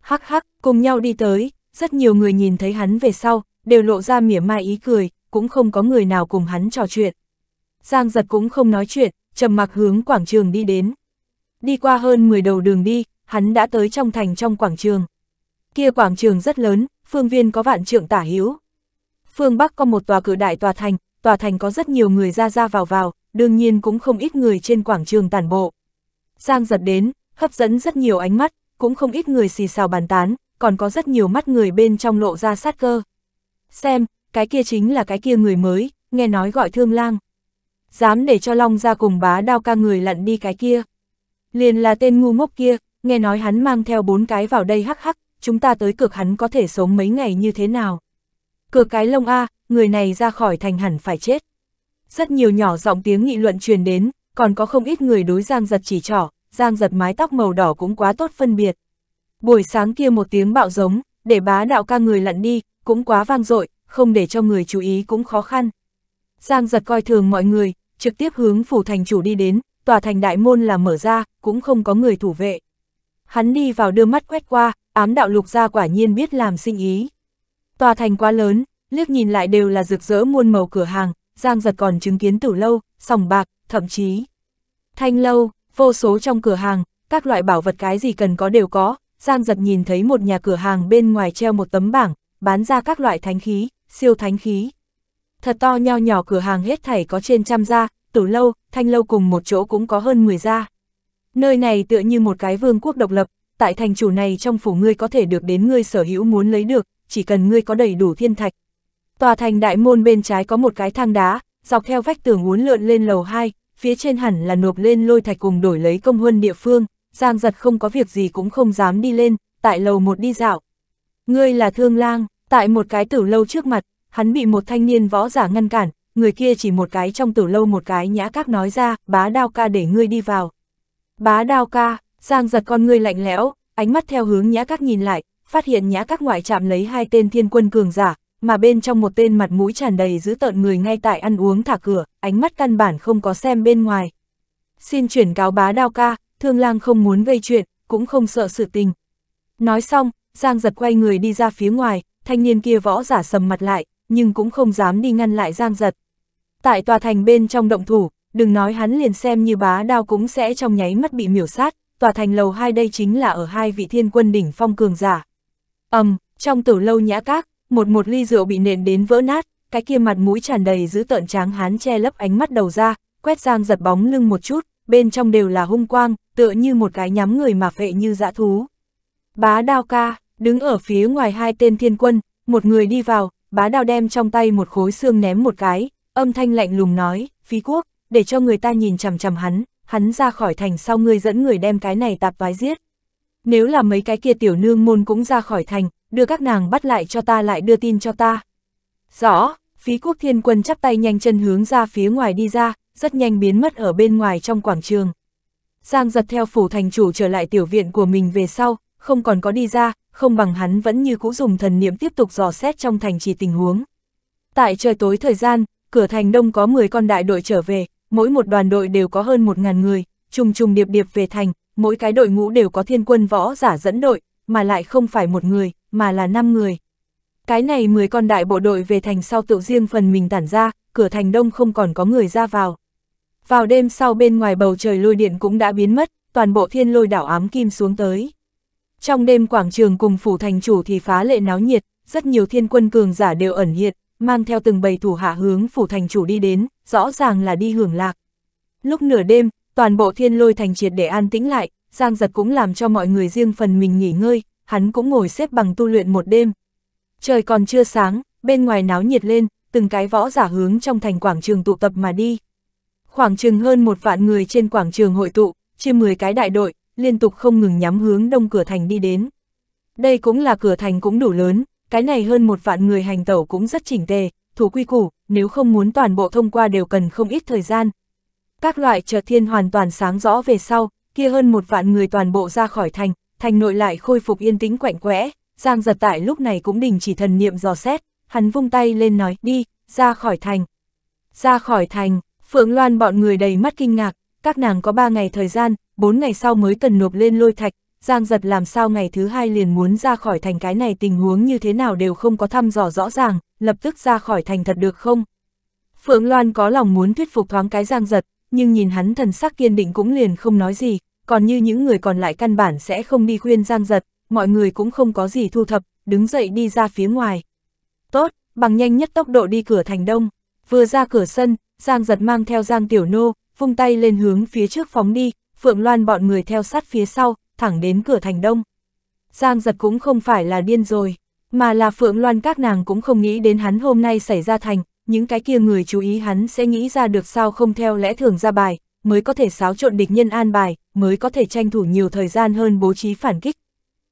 Speaker 1: Hắc hắc, cùng nhau đi tới, rất nhiều người nhìn thấy hắn về sau, đều lộ ra mỉa mai ý cười, cũng không có người nào cùng hắn trò chuyện. Giang giật cũng không nói chuyện, trầm mặc hướng quảng trường đi đến. Đi qua hơn 10 đầu đường đi, hắn đã tới trong thành trong quảng trường. Kia quảng trường rất lớn, phương viên có vạn trượng tả hữu. Phương Bắc có một tòa cử đại tòa thành, tòa thành có rất nhiều người ra ra vào vào, đương nhiên cũng không ít người trên quảng trường tản bộ. Giang giật đến, hấp dẫn rất nhiều ánh mắt, cũng không ít người xì xào bàn tán, còn có rất nhiều mắt người bên trong lộ ra sát cơ. Xem, cái kia chính là cái kia người mới, nghe nói gọi thương lang. Dám để cho Long ra cùng bá đao ca người lặn đi cái kia. Liền là tên ngu ngốc kia, nghe nói hắn mang theo bốn cái vào đây hắc hắc, chúng ta tới cực hắn có thể sống mấy ngày như thế nào. Cửa cái lông A, người này ra khỏi thành hẳn phải chết. Rất nhiều nhỏ giọng tiếng nghị luận truyền đến, còn có không ít người đối Giang Giật chỉ trỏ, Giang Giật mái tóc màu đỏ cũng quá tốt phân biệt. Buổi sáng kia một tiếng bạo giống, để bá đạo ca người lặn đi, cũng quá vang dội, không để cho người chú ý cũng khó khăn. Giang Giật coi thường mọi người, trực tiếp hướng phủ thành chủ đi đến, tòa thành đại môn là mở ra, cũng không có người thủ vệ. Hắn đi vào đưa mắt quét qua, ám đạo lục ra quả nhiên biết làm sinh ý. Tòa thành quá lớn, liếc nhìn lại đều là rực rỡ muôn màu cửa hàng, Giang giật còn chứng kiến tử lâu, sòng bạc, thậm chí thanh lâu, vô số trong cửa hàng, các loại bảo vật cái gì cần có đều có, Giang giật nhìn thấy một nhà cửa hàng bên ngoài treo một tấm bảng, bán ra các loại thánh khí, siêu thánh khí. Thật to nho nhỏ cửa hàng hết thảy có trên trăm gia, tử lâu, thanh lâu cùng một chỗ cũng có hơn 10 gia. Nơi này tựa như một cái vương quốc độc lập, tại thành chủ này trong phủ ngươi có thể được đến ngươi sở hữu muốn lấy được, chỉ cần ngươi có đầy đủ thiên thạch, Tòa thành đại môn bên trái có một cái thang đá, dọc theo vách tường uốn lượn lên lầu 2, phía trên hẳn là nộp lên lôi thạch cùng đổi lấy công huân địa phương, Giang giật không có việc gì cũng không dám đi lên, tại lầu một đi dạo. Ngươi là thương lang, tại một cái tử lâu trước mặt, hắn bị một thanh niên võ giả ngăn cản, người kia chỉ một cái trong tử lâu một cái nhã các nói ra, bá đao ca để ngươi đi vào. Bá đao ca, Giang giật con ngươi lạnh lẽo, ánh mắt theo hướng nhã các nhìn lại, phát hiện nhã các ngoại chạm lấy hai tên thiên quân cường giả, mà bên trong một tên mặt mũi tràn đầy giữ tợn người ngay tại ăn uống thả cửa, ánh mắt căn bản không có xem bên ngoài. Xin chuyển cáo bá đao ca, thương lang không muốn gây chuyện, cũng không sợ sự tình. Nói xong, Giang giật quay người đi ra phía ngoài, thanh niên kia võ giả sầm mặt lại, nhưng cũng không dám đi ngăn lại Giang giật. Tại tòa thành bên trong động thủ, đừng nói hắn liền xem như bá đao cũng sẽ trong nháy mắt bị miểu sát, tòa thành lầu hai đây chính là ở hai vị thiên quân đỉnh phong cường giả. ầm um, trong tử lâu nhã các, một một ly rượu bị nện đến vỡ nát, cái kia mặt mũi tràn đầy giữ tợn tráng hán che lấp ánh mắt đầu ra, quét giang giật bóng lưng một chút, bên trong đều là hung quang, tựa như một cái nhắm người mà phệ như dã thú. Bá đao ca, đứng ở phía ngoài hai tên thiên quân, một người đi vào, bá đao đem trong tay một khối xương ném một cái, âm thanh lạnh lùng nói, phí quốc, để cho người ta nhìn chằm chằm hắn, hắn ra khỏi thành sau ngươi dẫn người đem cái này tạp vái giết. Nếu là mấy cái kia tiểu nương môn cũng ra khỏi thành, đưa các nàng bắt lại cho ta lại đưa tin cho ta. Rõ, phí quốc thiên quân chắp tay nhanh chân hướng ra phía ngoài đi ra, rất nhanh biến mất ở bên ngoài trong quảng trường. Giang giật theo phủ thành chủ trở lại tiểu viện của mình về sau, không còn có đi ra, không bằng hắn vẫn như cũ dùng thần niệm tiếp tục dò xét trong thành trì tình huống. Tại trời tối thời gian, cửa thành đông có 10 con đại đội trở về, mỗi một đoàn đội đều có hơn 1.000 người, trùng trùng điệp điệp về thành, mỗi cái đội ngũ đều có thiên quân võ giả dẫn đội, mà lại không phải một người, mà là 5 người. Cái này 10 con đại bộ đội về thành sau tự riêng phần mình tản ra, cửa thành đông không còn có người ra vào. Vào đêm sau bên ngoài bầu trời lôi điện cũng đã biến mất, toàn bộ thiên lôi đảo ám kim xuống tới. Trong đêm quảng trường cùng phủ thành chủ thì phá lệ náo nhiệt, rất nhiều thiên quân cường giả đều ẩn hiện, mang theo từng bầy thủ hạ hướng phủ thành chủ đi đến, rõ ràng là đi hưởng lạc. Lúc nửa đêm, toàn bộ thiên lôi thành triệt để an tĩnh lại, Giang giật cũng làm cho mọi người riêng phần mình nghỉ ngơi, hắn cũng ngồi xếp bằng tu luyện một đêm. Trời còn chưa sáng, bên ngoài náo nhiệt lên, từng cái võ giả hướng trong thành quảng trường tụ tập mà đi. Khoảng chừng hơn một vạn người trên quảng trường hội tụ, chia 10 cái đại đội, liên tục không ngừng nhắm hướng đông cửa thành đi đến. Đây cũng là cửa thành cũng đủ lớn, cái này hơn một vạn người hành tẩu cũng rất chỉnh tề, thủ quy củ, nếu không muốn toàn bộ thông qua đều cần không ít thời gian. Các loại chợ thiên hoàn toàn sáng rõ về sau, kia hơn một vạn người toàn bộ ra khỏi thành, thành nội lại khôi phục yên tĩnh quạnh quẽ, Giang giật tại lúc này cũng đình chỉ thần niệm dò xét, hắn vung tay lên nói, đi, ra khỏi thành. Ra khỏi thành, Phượng Loan bọn người đầy mắt kinh ngạc, các nàng có ba ngày thời gian, bốn ngày sau mới cần nộp lên lôi thạch, Giang giật làm sao ngày thứ hai liền muốn ra khỏi thành cái này tình huống như thế nào đều không có thăm dò rõ ràng, lập tức ra khỏi thành thật được không? Phượng Loan có lòng muốn thuyết phục thoáng cái Giang giật, nhưng nhìn hắn thần sắc kiên định cũng liền không nói gì, còn như những người còn lại căn bản sẽ không đi khuyên Giang Giật, mọi người cũng không có gì thu thập, đứng dậy đi ra phía ngoài. Tốt, bằng nhanh nhất tốc độ đi cửa thành đông, vừa ra cửa sân, Giang Giật mang theo Giang Tiểu Nô, vung tay lên hướng phía trước phóng đi, Phượng Loan bọn người theo sát phía sau, thẳng đến cửa thành đông. Giang Giật cũng không phải là điên rồi, mà là Phượng Loan các nàng cũng không nghĩ đến hắn hôm nay xảy ra thành, những cái kia người chú ý hắn sẽ nghĩ ra được sao không theo lẽ thường ra bài, mới có thể xáo trộn địch nhân an bài, mới có thể tranh thủ nhiều thời gian hơn bố trí phản kích.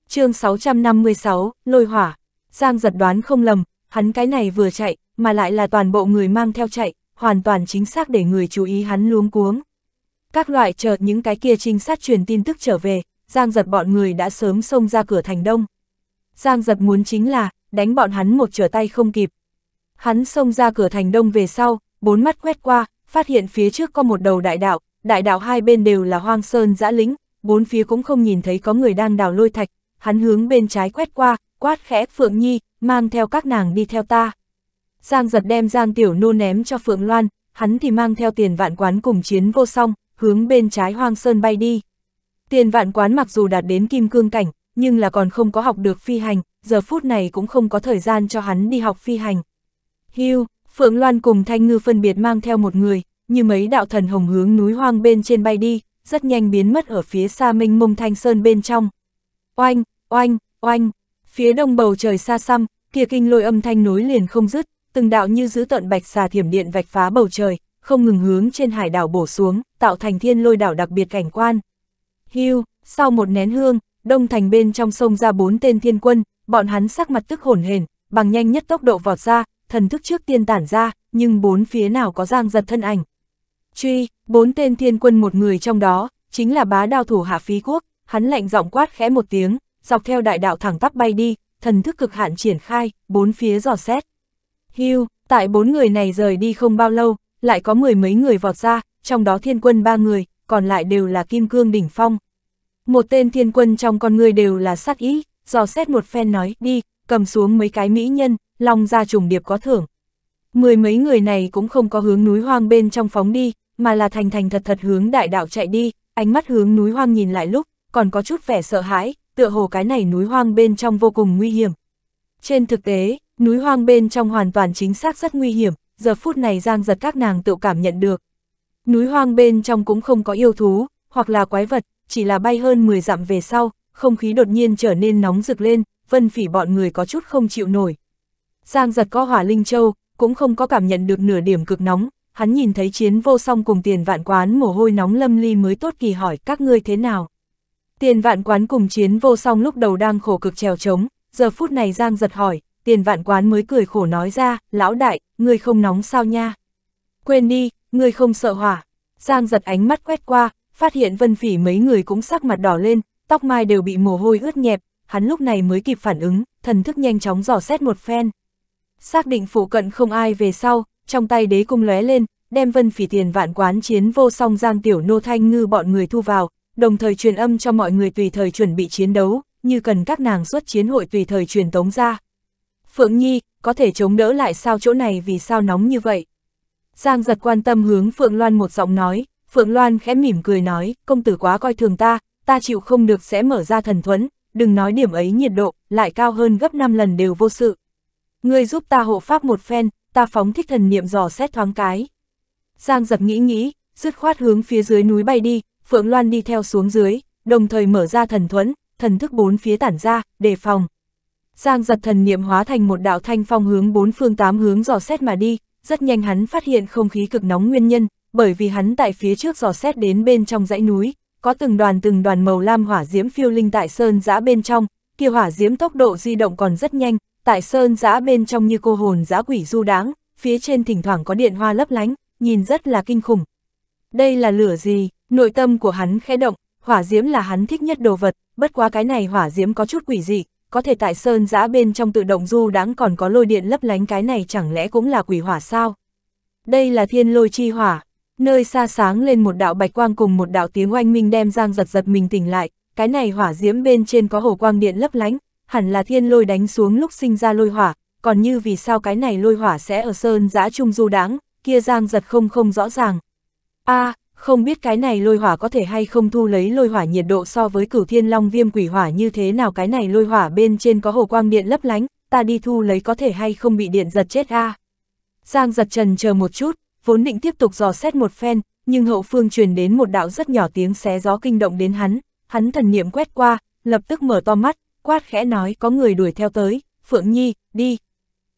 Speaker 1: chương 656, lôi hỏa, Giang giật đoán không lầm, hắn cái này vừa chạy, mà lại là toàn bộ người mang theo chạy, hoàn toàn chính xác để người chú ý hắn luống cuống. Các loại chờ những cái kia trinh sát truyền tin tức trở về, Giang giật bọn người đã sớm xông ra cửa thành đông. Giang giật muốn chính là, đánh bọn hắn một trở tay không kịp. Hắn xông ra cửa thành đông về sau, bốn mắt quét qua, phát hiện phía trước có một đầu đại đạo, đại đạo hai bên đều là hoang sơn dã lính, bốn phía cũng không nhìn thấy có người đang đào lôi thạch, hắn hướng bên trái quét qua, quát khẽ Phượng Nhi, mang theo các nàng đi theo ta. Giang giật đem Giang Tiểu Nô ném cho Phượng Loan, hắn thì mang theo tiền vạn quán cùng chiến vô song, hướng bên trái hoang sơn bay đi. Tiền vạn quán mặc dù đạt đến kim cương cảnh, nhưng là còn không có học được phi hành, giờ phút này cũng không có thời gian cho hắn đi học phi hành. Hưu, Phượng Loan cùng Thanh Ngư phân biệt mang theo một người, như mấy đạo thần hồng hướng núi hoang bên trên bay đi, rất nhanh biến mất ở phía xa minh mông thanh sơn bên trong. Oanh, oanh, oanh, phía đông bầu trời xa xăm, kia kinh lôi âm thanh nối liền không dứt, từng đạo như giữ tận bạch xà thiểm điện vạch phá bầu trời, không ngừng hướng trên hải đảo bổ xuống, tạo thành thiên lôi đảo đặc biệt cảnh quan. Hưu, sau một nén hương, đông thành bên trong sông ra bốn tên thiên quân, bọn hắn sắc mặt tức hồn hển, bằng nhanh nhất tốc độ vọt ra, thần thức trước tiên tản ra, nhưng bốn phía nào có giang giật thân ảnh, Truy, bốn tên thiên quân một người trong đó, chính là bá đao thủ hạ phí quốc, hắn lạnh giọng quát khẽ một tiếng, dọc theo đại đạo thẳng tắp bay đi, thần thức cực hạn triển khai, bốn phía dò xét. Hưu, tại bốn người này rời đi không bao lâu, lại có mười mấy người vọt ra, trong đó thiên quân ba người, còn lại đều là kim cương đỉnh phong. Một tên thiên quân trong con người đều là sát ý, dò xét một phen nói, đi, cầm xuống mấy cái mỹ nhân, lòng ra trùng điệp có thưởng. Mười mấy người này cũng không có hướng núi hoang bên trong phóng đi, mà là thành thành thật thật hướng đại đạo chạy đi, ánh mắt hướng núi hoang nhìn lại lúc, còn có chút vẻ sợ hãi, tựa hồ cái này núi hoang bên trong vô cùng nguy hiểm. Trên thực tế, núi hoang bên trong hoàn toàn chính xác rất nguy hiểm, giờ phút này giang giật các nàng tự cảm nhận được. Núi hoang bên trong cũng không có yêu thú, hoặc là quái vật, chỉ là bay hơn 10 dặm về sau, không khí đột nhiên trở nên nóng rực lên, vân phỉ bọn người có chút không chịu nổi. Giang giật có hỏa linh châu, cũng không có cảm nhận được nửa điểm cực nóng, hắn nhìn thấy chiến vô song cùng tiền vạn quán mồ hôi nóng lâm ly mới tốt kỳ hỏi các ngươi thế nào. Tiền vạn quán cùng chiến vô song lúc đầu đang khổ cực trèo trống, giờ phút này giang giật hỏi, tiền vạn quán mới cười khổ nói ra, lão đại, ngươi không nóng sao nha. Quên đi, ngươi không sợ hỏa. Giang giật ánh mắt quét qua, phát hiện vân phỉ mấy người cũng sắc mặt đỏ lên, tóc mai đều bị mồ hôi ướt nhẹp, hắn lúc này mới kịp phản ứng, thần thức nhanh chóng dò xét một phen. Xác định phụ cận không ai về sau, trong tay đế cung lóe lên, đem vân phỉ tiền vạn quán chiến vô song giang tiểu nô thanh ngư bọn người thu vào, đồng thời truyền âm cho mọi người tùy thời chuẩn bị chiến đấu, như cần các nàng xuất chiến hội tùy thời truyền tống ra. Phượng Nhi, có thể chống đỡ lại sao chỗ này vì sao nóng như vậy? Giang giật quan tâm hướng Phượng Loan một giọng nói, Phượng Loan khẽ mỉm cười nói, công tử quá coi thường ta, ta chịu không được sẽ mở ra thần thuẫn, đừng nói điểm ấy nhiệt độ, lại cao hơn gấp 5 lần đều vô sự. Ngươi giúp ta hộ pháp một phen, ta phóng thích thần niệm dò xét thoáng cái. Giang giật nghĩ nghĩ, dứt khoát hướng phía dưới núi bay đi, Phượng Loan đi theo xuống dưới, đồng thời mở ra thần thuẫn, thần thức bốn phía tản ra, đề phòng. Giang giật thần niệm hóa thành một đạo thanh phong hướng bốn phương tám hướng dò xét mà đi, rất nhanh hắn phát hiện không khí cực nóng nguyên nhân, bởi vì hắn tại phía trước dò xét đến bên trong dãy núi, có từng đoàn từng đoàn màu lam hỏa diễm phiêu linh tại sơn giã bên trong, kia hỏa diễm tốc độ di động còn rất nhanh, tại sơn giã bên trong như cô hồn giã quỷ du đáng, phía trên thỉnh thoảng có điện hoa lấp lánh, nhìn rất là kinh khủng. Đây là lửa gì, nội tâm của hắn khẽ động, hỏa diễm là hắn thích nhất đồ vật, bất quá cái này hỏa diễm có chút quỷ dị, có thể tại sơn giã bên trong tự động du đáng còn có lôi điện lấp lánh cái này chẳng lẽ cũng là quỷ hỏa sao? Đây là thiên lôi chi hỏa, nơi xa sáng lên một đạo bạch quang cùng một đạo tiếng oanh minh đem Giang giật giật mình tỉnh lại, cái này hỏa diễm bên trên có hồ quang điện lấp lánh, hẳn là thiên lôi đánh xuống lúc sinh ra lôi hỏa, còn như vì sao cái này lôi hỏa sẽ ở sơn giã trung du đáng, kia giang giật không không rõ ràng. a à, không biết cái này lôi hỏa có thể hay không thu lấy lôi hỏa nhiệt độ so với cửu thiên long viêm quỷ hỏa như thế nào cái này lôi hỏa bên trên có hồ quang điện lấp lánh, ta đi thu lấy có thể hay không bị điện giật chết a à. Giang giật trần chờ một chút, vốn định tiếp tục dò xét một phen, nhưng hậu phương truyền đến một đạo rất nhỏ tiếng xé gió kinh động đến hắn, hắn thần niệm quét qua, lập tức mở to mắt, quát khẽ nói có người đuổi theo tới, Phượng Nhi, đi.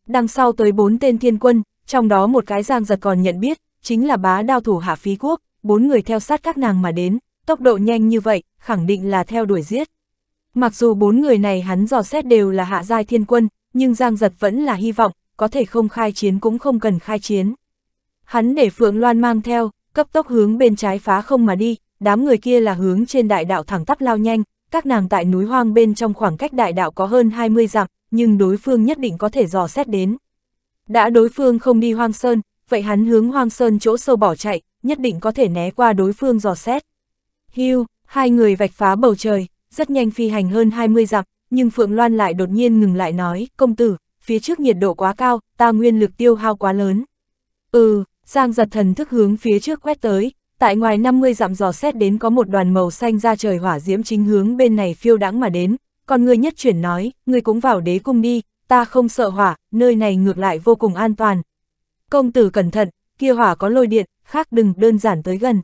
Speaker 1: Đằng sau tới bốn tên thiên quân, trong đó một cái giang giật còn nhận biết, chính là bá đao thủ hạ phí quốc, bốn người theo sát các nàng mà đến, tốc độ nhanh như vậy, khẳng định là theo đuổi giết. Mặc dù bốn người này hắn dò xét đều là hạ giai thiên quân, nhưng giang giật vẫn là hy vọng, có thể không khai chiến cũng không cần khai chiến. Hắn để Phượng Loan mang theo, cấp tốc hướng bên trái phá không mà đi, đám người kia là hướng trên đại đạo thẳng tắp lao nhanh, các nàng tại núi hoang bên trong khoảng cách đại đạo có hơn 20 dặm, nhưng đối phương nhất định có thể dò xét đến. Đã đối phương không đi hoang sơn, vậy hắn hướng hoang sơn chỗ sâu bỏ chạy, nhất định có thể né qua đối phương dò xét. Hưu, hai người vạch phá bầu trời, rất nhanh phi hành hơn 20 dặm, nhưng Phượng Loan lại đột nhiên ngừng lại nói, công tử, phía trước nhiệt độ quá cao, ta nguyên lực tiêu hao quá lớn. Ừ, Giang giật thần thức hướng phía trước quét tới, tại ngoài 50 dặm dò xét đến có một đoàn màu xanh ra trời hỏa diễm chính hướng bên này phiêu đãng mà đến, còn ngươi nhất chuyển nói, ngươi cũng vào đế cung đi, ta không sợ hỏa, nơi này ngược lại vô cùng an toàn. Công tử cẩn thận, kia hỏa có lôi điện, khác đừng đơn giản tới gần.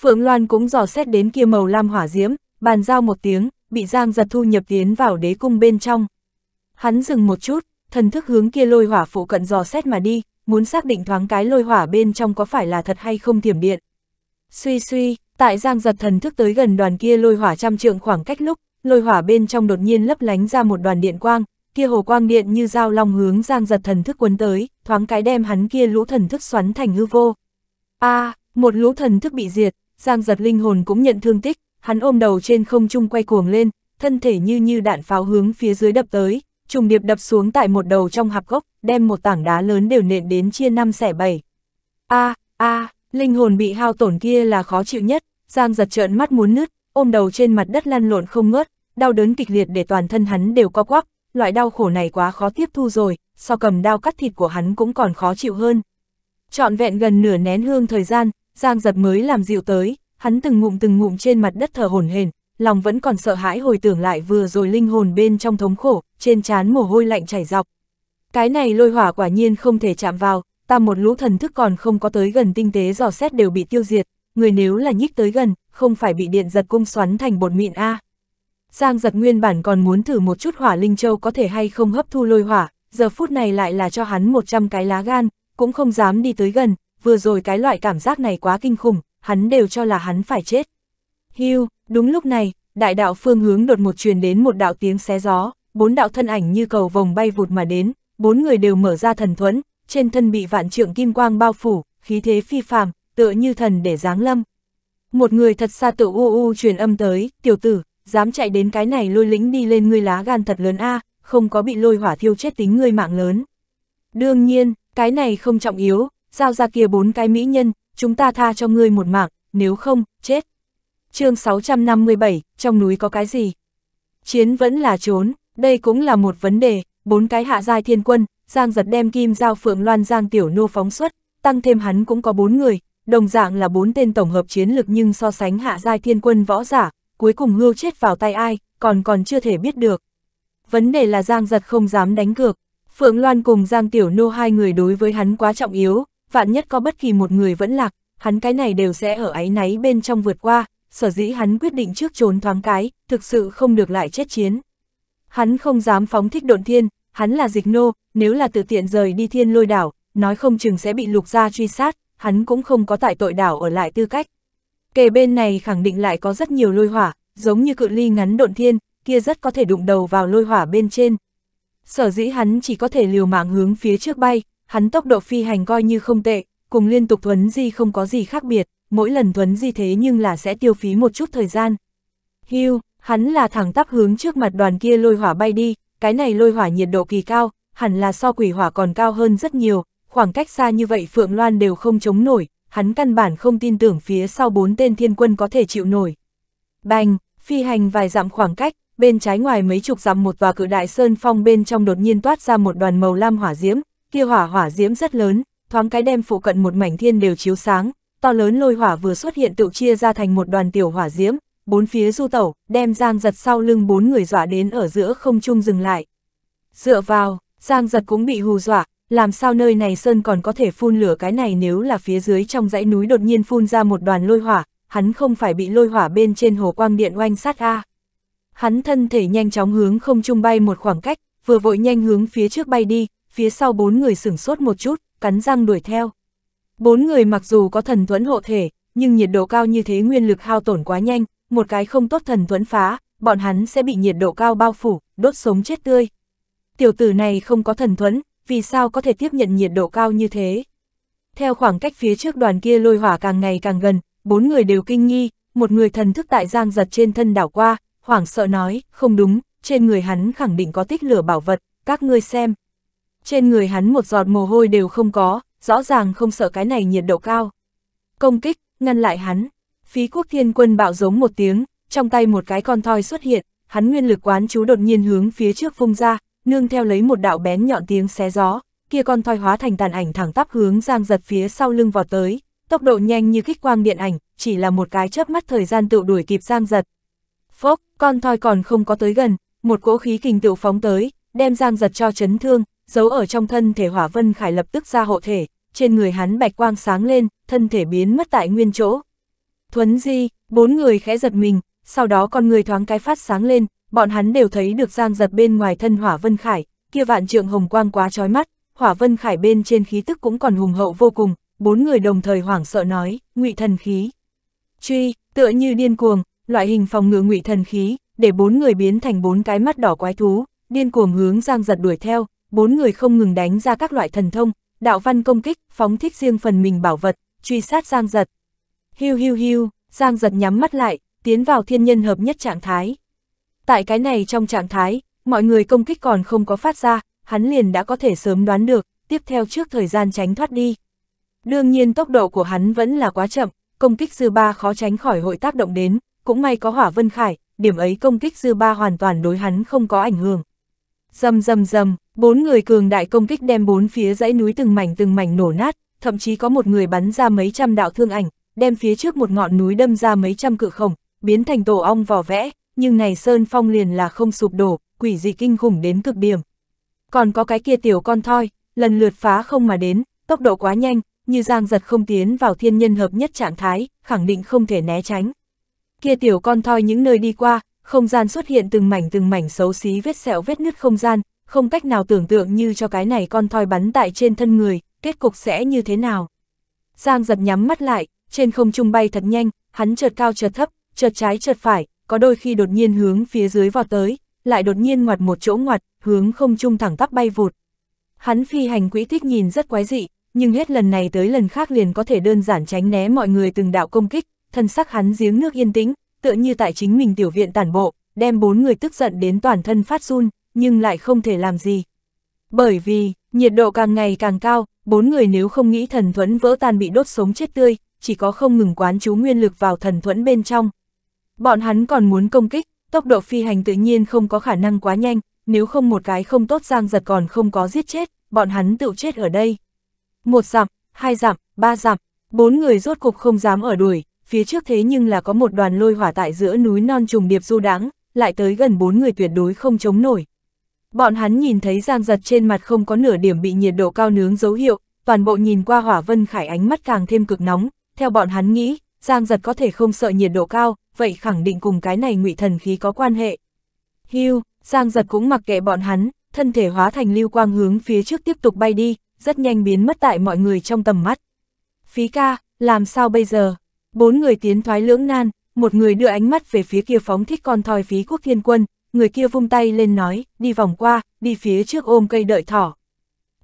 Speaker 1: Phượng Loan cũng dò xét đến kia màu lam hỏa diễm, bàn giao một tiếng, bị Giang giật thu nhập tiến vào đế cung bên trong. Hắn dừng một chút, thần thức hướng kia lôi hỏa phụ cận dò xét mà đi, muốn xác định thoáng cái lôi hỏa bên trong có phải là thật hay không tiềm điện. Suy suy, tại Giang giật thần thức tới gần đoàn kia lôi hỏa trăm trượng khoảng cách lúc, lôi hỏa bên trong đột nhiên lấp lánh ra một đoàn điện quang, kia hồ quang điện như dao long hướng Giang giật thần thức cuốn tới, thoáng cái đem hắn kia lũ thần thức xoắn thành hư vô. A, à, một lũ thần thức bị diệt, Giang giật linh hồn cũng nhận thương tích, hắn ôm đầu trên không trung quay cuồng lên, thân thể như như đạn pháo hướng phía dưới đập tới, trùng điệp đập xuống tại một đầu trong hạp gốc, đem một tảng đá lớn đều nện đến chia năm xẻ bảy. A, a, Linh hồn bị hao tổn kia là khó chịu nhất, Giang giật trợn mắt muốn nứt, ôm đầu trên mặt đất lăn lộn không ngớt, đau đớn kịch liệt để toàn thân hắn đều co quắp, loại đau khổ này quá khó tiếp thu rồi, so cầm đao cắt thịt của hắn cũng còn khó chịu hơn. Trọn vẹn gần nửa nén hương thời gian, Giang giật mới làm dịu tới, hắn từng ngụm từng ngụm trên mặt đất thở hổn hển, lòng vẫn còn sợ hãi hồi tưởng lại vừa rồi linh hồn bên trong thống khổ, trên trán mồ hôi lạnh chảy dọc. Cái này lôi hỏa quả nhiên không thể chạm vào, ta một lũ thần thức còn không có tới gần tinh tế dò xét đều bị tiêu diệt, người nếu là nhích tới gần, không phải bị điện giật cung xoắn thành bột mịn a. Giang giật nguyên bản còn muốn thử một chút hỏa linh châu có thể hay không hấp thu lôi hỏa, giờ phút này lại là cho hắn 100 cái lá gan, cũng không dám đi tới gần, vừa rồi cái loại cảm giác này quá kinh khủng, hắn đều cho là hắn phải chết. Hưu, đúng lúc này, đại đạo phương hướng đột một truyền đến một đạo tiếng xé gió, bốn đạo thân ảnh như cầu vòng bay vụt mà đến, bốn người đều mở ra thần thuẫn, trên thân bị vạn trượng kim quang bao phủ, khí thế phi phàm, tựa như thần để giáng lâm. Một người thật xa tự u u truyền âm tới, tiểu tử, dám chạy đến cái này lôi lĩnh đi lên ngươi lá gan thật lớn a à, không có bị lôi hỏa thiêu chết tính ngươi mạng lớn. Đương nhiên, cái này không trọng yếu, giao ra kia bốn cái mỹ nhân, chúng ta tha cho ngươi một mạng, nếu không, chết. chương 657, trong núi có cái gì? Chiến vẫn là trốn, đây cũng là một vấn đề, bốn cái hạ giai thiên quân, Giang giật đem kim giao phượng loan Giang Tiểu Nô phóng xuất, tăng thêm hắn cũng có bốn người, đồng dạng là bốn tên tổng hợp chiến lực nhưng so sánh hạ giai thiên quân võ giả, cuối cùng ngưu chết vào tay ai, còn còn chưa thể biết được. Vấn đề là Giang giật không dám đánh cược, Phượng Loan cùng Giang Tiểu Nô hai người đối với hắn quá trọng yếu, vạn nhất có bất kỳ một người vẫn lạc, hắn cái này đều sẽ ở áy náy bên trong vượt qua, sở dĩ hắn quyết định trước trốn thoáng cái, thực sự không được lại chết chiến. Hắn không dám phóng thích độn thiên, hắn là dịch nô, nếu là tự tiện rời đi thiên lôi đảo, nói không chừng sẽ bị lục gia truy sát, hắn cũng không có tại tội đảo ở lại tư cách. Kề bên này khẳng định lại có rất nhiều lôi hỏa, giống như cự ly ngắn độn thiên, kia rất có thể đụng đầu vào lôi hỏa bên trên. Sở dĩ hắn chỉ có thể liều mạng hướng phía trước bay, hắn tốc độ phi hành coi như không tệ, cùng liên tục thuấn di không có gì khác biệt, mỗi lần thuấn di thế nhưng là sẽ tiêu phí một chút thời gian. Hưu, hắn là thẳng tắp hướng trước mặt đoàn kia lôi hỏa bay đi, cái này lôi hỏa nhiệt độ kỳ cao, hẳn là so quỷ hỏa còn cao hơn rất nhiều, khoảng cách xa như vậy Phượng Loan đều không chống nổi, hắn căn bản không tin tưởng phía sau bốn tên thiên quân có thể chịu nổi. Bành, phi hành vài dặm khoảng cách, bên trái ngoài mấy chục dặm một tòa cự đại sơn phong bên trong đột nhiên toát ra một đoàn màu lam hỏa diễm, kia hỏa hỏa diễm rất lớn, thoáng cái đem phụ cận một mảnh thiên đều chiếu sáng, to lớn lôi hỏa vừa xuất hiện tự chia ra thành một đoàn tiểu hỏa diễm, bốn phía du tẩu, đem Giang giật sau lưng bốn người dọa đến ở giữa không trung dừng lại. Dựa vào, Giang giật cũng bị hù dọa, làm sao nơi này Sơn còn có thể phun lửa cái này nếu là phía dưới trong dãy núi đột nhiên phun ra một đoàn lôi hỏa, hắn không phải bị lôi hỏa bên trên hồ quang điện oanh sát a. Hắn thân thể nhanh chóng hướng không trung bay một khoảng cách, vừa vội nhanh hướng phía trước bay đi, phía sau bốn người sửng sốt một chút, cắn răng đuổi theo. Bốn người mặc dù có thần thuẫn hộ thể, nhưng nhiệt độ cao như thế nguyên lực hao tổn quá nhanh, một cái không tốt thần thuẫn phá, bọn hắn sẽ bị nhiệt độ cao bao phủ, đốt sống chết tươi. Tiểu tử này không có thần thuẫn, vì sao có thể tiếp nhận nhiệt độ cao như thế? Theo khoảng cách phía trước đoàn kia lôi hỏa càng ngày càng gần, bốn người đều kinh nghi, một người thần thức tại giang giật trên thân đảo qua, hoảng sợ nói, không đúng, trên người hắn khẳng định có tích lửa bảo vật, các ngươi xem. Trên người hắn một giọt mồ hôi đều không có, rõ ràng không sợ cái này nhiệt độ cao. Công kích, ngăn lại hắn, Phí quốc thiên quân bạo giống một tiếng, trong tay một cái con thoi xuất hiện, hắn nguyên lực quán chú đột nhiên hướng phía trước phung ra, nương theo lấy một đạo bén nhọn tiếng xé gió, kia con thoi hóa thành tàn ảnh thẳng tắp hướng Giang Giật phía sau lưng vọt tới, tốc độ nhanh như kích quang điện ảnh, chỉ là một cái chớp mắt thời gian tự đuổi kịp Giang Giật. Phốc, con thoi còn không có tới gần, một cỗ khí kình tự phóng tới, đem Giang Giật cho chấn thương, giấu ở trong thân thể Hỏa Vân Khải lập tức ra hộ thể, trên người hắn bạch quang sáng lên, thân thể biến mất tại nguyên chỗ, Thuấn Di, bốn người khẽ giật mình, sau đó con người thoáng cái phát sáng lên, bọn hắn đều thấy được Giang Giật bên ngoài thân Hỏa Vân Khải, kia vạn trượng hồng quang quá chói mắt, Hỏa Vân Khải bên trên khí tức cũng còn hùng hậu vô cùng, bốn người đồng thời hoảng sợ nói, ngụy thần khí. Truy, tựa như điên cuồng, loại hình phòng ngự ngụy thần khí, để bốn người biến thành bốn cái mắt đỏ quái thú, điên cuồng hướng Giang Giật đuổi theo, bốn người không ngừng đánh ra các loại thần thông, đạo văn công kích, phóng thích riêng phần mình bảo vật, truy sát Giang Giật, Hiu hiu hiu, Giang giật nhắm mắt lại, tiến vào thiên nhân hợp nhất trạng thái. Tại cái này trong trạng thái, mọi người công kích còn không có phát ra, hắn liền đã có thể sớm đoán được, tiếp theo trước thời gian tránh thoát đi. Đương nhiên tốc độ của hắn vẫn là quá chậm, công kích dư ba khó tránh khỏi hội tác động đến, cũng may có hỏa vân khải, điểm ấy công kích dư ba hoàn toàn đối hắn không có ảnh hưởng. Dầm dầm dầm, bốn người cường đại công kích đem bốn phía dãy núi từng mảnh từng mảnh nổ nát, thậm chí có một người bắn ra mấy trăm đạo thương ảnh, đem phía trước một ngọn núi đâm ra mấy trăm cửa khổng, biến thành tổ ong vỏ vẽ, nhưng này sơn phong liền là không sụp đổ, quỷ dị kinh khủng đến cực điểm. Còn có cái kia tiểu con thoi, lần lượt phá không mà đến, tốc độ quá nhanh, như giang giật không tiến vào thiên nhân hợp nhất trạng thái, khẳng định không thể né tránh. Kia tiểu con thoi những nơi đi qua, không gian xuất hiện từng mảnh từng mảnh xấu xí vết sẹo vết nứt không gian, không cách nào tưởng tượng như cho cái này con thoi bắn tại trên thân người, kết cục sẽ như thế nào. Giang giật nhắm mắt lại, trên không trung bay thật nhanh, hắn chợt cao chợt thấp, chợt trái chợt phải, có đôi khi đột nhiên hướng phía dưới vọt tới, lại đột nhiên ngoặt một chỗ ngoặt, hướng không trung thẳng tắp bay vụt. Hắn phi hành quỹ tích nhìn rất quái dị, nhưng hết lần này tới lần khác liền có thể đơn giản tránh né mọi người từng đạo công kích, thân sắc hắn giếng nước yên tĩnh, tựa như tại chính mình tiểu viện tản bộ, đem bốn người tức giận đến toàn thân phát run, nhưng lại không thể làm gì. Bởi vì, nhiệt độ càng ngày càng cao, bốn người nếu không nghĩ thần thuẫn vỡ tan bị đốt sống chết tươi, chỉ có không ngừng quán chú nguyên lực vào thần thuẫn bên trong. Bọn hắn còn muốn công kích, tốc độ phi hành tự nhiên không có khả năng quá nhanh, nếu không một cái không tốt giang giật còn không có giết chết, bọn hắn tự chết ở đây. Một dặm, hai dặm, ba dặm, bốn người rốt cục không dám ở đuổi, phía trước thế nhưng là có một đoàn lôi hỏa tại giữa núi non trùng điệp du đáng, lại tới gần bốn người tuyệt đối không chống nổi. Bọn hắn nhìn thấy giang giật trên mặt không có nửa điểm bị nhiệt độ cao nướng dấu hiệu, toàn bộ nhìn qua hỏa vân khải ánh mắt càng thêm cực nóng, theo bọn hắn nghĩ, Giang giật có thể không sợ nhiệt độ cao, vậy khẳng định cùng cái này ngụy thần khí có quan hệ. Hưu, Giang giật cũng mặc kệ bọn hắn, thân thể hóa thành lưu quang hướng phía trước tiếp tục bay đi, rất nhanh biến mất tại mọi người trong tầm mắt. Phí ca, làm sao bây giờ? Bốn người tiến thoái lưỡng nan, một người đưa ánh mắt về phía kia phóng thích con thoi phí quốc thiên quân, người kia vung tay lên nói, đi vòng qua, đi phía trước ôm cây đợi thỏ.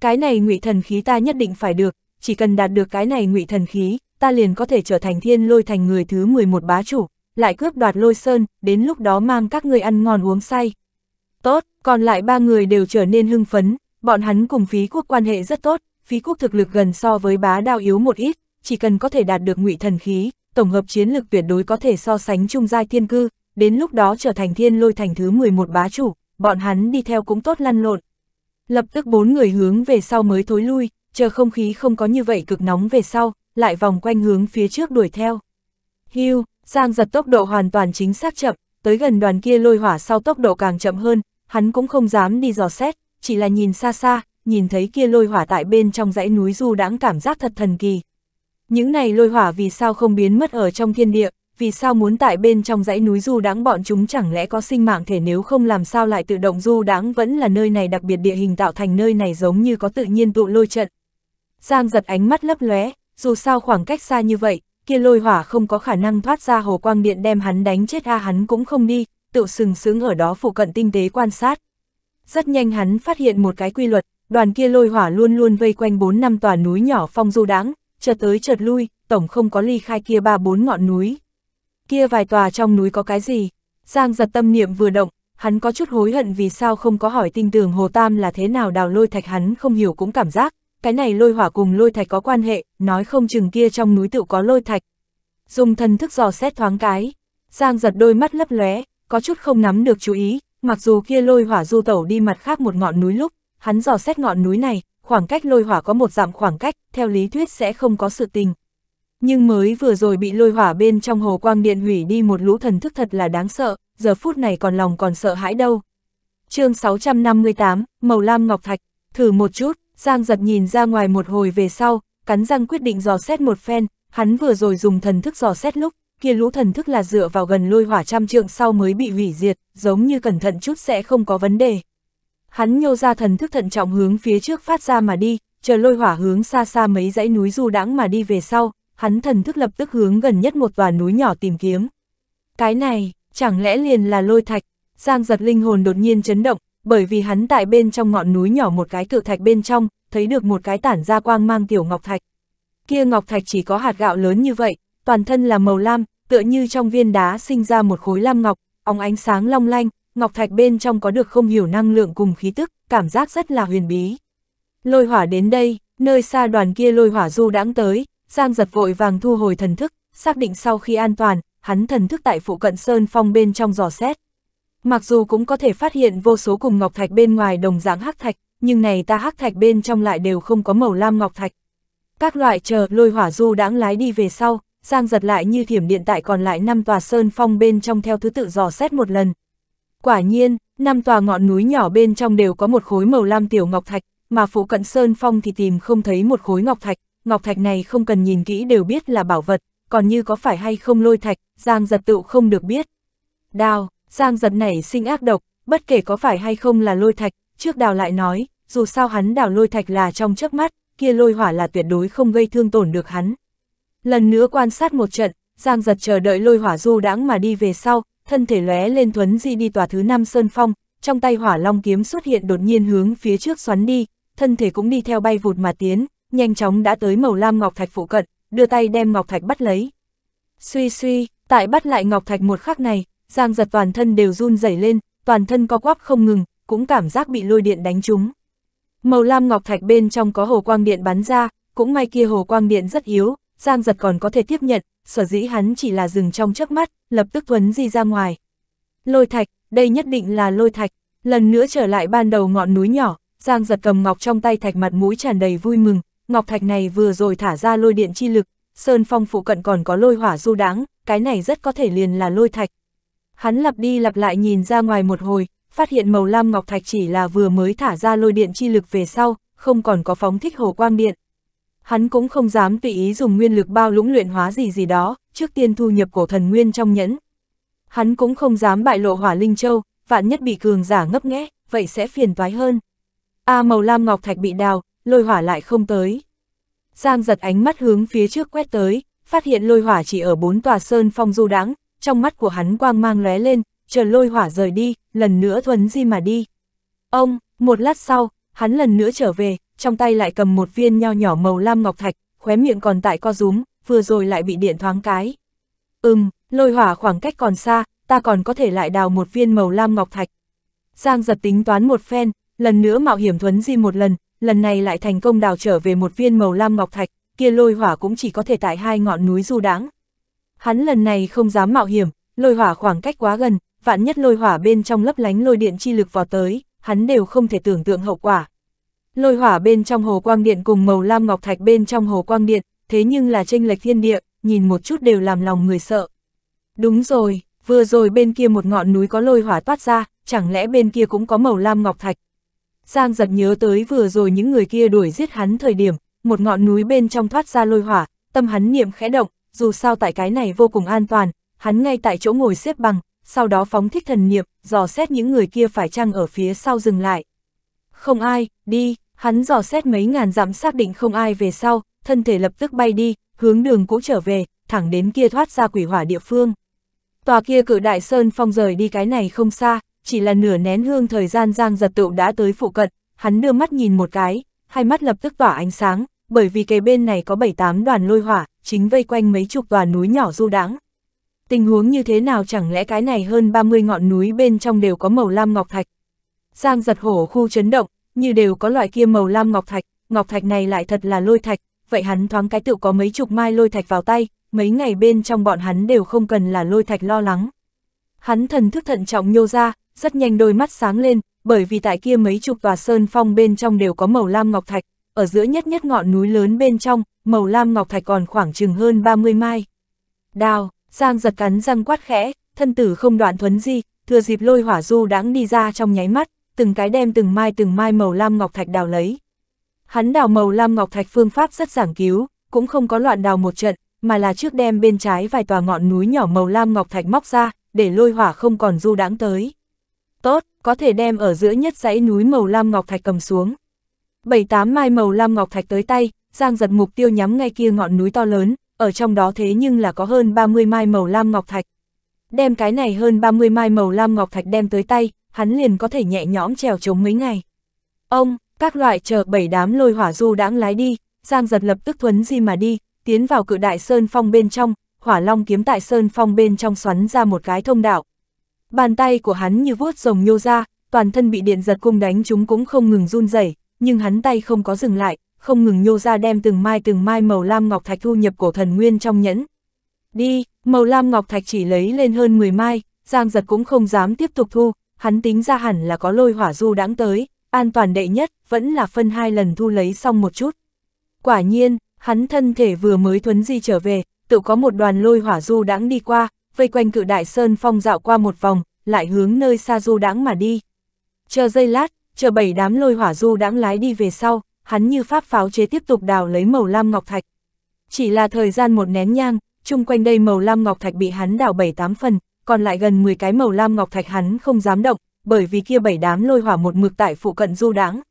Speaker 1: Cái này ngụy thần khí ta nhất định phải được, chỉ cần đạt được cái này ngụy thần khí, ta liền có thể trở thành thiên lôi thành người thứ 11 bá chủ, lại cướp đoạt lôi sơn, đến lúc đó mang các người ăn ngon uống say. Tốt, còn lại ba người đều trở nên hưng phấn, bọn hắn cùng phí quốc quan hệ rất tốt, phí quốc thực lực gần so với bá đao yếu một ít, chỉ cần có thể đạt được ngụy thần khí, tổng hợp chiến lực tuyệt đối có thể so sánh trung giai thiên cư, đến lúc đó trở thành thiên lôi thành thứ 11 bá chủ, bọn hắn đi theo cũng tốt lăn lộn. Lập tức bốn người hướng về sau mới thối lui, chờ không khí không có như vậy cực nóng về sau, lại vòng quanh hướng phía trước đuổi theo. Hưu, Giang giật tốc độ hoàn toàn chính xác chậm, tới gần đoàn kia lôi hỏa sau tốc độ càng chậm hơn, hắn cũng không dám đi dò xét, chỉ là nhìn xa xa, nhìn thấy kia lôi hỏa tại bên trong dãy núi du đãng cảm giác thật thần kỳ. Những này lôi hỏa vì sao không biến mất ở trong thiên địa, vì sao muốn tại bên trong dãy núi du đãng bọn chúng chẳng lẽ có sinh mạng thể nếu không làm sao lại tự động du đãng vẫn là nơi này đặc biệt địa hình tạo thành nơi này giống như có tự nhiên tụ lôi trận. Giang giật ánh mắt lấp lóe, dù sao khoảng cách xa như vậy, kia lôi hỏa không có khả năng thoát ra hồ quang điện đem hắn đánh chết a hắn cũng không đi, tự sừng sững ở đó phụ cận tinh tế quan sát. Rất nhanh hắn phát hiện một cái quy luật, đoàn kia lôi hỏa luôn luôn vây quanh 4 năm tòa núi nhỏ phong du đáng, chợt tới chợt lui, tổng không có ly khai kia ba bốn ngọn núi. Kia vài tòa trong núi có cái gì? Giang giật tâm niệm vừa động, hắn có chút hối hận vì sao không có hỏi tinh tường Hồ Tam là thế nào đào lôi thạch hắn không hiểu cũng cảm giác, cái này lôi hỏa cùng lôi thạch có quan hệ, nói không chừng kia trong núi tựu có lôi thạch. Dùng thần thức dò xét thoáng cái, Giang giật đôi mắt lấp lóe, có chút không nắm được chú ý, mặc dù kia lôi hỏa du tẩu đi mặt khác một ngọn núi lúc, hắn dò xét ngọn núi này, khoảng cách lôi hỏa có một dặm khoảng cách, theo lý thuyết sẽ không có sự tình. Nhưng mới vừa rồi bị lôi hỏa bên trong hồ quang điện hủy đi một lũ thần thức thật là đáng sợ, giờ phút này còn lòng còn sợ hãi đâu. chương 658, Màu Lam Ngọc Thạch, thử một chút, Giang giật nhìn ra ngoài một hồi về sau, cắn răng quyết định dò xét một phen, hắn vừa rồi dùng thần thức dò xét lúc, kia lũ thần thức là dựa vào gần lôi hỏa trăm trượng sau mới bị hủy diệt, giống như cẩn thận chút sẽ không có vấn đề. Hắn nhô ra thần thức thận trọng hướng phía trước phát ra mà đi, chờ lôi hỏa hướng xa xa mấy dãy núi du đãng mà đi về sau, hắn thần thức lập tức hướng gần nhất một tòa núi nhỏ tìm kiếm. Cái này, chẳng lẽ liền là lôi thạch, Giang giật linh hồn đột nhiên chấn động, bởi vì hắn tại bên trong ngọn núi nhỏ một cái cự thạch bên trong, thấy được một cái tản ra quang mang tiểu ngọc thạch. Kia ngọc thạch chỉ có hạt gạo lớn như vậy, toàn thân là màu lam, tựa như trong viên đá sinh ra một khối lam ngọc, óng ánh sáng long lanh, ngọc thạch bên trong có được không hiểu năng lượng cùng khí tức, cảm giác rất là huyền bí. Lôi hỏa đến đây, nơi xa đoàn kia lôi hỏa du đãng tới, Giang giật vội vàng thu hồi thần thức, xác định sau khi an toàn, hắn thần thức tại phụ cận sơn phong bên trong dò xét, mặc dù cũng có thể phát hiện vô số cùng ngọc thạch bên ngoài đồng dạng hắc thạch, nhưng này ta hắc thạch bên trong lại đều không có màu lam ngọc thạch. Các loại chờ lôi hỏa du đãng lái đi về sau, Giang giật lại như thiểm điện tại còn lại năm tòa sơn phong bên trong theo thứ tự dò xét một lần. Quả nhiên, năm tòa ngọn núi nhỏ bên trong đều có một khối màu lam tiểu ngọc thạch, mà phụ cận sơn phong thì tìm không thấy một khối ngọc thạch, ngọc thạch này không cần nhìn kỹ đều biết là bảo vật, còn như có phải hay không lôi thạch, Giang giật tự không được biết. Đào, Giang giật nảy sinh ác độc, bất kể có phải hay không là lôi thạch, trước đào lại nói, dù sao hắn đào lôi thạch là trong trước mắt, kia lôi hỏa là tuyệt đối không gây thương tổn được hắn. Lần nữa quan sát một trận, Giang giật chờ đợi lôi hỏa du đãng mà đi về sau, thân thể lóe lên thuấn di đi tòa thứ năm sơn phong, trong tay hỏa long kiếm xuất hiện đột nhiên hướng phía trước xoắn đi, thân thể cũng đi theo bay vụt mà tiến, nhanh chóng đã tới màu lam ngọc thạch phụ cận, đưa tay đem ngọc thạch bắt lấy. Suy suy, tại bắt lại ngọc thạch một khắc này, Giang giật toàn thân đều run rẩy lên, toàn thân co quắp không ngừng, cũng cảm giác bị lôi điện đánh trúng. Màu lam ngọc thạch bên trong có hồ quang điện bắn ra, cũng may kia hồ quang điện rất yếu, Giang giật còn có thể tiếp nhận, sở dĩ hắn chỉ là dừng trong trước mắt, lập tức thuấn di ra ngoài. Lôi thạch, đây nhất định là lôi thạch, lần nữa trở lại ban đầu ngọn núi nhỏ, Giang giật cầm ngọc trong tay thạch mặt mũi tràn đầy vui mừng, ngọc thạch này vừa rồi thả ra lôi điện chi lực, sơn phong phụ cận còn có lôi hỏa du đáng, cái này rất có thể liền là lôi thạch. Hắn lặp đi lặp lại nhìn ra ngoài một hồi, phát hiện màu lam ngọc thạch chỉ là vừa mới thả ra lôi điện chi lực về sau, không còn có phóng thích hồ quang điện. Hắn cũng không dám tùy ý dùng nguyên lực bao lũng luyện hóa gì gì đó, trước tiên thu nhập cổ thần nguyên trong nhẫn. Hắn cũng không dám bại lộ hỏa linh châu, vạn nhất bị cường giả ngấp nghé, vậy sẽ phiền toái hơn. A à, màu lam ngọc thạch bị đào, lôi hỏa lại không tới. Giang giật ánh mắt hướng phía trước quét tới, phát hiện lôi hỏa chỉ ở bốn tòa sơn phong du đãng trong mắt của hắn quang mang lóe lên, chờ lôi hỏa rời đi, lần nữa thuấn di mà đi. Ông, một lát sau, hắn lần nữa trở về, trong tay lại cầm một viên nho nhỏ màu lam ngọc thạch, khóe miệng còn tại co rúm, vừa rồi lại bị điện thoáng cái. Ừm, lôi hỏa khoảng cách còn xa, ta còn có thể lại đào một viên màu lam ngọc thạch. Giang giật tính toán một phen, lần nữa mạo hiểm thuấn di một lần, lần này lại thành công đào trở về một viên màu lam ngọc thạch, kia lôi hỏa cũng chỉ có thể tại hai ngọn núi du đáng, Hắn lần này không dám mạo hiểm, lôi hỏa khoảng cách quá gần, vạn nhất lôi hỏa bên trong lấp lánh lôi điện chi lực vào tới, hắn đều không thể tưởng tượng hậu quả. Lôi hỏa bên trong hồ quang điện cùng màu lam ngọc thạch bên trong hồ quang điện, thế nhưng là tranh lệch thiên địa, nhìn một chút đều làm lòng người sợ. Đúng rồi, vừa rồi bên kia một ngọn núi có lôi hỏa toát ra, chẳng lẽ bên kia cũng có màu lam ngọc thạch. Giang giật nhớ tới vừa rồi những người kia đuổi giết hắn thời điểm, một ngọn núi bên trong thoát ra lôi hỏa, tâm hắn niệm khẽ động, dù sao tại cái này vô cùng an toàn, hắn ngay tại chỗ ngồi xếp bằng, sau đó phóng thích thần niệm, dò xét những người kia phải chăng ở phía sau dừng lại. Không ai, đi, hắn dò xét mấy ngàn dặm xác định không ai về sau, thân thể lập tức bay đi, hướng đường cũ trở về, thẳng đến kia thoát ra quỷ hỏa địa phương. Tòa kia cử đại sơn phong rời đi cái này không xa, chỉ là nửa nén hương thời gian giang giật tựu đã tới phụ cận, hắn đưa mắt nhìn một cái, hai mắt lập tức tỏa ánh sáng, bởi vì cái bên này có 7-8 đoàn lôi hỏa, chính vây quanh mấy chục tòa núi nhỏ du đáng. Tình huống như thế nào chẳng lẽ cái này hơn 30 ngọn núi bên trong đều có màu lam ngọc thạch. Giang giật hổ khu chấn động, như đều có loại kia màu lam ngọc thạch, ngọc thạch này lại thật là lôi thạch, vậy hắn thoáng cái tự có mấy chục mai lôi thạch vào tay, mấy ngày bên trong bọn hắn đều không cần là lôi thạch lo lắng. Hắn thần thức thận trọng nhô ra, rất nhanh đôi mắt sáng lên, bởi vì tại kia mấy chục tòa sơn phong bên trong đều có màu lam ngọc thạch, ở giữa nhất nhất ngọn núi lớn bên trong, màu lam ngọc thạch còn khoảng chừng hơn 30 mai. Đào, Giang giật cắn răng quát khẽ, thân tử không đoạn thuấn di, thừa dịp lôi hỏa du đãng đi ra trong nháy mắt, từng cái đem từng mai từng mai màu lam ngọc thạch đào lấy. Hắn đào màu lam ngọc thạch phương pháp rất giảng cứu, cũng không có loạn đào một trận, mà là trước đem bên trái vài tòa ngọn núi nhỏ màu lam ngọc thạch móc ra, để lôi hỏa không còn du đãng tới. Tốt, có thể đem ở giữa nhất dãy núi màu lam ngọc thạch cầm xuống. Bảy tám mai màu lam ngọc thạch tới tay, Giang giật mục tiêu nhắm ngay kia ngọn núi to lớn, ở trong đó thế nhưng là có hơn 30 mai màu lam ngọc thạch. Đem cái này hơn 30 mai màu lam ngọc thạch đem tới tay, hắn liền có thể nhẹ nhõm trèo chống mấy ngày. Ông, các loại chờ bảy đám lôi hỏa du đãng lái đi, Giang giật lập tức thuấn di mà đi, tiến vào cự đại sơn phong bên trong, hỏa long kiếm tại sơn phong bên trong xoắn ra một cái thông đạo. Bàn tay của hắn như vuốt rồng nhô ra, toàn thân bị điện giật cung đánh chúng cũng không ngừng run rẩy nhưng hắn tay không có dừng lại, không ngừng nhô ra đem từng mai từng mai màu lam ngọc thạch thu nhập cổ thần nguyên trong nhẫn. Đi, màu lam ngọc thạch chỉ lấy lên hơn 10 mai, Giang giật cũng không dám tiếp tục thu, hắn tính ra hẳn là có lôi hỏa du đãng tới, an toàn đệ nhất, vẫn là phân hai lần thu lấy xong một chút. Quả nhiên, hắn thân thể vừa mới thuấn di trở về, tự có một đoàn lôi hỏa du đãng đi qua, vây quanh cự đại sơn phong dạo qua một vòng, lại hướng nơi xa du đãng mà đi. Chờ giây lát, chờ bảy đám lôi hỏa du đãng lái đi về sau, hắn như pháp pháo chế tiếp tục đào lấy màu lam ngọc thạch. Chỉ là thời gian một nén nhang, chung quanh đây màu lam ngọc thạch bị hắn đào bảy tám phần, còn lại gần 10 cái màu lam ngọc thạch hắn không dám động, bởi vì kia bảy đám lôi hỏa một mực tại phụ cận du đáng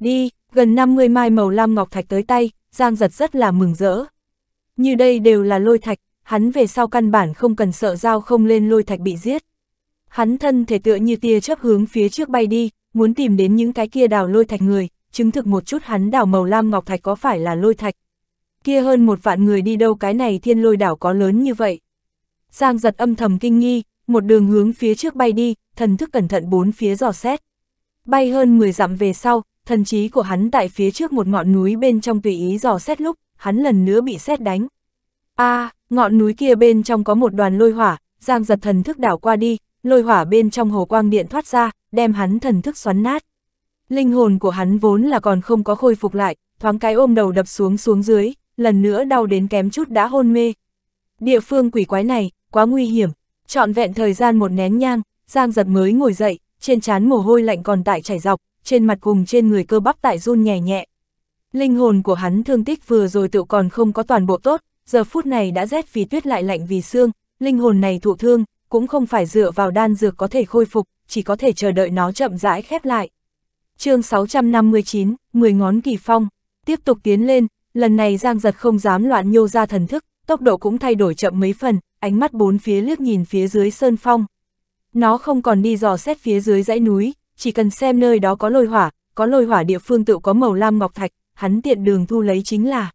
Speaker 1: Đi, gần 50 mai màu lam ngọc thạch tới tay, Giang giật rất là mừng rỡ. Như đây đều là lôi thạch, hắn về sau căn bản không cần sợ dao không lên lôi thạch bị giết. Hắn thân thể tựa như tia chớp hướng phía trước bay đi, muốn tìm đến những cái kia đào lôi thạch người, chứng thực một chút hắn đảo màu lam ngọc thạch có phải là lôi thạch. Kia hơn một vạn người đi đâu cái này thiên lôi đảo có lớn như vậy. Giang giật âm thầm kinh nghi, một đường hướng phía trước bay đi, thần thức cẩn thận bốn phía dò xét. Bay hơn 10 dặm về sau, thần trí của hắn tại phía trước một ngọn núi bên trong tùy ý dò xét lúc, hắn lần nữa bị xét đánh. a à, ngọn núi kia bên trong có một đoàn lôi hỏa, giang giật thần thức đảo qua đi, lôi hỏa bên trong hồ quang điện thoát ra, đem hắn thần thức xoắn nát. Linh hồn của hắn vốn là còn không có khôi phục lại, thoáng cái ôm đầu đập xuống xuống dưới, lần nữa đau đến kém chút đã hôn mê. Địa phương quỷ quái này, quá nguy hiểm, trọn vẹn thời gian một nén nhang, Giang giật mới ngồi dậy, trên trán mồ hôi lạnh còn tại chảy dọc, trên mặt cùng trên người cơ bắp tại run nhẹ nhẹ. Linh hồn của hắn thương tích vừa rồi tự còn không có toàn bộ tốt, giờ phút này đã rét vì tuyết lại lạnh vì xương, linh hồn này thụ thương, cũng không phải dựa vào đan dược có thể khôi phục, chỉ có thể chờ đợi nó chậm rãi khép lại chương 659, 10 ngón kỳ phong, tiếp tục tiến lên, lần này Giang Giật không dám loạn nhô ra thần thức, tốc độ cũng thay đổi chậm mấy phần, ánh mắt bốn phía liếc nhìn phía dưới sơn phong. Nó không còn đi dò xét phía dưới dãy núi, chỉ cần xem nơi đó có lôi hỏa, có lôi hỏa địa phương tự có màu lam ngọc thạch, hắn tiện đường thu lấy chính là.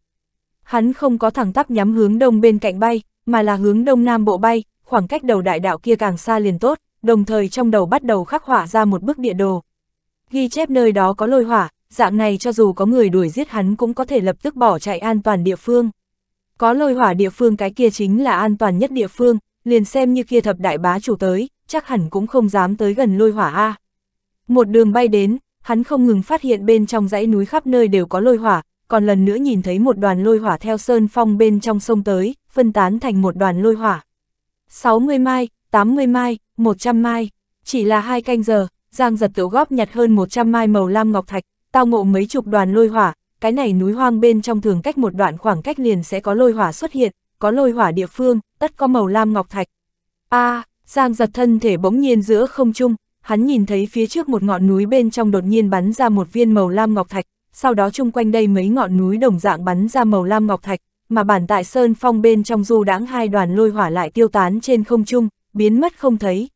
Speaker 1: Hắn không có thẳng tắp nhắm hướng đông bên cạnh bay, mà là hướng đông nam bộ bay, khoảng cách đầu đại đạo kia càng xa liền tốt, đồng thời trong đầu bắt đầu khắc họa ra một bức địa đồ ghi chép nơi đó có lôi hỏa, dạng này cho dù có người đuổi giết hắn cũng có thể lập tức bỏ chạy an toàn địa phương. Có lôi hỏa địa phương cái kia chính là an toàn nhất địa phương, liền xem như kia thập đại bá chủ tới, chắc hẳn cũng không dám tới gần lôi hỏa A. Một đường bay đến, hắn không ngừng phát hiện bên trong dãy núi khắp nơi đều có lôi hỏa, còn lần nữa nhìn thấy một đoàn lôi hỏa theo sơn phong bên trong sông tới, phân tán thành một đoàn lôi hỏa. 60 mai, 80 mai, 100 mai, chỉ là hai canh giờ, Giang giật tiểu góp nhặt hơn 100 mai màu lam ngọc thạch, tao ngộ mấy chục đoàn lôi hỏa, cái này núi hoang bên trong thường cách một đoạn khoảng cách liền sẽ có lôi hỏa xuất hiện, có lôi hỏa địa phương, tất có màu lam ngọc thạch. A, à, Giang giật thân thể bỗng nhiên giữa không trung, hắn nhìn thấy phía trước một ngọn núi bên trong đột nhiên bắn ra một viên màu lam ngọc thạch, sau đó chung quanh đây mấy ngọn núi đồng dạng bắn ra màu lam ngọc thạch, mà bản tại sơn phong bên trong du đãng hai đoàn lôi hỏa lại tiêu tán trên không trung, biến mất không thấy,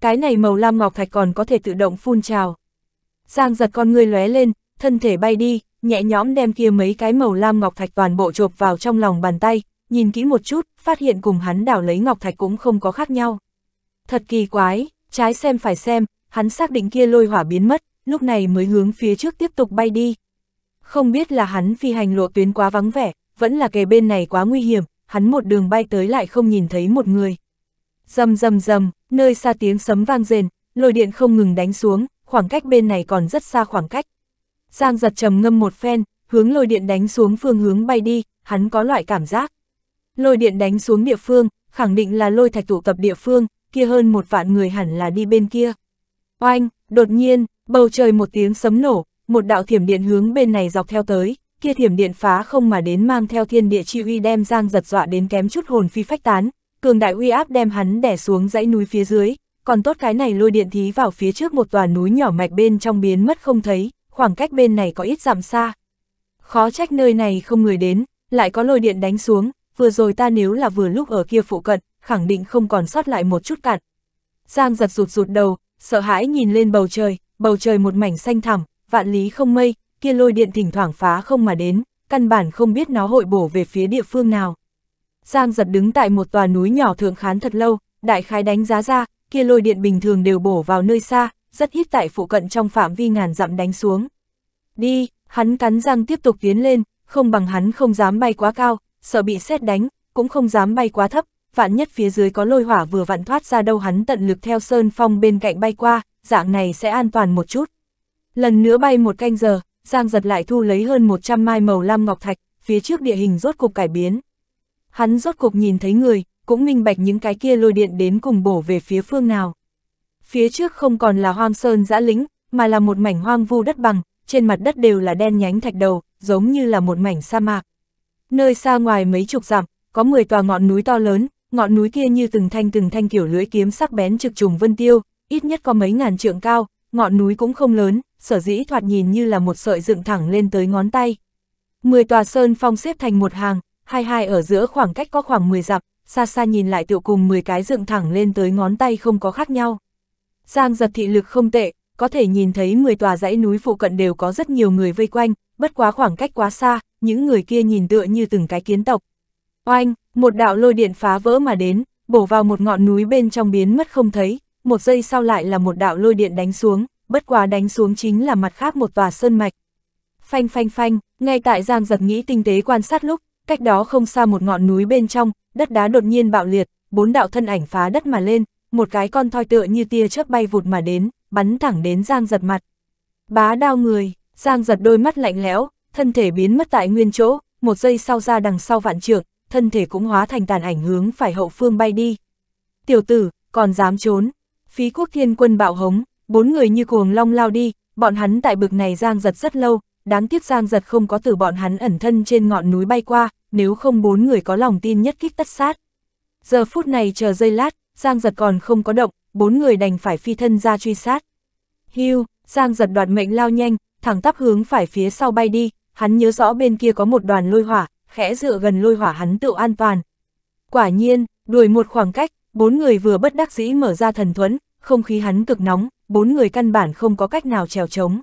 Speaker 1: cái này màu lam ngọc thạch còn có thể tự động phun trào. Giang giật con người lóe lên, thân thể bay đi, nhẹ nhõm đem kia mấy cái màu lam ngọc thạch toàn bộ chộp vào trong lòng bàn tay, nhìn kỹ một chút, phát hiện cùng hắn đảo lấy ngọc thạch cũng không có khác nhau. Thật kỳ quái, trái xem phải xem, hắn xác định kia lôi hỏa biến mất, lúc này mới hướng phía trước tiếp tục bay đi. Không biết là hắn phi hành lộ tuyến quá vắng vẻ, vẫn là kề bên này quá nguy hiểm, hắn một đường bay tới lại không nhìn thấy một người. Rầm rầm rầm, nơi xa tiếng sấm vang rền, lôi điện không ngừng đánh xuống, khoảng cách bên này còn rất xa khoảng cách. Giang giật trầm ngâm một phen, hướng lôi điện đánh xuống phương hướng bay đi, hắn có loại cảm giác. Lôi điện đánh xuống địa phương, khẳng định là lôi thạch tụ tập địa phương, kia hơn một vạn người hẳn là đi bên kia. Oanh, đột nhiên, bầu trời một tiếng sấm nổ, một đạo thiểm điện hướng bên này dọc theo tới, kia thiểm điện phá không mà đến mang theo thiên địa chi uy đem Giang giật dọa đến kém chút hồn phi phách tán, cường đại uy áp đem hắn đè xuống dãy núi phía dưới, còn tốt cái này lôi điện thí vào phía trước một tòa núi nhỏ mạch bên trong biến mất không thấy, khoảng cách bên này có ít giảm xa. Khó trách nơi này không người đến, lại có lôi điện đánh xuống, vừa rồi ta nếu là vừa lúc ở kia phụ cận, khẳng định không còn sót lại một chút cạn. Giang giật rụt rụt đầu, sợ hãi nhìn lên bầu trời, bầu trời một mảnh xanh thẳm, vạn lý không mây, kia lôi điện thỉnh thoảng phá không mà đến, căn bản không biết nó hội bổ về phía địa phương nào. Giang giật đứng tại một tòa núi nhỏ thượng khán thật lâu, đại khái đánh giá ra, kia lôi điện bình thường đều bổ vào nơi xa, rất ít tại phụ cận trong phạm vi ngàn dặm đánh xuống. Đi, hắn cắn răng tiếp tục tiến lên, không bằng hắn không dám bay quá cao, sợ bị xét đánh, cũng không dám bay quá thấp, vạn nhất phía dưới có lôi hỏa vừa vặn thoát ra đâu hắn tận lực theo sơn phong bên cạnh bay qua, dạng này sẽ an toàn một chút. Lần nữa bay một canh giờ, Giang giật lại thu lấy hơn 100 mai màu lam ngọc thạch, phía trước địa hình rốt cục cải biến. Hắn rốt cuộc nhìn thấy người, cũng minh bạch những cái kia lôi điện đến cùng bổ về phía phương nào. Phía trước không còn là hoang sơn dã lính, mà là một mảnh hoang vu đất bằng, trên mặt đất đều là đen nhánh thạch đầu, giống như là một mảnh sa mạc. Nơi xa ngoài mấy chục dặm, có 10 tòa ngọn núi to lớn, ngọn núi kia như từng thanh từng thanh kiểu lưỡi kiếm sắc bén trực trùng vân tiêu, ít nhất có mấy ngàn trượng cao, ngọn núi cũng không lớn, sở dĩ thoạt nhìn như là một sợi dựng thẳng lên tới ngón tay. 10 tòa sơn phong xếp thành một hàng, hai hai ở giữa khoảng cách có khoảng 10 dặm, xa xa nhìn lại tựu cùng 10 cái dựng thẳng lên tới ngón tay không có khác nhau. Giang giật thị lực không tệ, có thể nhìn thấy 10 tòa dãy núi phụ cận đều có rất nhiều người vây quanh, bất quá khoảng cách quá xa, những người kia nhìn tựa như từng cái kiến tộc. Oanh, một đạo lôi điện phá vỡ mà đến, bổ vào một ngọn núi bên trong biến mất không thấy, một giây sau lại là một đạo lôi điện đánh xuống, bất quá đánh xuống chính là mặt khác một tòa sơn mạch. Phanh phanh phanh, ngay tại Giang giật nghĩ tinh tế quan sát lúc, cách đó không xa một ngọn núi bên trong, đất đá đột nhiên bạo liệt, bốn đạo thân ảnh phá đất mà lên, một cái con thoi tựa như tia chớp bay vụt mà đến, bắn thẳng đến Giang giật mặt. Bá đao người, Giang giật đôi mắt lạnh lẽo, thân thể biến mất tại nguyên chỗ, một giây sau ra đằng sau vạn trượng, thân thể cũng hóa thành tàn ảnh hướng phải hậu phương bay đi. Tiểu tử, còn dám trốn, phí quốc thiên quân bạo hống, bốn người như cuồng long lao đi, bọn hắn tại bực này Giang giật rất lâu, đáng tiếc Giang Giật không có từ bọn hắn ẩn thân trên ngọn núi bay qua, nếu không bốn người có lòng tin nhất kích tất sát. Giờ phút này chờ giây lát, Giang Giật còn không có động, bốn người đành phải phi thân ra truy sát. Hưu, Giang Giật đoạt mệnh lao nhanh, thẳng tắp hướng phải phía sau bay đi, hắn nhớ rõ bên kia có một đoàn lôi hỏa, khẽ dựa gần lôi hỏa hắn tự an toàn. Quả nhiên, đuổi một khoảng cách, bốn người vừa bất đắc dĩ mở ra thần thuẫn, không khí hắn cực nóng, bốn người căn bản không có cách nào trèo trống.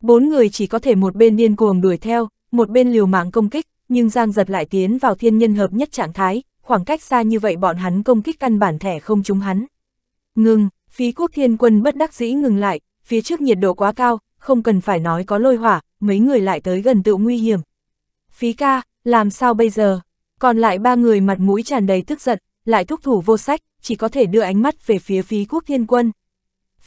Speaker 1: Bốn người chỉ có thể một bên điên cuồng đuổi theo, một bên liều mạng công kích, nhưng Giang Giật lại tiến vào thiên nhân hợp nhất trạng thái, khoảng cách xa như vậy bọn hắn công kích căn bản thẻ không trúng hắn. Ngừng, phí quốc thiên quân bất đắc dĩ ngừng lại, phía trước nhiệt độ quá cao, không cần phải nói có lôi hỏa, mấy người lại tới gần tự nguy hiểm. Phí ca, làm sao bây giờ? Còn lại ba người mặt mũi tràn đầy tức giận, lại thúc thủ vô sách, chỉ có thể đưa ánh mắt về phía phí quốc thiên quân.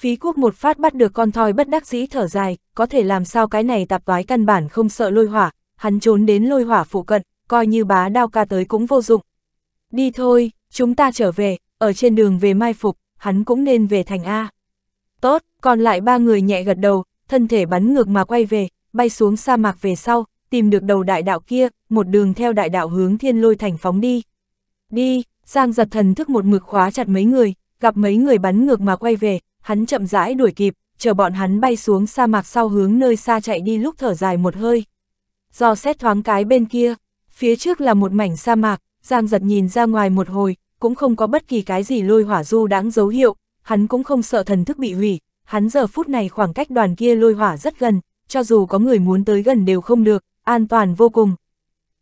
Speaker 1: Phí quốc một phát bắt được con thoi bất đắc dĩ thở dài, có thể làm sao cái này tạp toái căn bản không sợ lôi hỏa, hắn trốn đến lôi hỏa phụ cận, coi như bá đao ca tới cũng vô dụng. Đi thôi, chúng ta trở về, ở trên đường về mai phục, hắn cũng nên về thành A. Tốt, còn lại ba người nhẹ gật đầu, thân thể bắn ngược mà quay về, bay xuống sa mạc về sau, tìm được đầu đại đạo kia, một đường theo đại đạo hướng thiên lôi thành phóng đi. Đi, Giang giật thần thức một mực khóa chặt mấy người, gặp mấy người bắn ngược mà quay về, hắn chậm rãi đuổi kịp, chờ bọn hắn bay xuống sa mạc sau hướng nơi xa chạy đi lúc thở dài một hơi. Do xét thoáng cái bên kia, phía trước là một mảnh sa mạc, Giang giật nhìn ra ngoài một hồi, cũng không có bất kỳ cái gì lôi hỏa du đáng dấu hiệu, hắn cũng không sợ thần thức bị hủy, hắn giờ phút này khoảng cách đoàn kia lôi hỏa rất gần, cho dù có người muốn tới gần đều không được, an toàn vô cùng.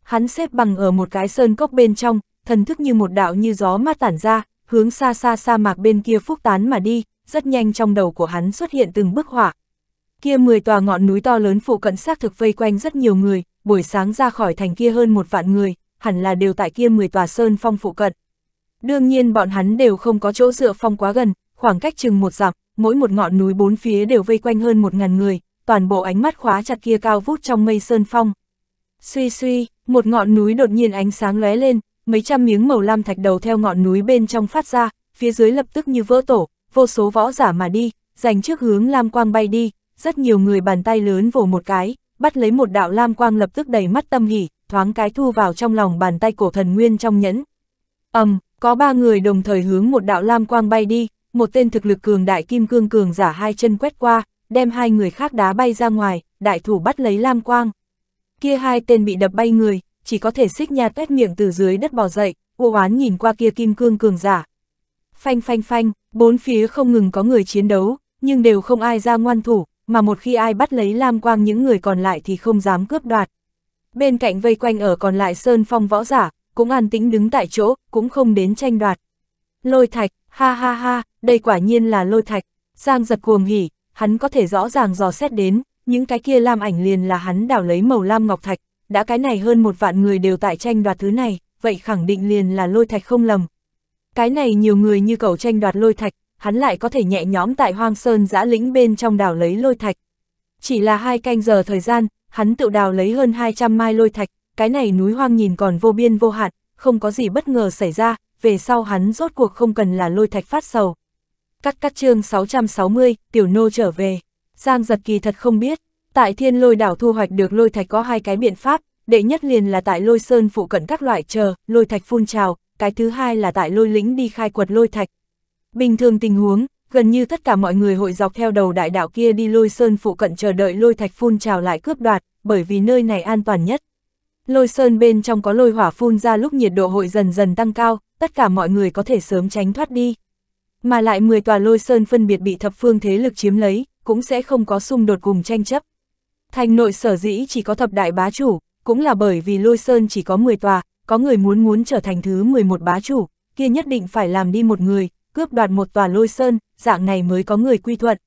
Speaker 1: Hắn xếp bằng ở một cái sơn cốc bên trong, thần thức như một đạo như gió mát tản ra, hướng xa xa sa mạc bên kia phúc tán mà đi, rất nhanh trong đầu của hắn xuất hiện từng bức họa. Kia 10 tòa ngọn núi to lớn phụ cận xác thực vây quanh rất nhiều người, buổi sáng ra khỏi thành kia hơn một vạn người, hẳn là đều tại kia 10 tòa sơn phong phụ cận. Đương nhiên bọn hắn đều không có chỗ dựa phong quá gần, khoảng cách chừng một dặm, mỗi một ngọn núi bốn phía đều vây quanh hơn một ngàn người, toàn bộ ánh mắt khóa chặt kia cao vút trong mây sơn phong. Suy suy, một ngọn núi đột nhiên ánh sáng lóe lên, mấy trăm miếng màu lam thạch đầu theo ngọn núi bên trong phát ra, phía dưới lập tức như vỡ tổ, vô số võ giả mà đi, dành trước hướng Lam Quang bay đi, rất nhiều người bàn tay lớn vồ một cái, bắt lấy một đạo Lam Quang lập tức đầy mắt tâm hỉ, thoáng cái thu vào trong lòng bàn tay cổ thần nguyên trong nhẫn. ầm um, có ba người đồng thời hướng một đạo Lam Quang bay đi, một tên thực lực cường đại kim cương cường giả hai chân quét qua, đem hai người khác đá bay ra ngoài, đại thủ bắt lấy Lam Quang. Kia hai tên bị đập bay người, chỉ có thể xích nha tét miệng từ dưới đất bò dậy, u oán nhìn qua kia kim cương cường giả. Phanh phanh phanh, Bốn phía không ngừng có người chiến đấu, nhưng đều không ai ra ngoan thủ, mà một khi ai bắt lấy Lam Quang những người còn lại thì không dám cướp đoạt. Bên cạnh vây quanh ở còn lại Sơn Phong võ giả, cũng an tĩnh đứng tại chỗ, cũng không đến tranh đoạt. Lôi thạch, ha ha ha, đây quả nhiên là lôi thạch, giang giật cuồng hỉ, hắn có thể rõ ràng dò xét đến, những cái kia lam ảnh liền là hắn đảo lấy màu lam ngọc thạch, đã cái này hơn một vạn người đều tại tranh đoạt thứ này, vậy khẳng định liền là lôi thạch không lầm, cái này nhiều người như cầu tranh đoạt lôi thạch, hắn lại có thể nhẹ nhóm tại hoang sơn giã lĩnh bên trong đảo lấy lôi thạch. Chỉ là hai canh giờ thời gian, hắn tự đào lấy hơn 200 mai lôi thạch, cái này núi hoang nhìn còn vô biên vô hạn, không có gì bất ngờ xảy ra, về sau hắn rốt cuộc không cần là lôi thạch phát sầu. Cắt cắt chương 660, tiểu nô trở về. Giang giật kỳ thật không biết, tại thiên lôi đảo thu hoạch được lôi thạch có hai cái biện pháp, đệ nhất liền là tại lôi sơn phụ cận các loại chờ, lôi thạch phun trào, cái thứ hai là tại lôi lĩnh đi khai quật lôi thạch. Bình thường tình huống, gần như tất cả mọi người hội dọc theo đầu đại đạo kia đi lôi sơn phụ cận chờ đợi lôi thạch phun trào lại cướp đoạt, bởi vì nơi này an toàn nhất. Lôi sơn bên trong có lôi hỏa phun ra lúc nhiệt độ hội dần dần tăng cao, tất cả mọi người có thể sớm tránh thoát đi. Mà lại 10 tòa lôi sơn phân biệt bị thập phương thế lực chiếm lấy, cũng sẽ không có xung đột cùng tranh chấp. Thành nội sở dĩ chỉ có thập đại bá chủ, cũng là bởi vì lôi sơn chỉ có 10 tòa, có người muốn muốn trở thành thứ 11 bá chủ, kia nhất định phải làm đi một người, cướp đoạt một tòa lôi sơn, dạng này mới có người quy thuận.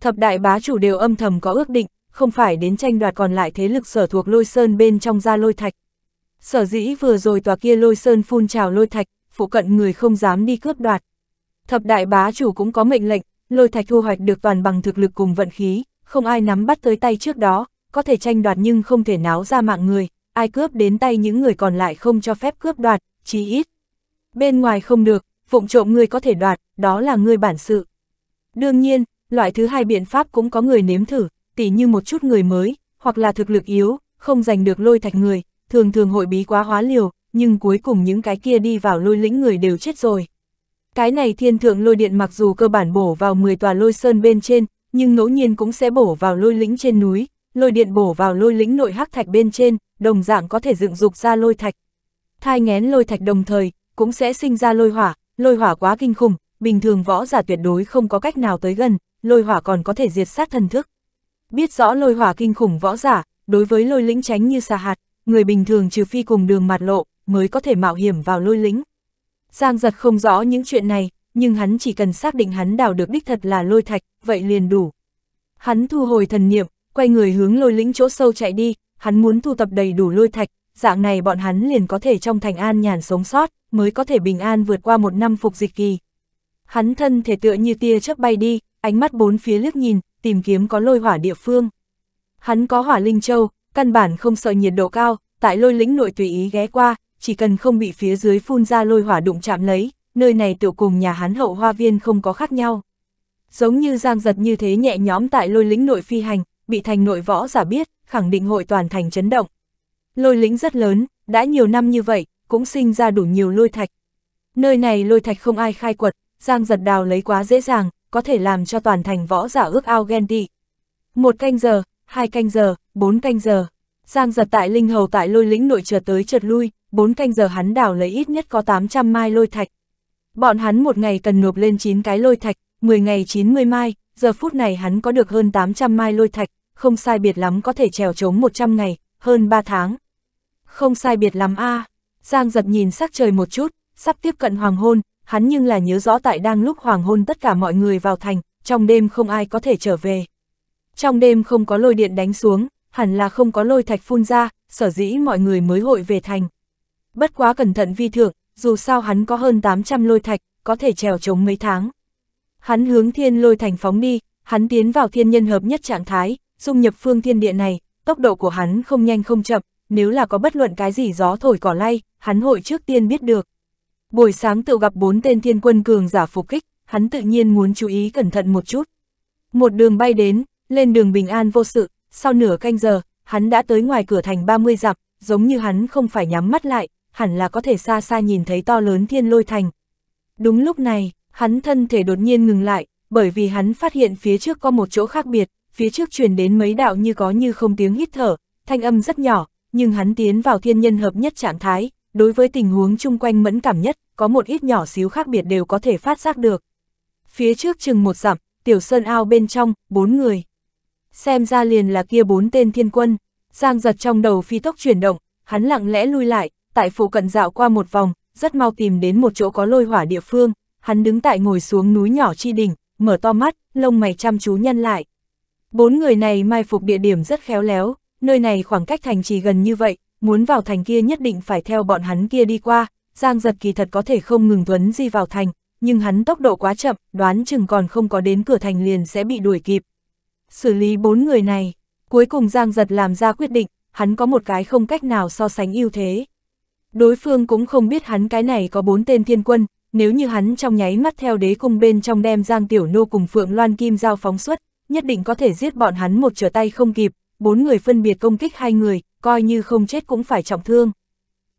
Speaker 1: Thập đại bá chủ đều âm thầm có ước định, không phải đến tranh đoạt còn lại thế lực sở thuộc lôi sơn bên trong ra lôi thạch. Sở dĩ vừa rồi tòa kia lôi sơn phun trào lôi thạch, phụ cận người không dám đi cướp đoạt. Thập đại bá chủ cũng có mệnh lệnh, lôi thạch thu hoạch được toàn bằng thực lực cùng vận khí, không ai nắm bắt tới tay trước đó, có thể tranh đoạt nhưng không thể náo ra mạng người, ai cướp đến tay những người còn lại không cho phép cướp đoạt, chí ít. Bên ngoài không được, vụng trộm người có thể đoạt, đó là người bản sự. Đương nhiên, loại thứ hai biện pháp cũng có người nếm thử, tỉ như một chút người mới, hoặc là thực lực yếu, không giành được lôi thạch người, thường thường hội bí quá hóa liều, nhưng cuối cùng những cái kia đi vào lôi lĩnh người đều chết rồi. Cái này thiên thượng lôi điện mặc dù cơ bản bổ vào 10 tòa lôi sơn bên trên, nhưng ngẫu nhiên cũng sẽ bổ vào lôi lĩnh trên núi, lôi điện bổ vào lôi lĩnh nội hắc thạch bên trên, đồng dạng có thể dựng dục ra lôi thạch. Thai ngén lôi thạch đồng thời, cũng sẽ sinh ra lôi hỏa, lôi hỏa quá kinh khủng, bình thường võ giả tuyệt đối không có cách nào tới gần, lôi hỏa còn có thể diệt sát thần thức. Biết rõ lôi hỏa kinh khủng võ giả, đối với lôi lĩnh tránh như xà hạt, người bình thường trừ phi cùng đường mặt lộ, mới có thể mạo hiểm vào lôi lĩnh. Giang giật không rõ những chuyện này, nhưng hắn chỉ cần xác định hắn đào được đích thật là lôi thạch, vậy liền đủ. Hắn thu hồi thần niệm, quay người hướng lôi lĩnh chỗ sâu chạy đi, hắn muốn thu tập đầy đủ lôi thạch, dạng này bọn hắn liền có thể trong thành an nhàn sống sót, mới có thể bình an vượt qua một năm phục dịch kỳ. Hắn thân thể tựa như tia chớp bay đi, ánh mắt bốn phía liếc nhìn, tìm kiếm có lôi hỏa địa phương. Hắn có hỏa linh châu, căn bản không sợ nhiệt độ cao, tại lôi lĩnh nội tùy ý ghé qua, chỉ cần không bị phía dưới phun ra lôi hỏa đụng chạm lấy, nơi này tiểu cùng nhà hắn hậu hoa viên không có khác nhau. Giống như giang giật như thế nhẹ nhóm tại lôi lĩnh nội phi hành, bị thành nội võ giả biết, khẳng định hội toàn thành chấn động. Lôi lĩnh rất lớn, đã nhiều năm như vậy, cũng sinh ra đủ nhiều lôi thạch. Nơi này lôi thạch không ai khai quật, giang giật đào lấy quá dễ dàng, có thể làm cho toàn thành võ giả ước ao ghen tị. Một canh giờ, hai canh giờ, bốn canh giờ. Giang giật tại linh hầu tại lôi lĩnh nội trượt tới trượt lui, bốn canh giờ hắn đào lấy ít nhất có 800 mai lôi thạch. Bọn hắn một ngày cần nộp lên 9 cái lôi thạch, 10 ngày 90 mai, giờ phút này hắn có được hơn 800 mai lôi thạch, không sai biệt lắm có thể trèo trống 100 ngày, hơn 3 tháng. Không sai biệt lắm a à. Giang giật nhìn sắc trời một chút, sắp tiếp cận hoàng hôn, hắn nhưng là nhớ rõ tại đang lúc hoàng hôn tất cả mọi người vào thành, trong đêm không ai có thể trở về. Trong đêm không có lôi điện đánh xuống, hẳn là không có lôi thạch phun ra, sở dĩ mọi người mới hội về thành. Bất quá cẩn thận vi thượng, dù sao hắn có hơn 800 lôi thạch, có thể trèo chống mấy tháng. Hắn hướng thiên lôi thành phóng đi, hắn tiến vào thiên nhân hợp nhất trạng thái, dung nhập phương thiên địa này, tốc độ của hắn không nhanh không chậm, nếu là có bất luận cái gì gió thổi cỏ lay, hắn hội trước tiên biết được. Buổi sáng tự gặp bốn tên thiên quân cường giả phục kích, hắn tự nhiên muốn chú ý cẩn thận một chút. Một đường bay đến, lên đường bình an vô sự, sau nửa canh giờ, hắn đã tới ngoài cửa thành 30 dặm, giống như hắn không phải nhắm mắt lại, hẳn là có thể xa xa nhìn thấy to lớn thiên lôi thành. Đúng lúc này, hắn thân thể đột nhiên ngừng lại, bởi vì hắn phát hiện phía trước có một chỗ khác biệt, phía trước truyền đến mấy đạo như có như không tiếng hít thở, thanh âm rất nhỏ, nhưng hắn tiến vào thiên nhân hợp nhất trạng thái, đối với tình huống chung quanh mẫn cảm nhất, có một ít nhỏ xíu khác biệt đều có thể phát giác được. Phía trước chừng một dặm, tiểu sơn ao bên trong, bốn người. Xem ra liền là kia bốn tên thiên quân, giang giật trong đầu phi tốc chuyển động, hắn lặng lẽ lui lại, tại phụ cận dạo qua một vòng, rất mau tìm đến một chỗ có lôi hỏa địa phương, hắn đứng tại ngồi xuống núi nhỏ chi đỉnh, mở to mắt, lông mày chăm chú nhân lại. Bốn người này mai phục địa điểm rất khéo léo, nơi này khoảng cách thành trì gần như vậy, muốn vào thành kia nhất định phải theo bọn hắn kia đi qua, Giang giật kỳ thật có thể không ngừng tuấn di vào thành, nhưng hắn tốc độ quá chậm, đoán chừng còn không có đến cửa thành liền sẽ bị đuổi kịp. Xử lý bốn người này, cuối cùng Giang giật làm ra quyết định, hắn có một cái không cách nào so sánh ưu thế. Đối phương cũng không biết hắn cái này có bốn tên thiên quân, nếu như hắn trong nháy mắt theo đế cung bên trong đem Giang Tiểu Nô cùng Phượng Loan Kim giao phóng xuất, nhất định có thể giết bọn hắn một trở tay không kịp, bốn người phân biệt công kích hai người, coi như không chết cũng phải trọng thương.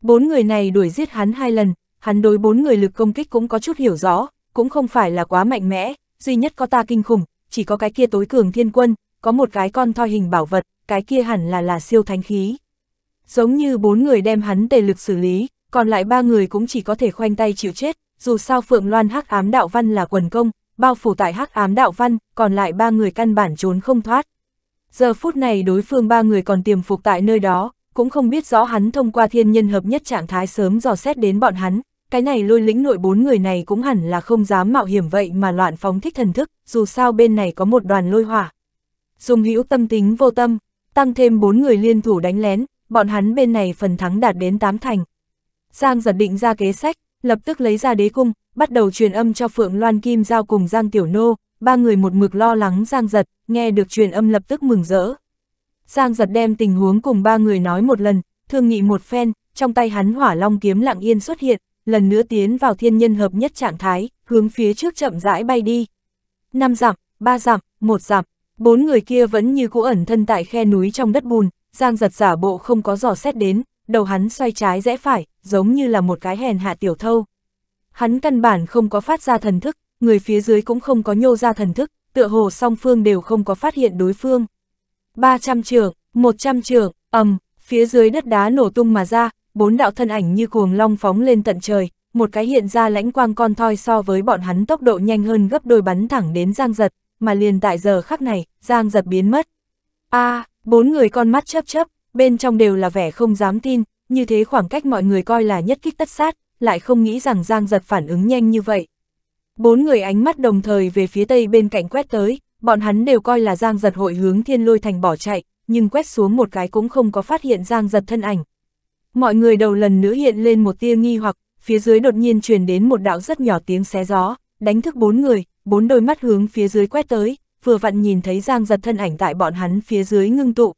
Speaker 1: Bốn người này đuổi giết hắn hai lần, hắn đối bốn người lực công kích cũng có chút hiểu rõ, cũng không phải là quá mạnh mẽ, duy nhất có ta kinh khủng, chỉ có cái kia tối cường thiên quân, có một cái con thoi hình bảo vật, cái kia hẳn là là siêu thánh khí. Giống như bốn người đem hắn tề lực xử lý, còn lại ba người cũng chỉ có thể khoanh tay chịu chết, dù sao Phượng Loan hắc ám đạo văn là quần công, bao phủ tại hắc ám đạo văn, còn lại ba người căn bản trốn không thoát. Giờ phút này đối phương ba người còn tiềm phục tại nơi đó, cũng không biết rõ hắn thông qua thiên nhân hợp nhất trạng thái sớm dò xét đến bọn hắn, cái này lôi lĩnh nội bốn người này cũng hẳn là không dám mạo hiểm vậy mà loạn phóng thích thần thức, dù sao bên này có một đoàn lôi hỏa. Dùng hữu tâm tính vô tâm, tăng thêm bốn người liên thủ đánh lén, bọn hắn bên này phần thắng đạt đến tám thành. Giang giật định ra kế sách, lập tức lấy ra đế cung, bắt đầu truyền âm cho Phượng Loan Kim Giao cùng Giang Tiểu Nô, ba người một mực lo lắng Giang Giật, nghe được truyền âm lập tức mừng rỡ. Giang Giật đem tình huống cùng ba người nói một lần, thương nghị một phen, trong tay hắn hỏa long kiếm lặng yên xuất hiện, lần nữa tiến vào thiên nhân hợp nhất trạng thái, hướng phía trước chậm rãi bay đi. Năm dặm, ba dặm, một dặm, bốn người kia vẫn như cũ ẩn thân tại khe núi trong đất bùn, Giang Giật giả bộ không có dò xét đến, đầu hắn xoay trái rẽ phải, giống như là một cái hèn hạ tiểu thâu. Hắn căn bản không có phát ra thần thức, người phía dưới cũng không có nhô ra thần thức, tựa hồ song phương đều không có phát hiện đối phương. 300 trường, 100 trường, ầm, phía dưới đất đá nổ tung mà ra, bốn đạo thân ảnh như cuồng long phóng lên tận trời, một cái hiện ra lãnh quang con thoi so với bọn hắn tốc độ nhanh hơn gấp đôi bắn thẳng đến Giang Giật, mà liền tại giờ khắc này, Giang Giật biến mất. A, à, bốn người con mắt chớp chớp, bên trong đều là vẻ không dám tin, như thế khoảng cách mọi người coi là nhất kích tất sát, lại không nghĩ rằng Giang giật phản ứng nhanh như vậy. Bốn người ánh mắt đồng thời về phía tây bên cạnh quét tới, bọn hắn đều coi là Giang giật hội hướng thiên lôi thành bỏ chạy, nhưng quét xuống một cái cũng không có phát hiện Giang giật thân ảnh. Mọi người đầu lần nữa hiện lên một tia nghi hoặc, phía dưới đột nhiên truyền đến một đạo rất nhỏ tiếng xé gió, đánh thức bốn người, bốn đôi mắt hướng phía dưới quét tới, vừa vặn nhìn thấy Giang giật thân ảnh tại bọn hắn phía dưới ngưng tụ.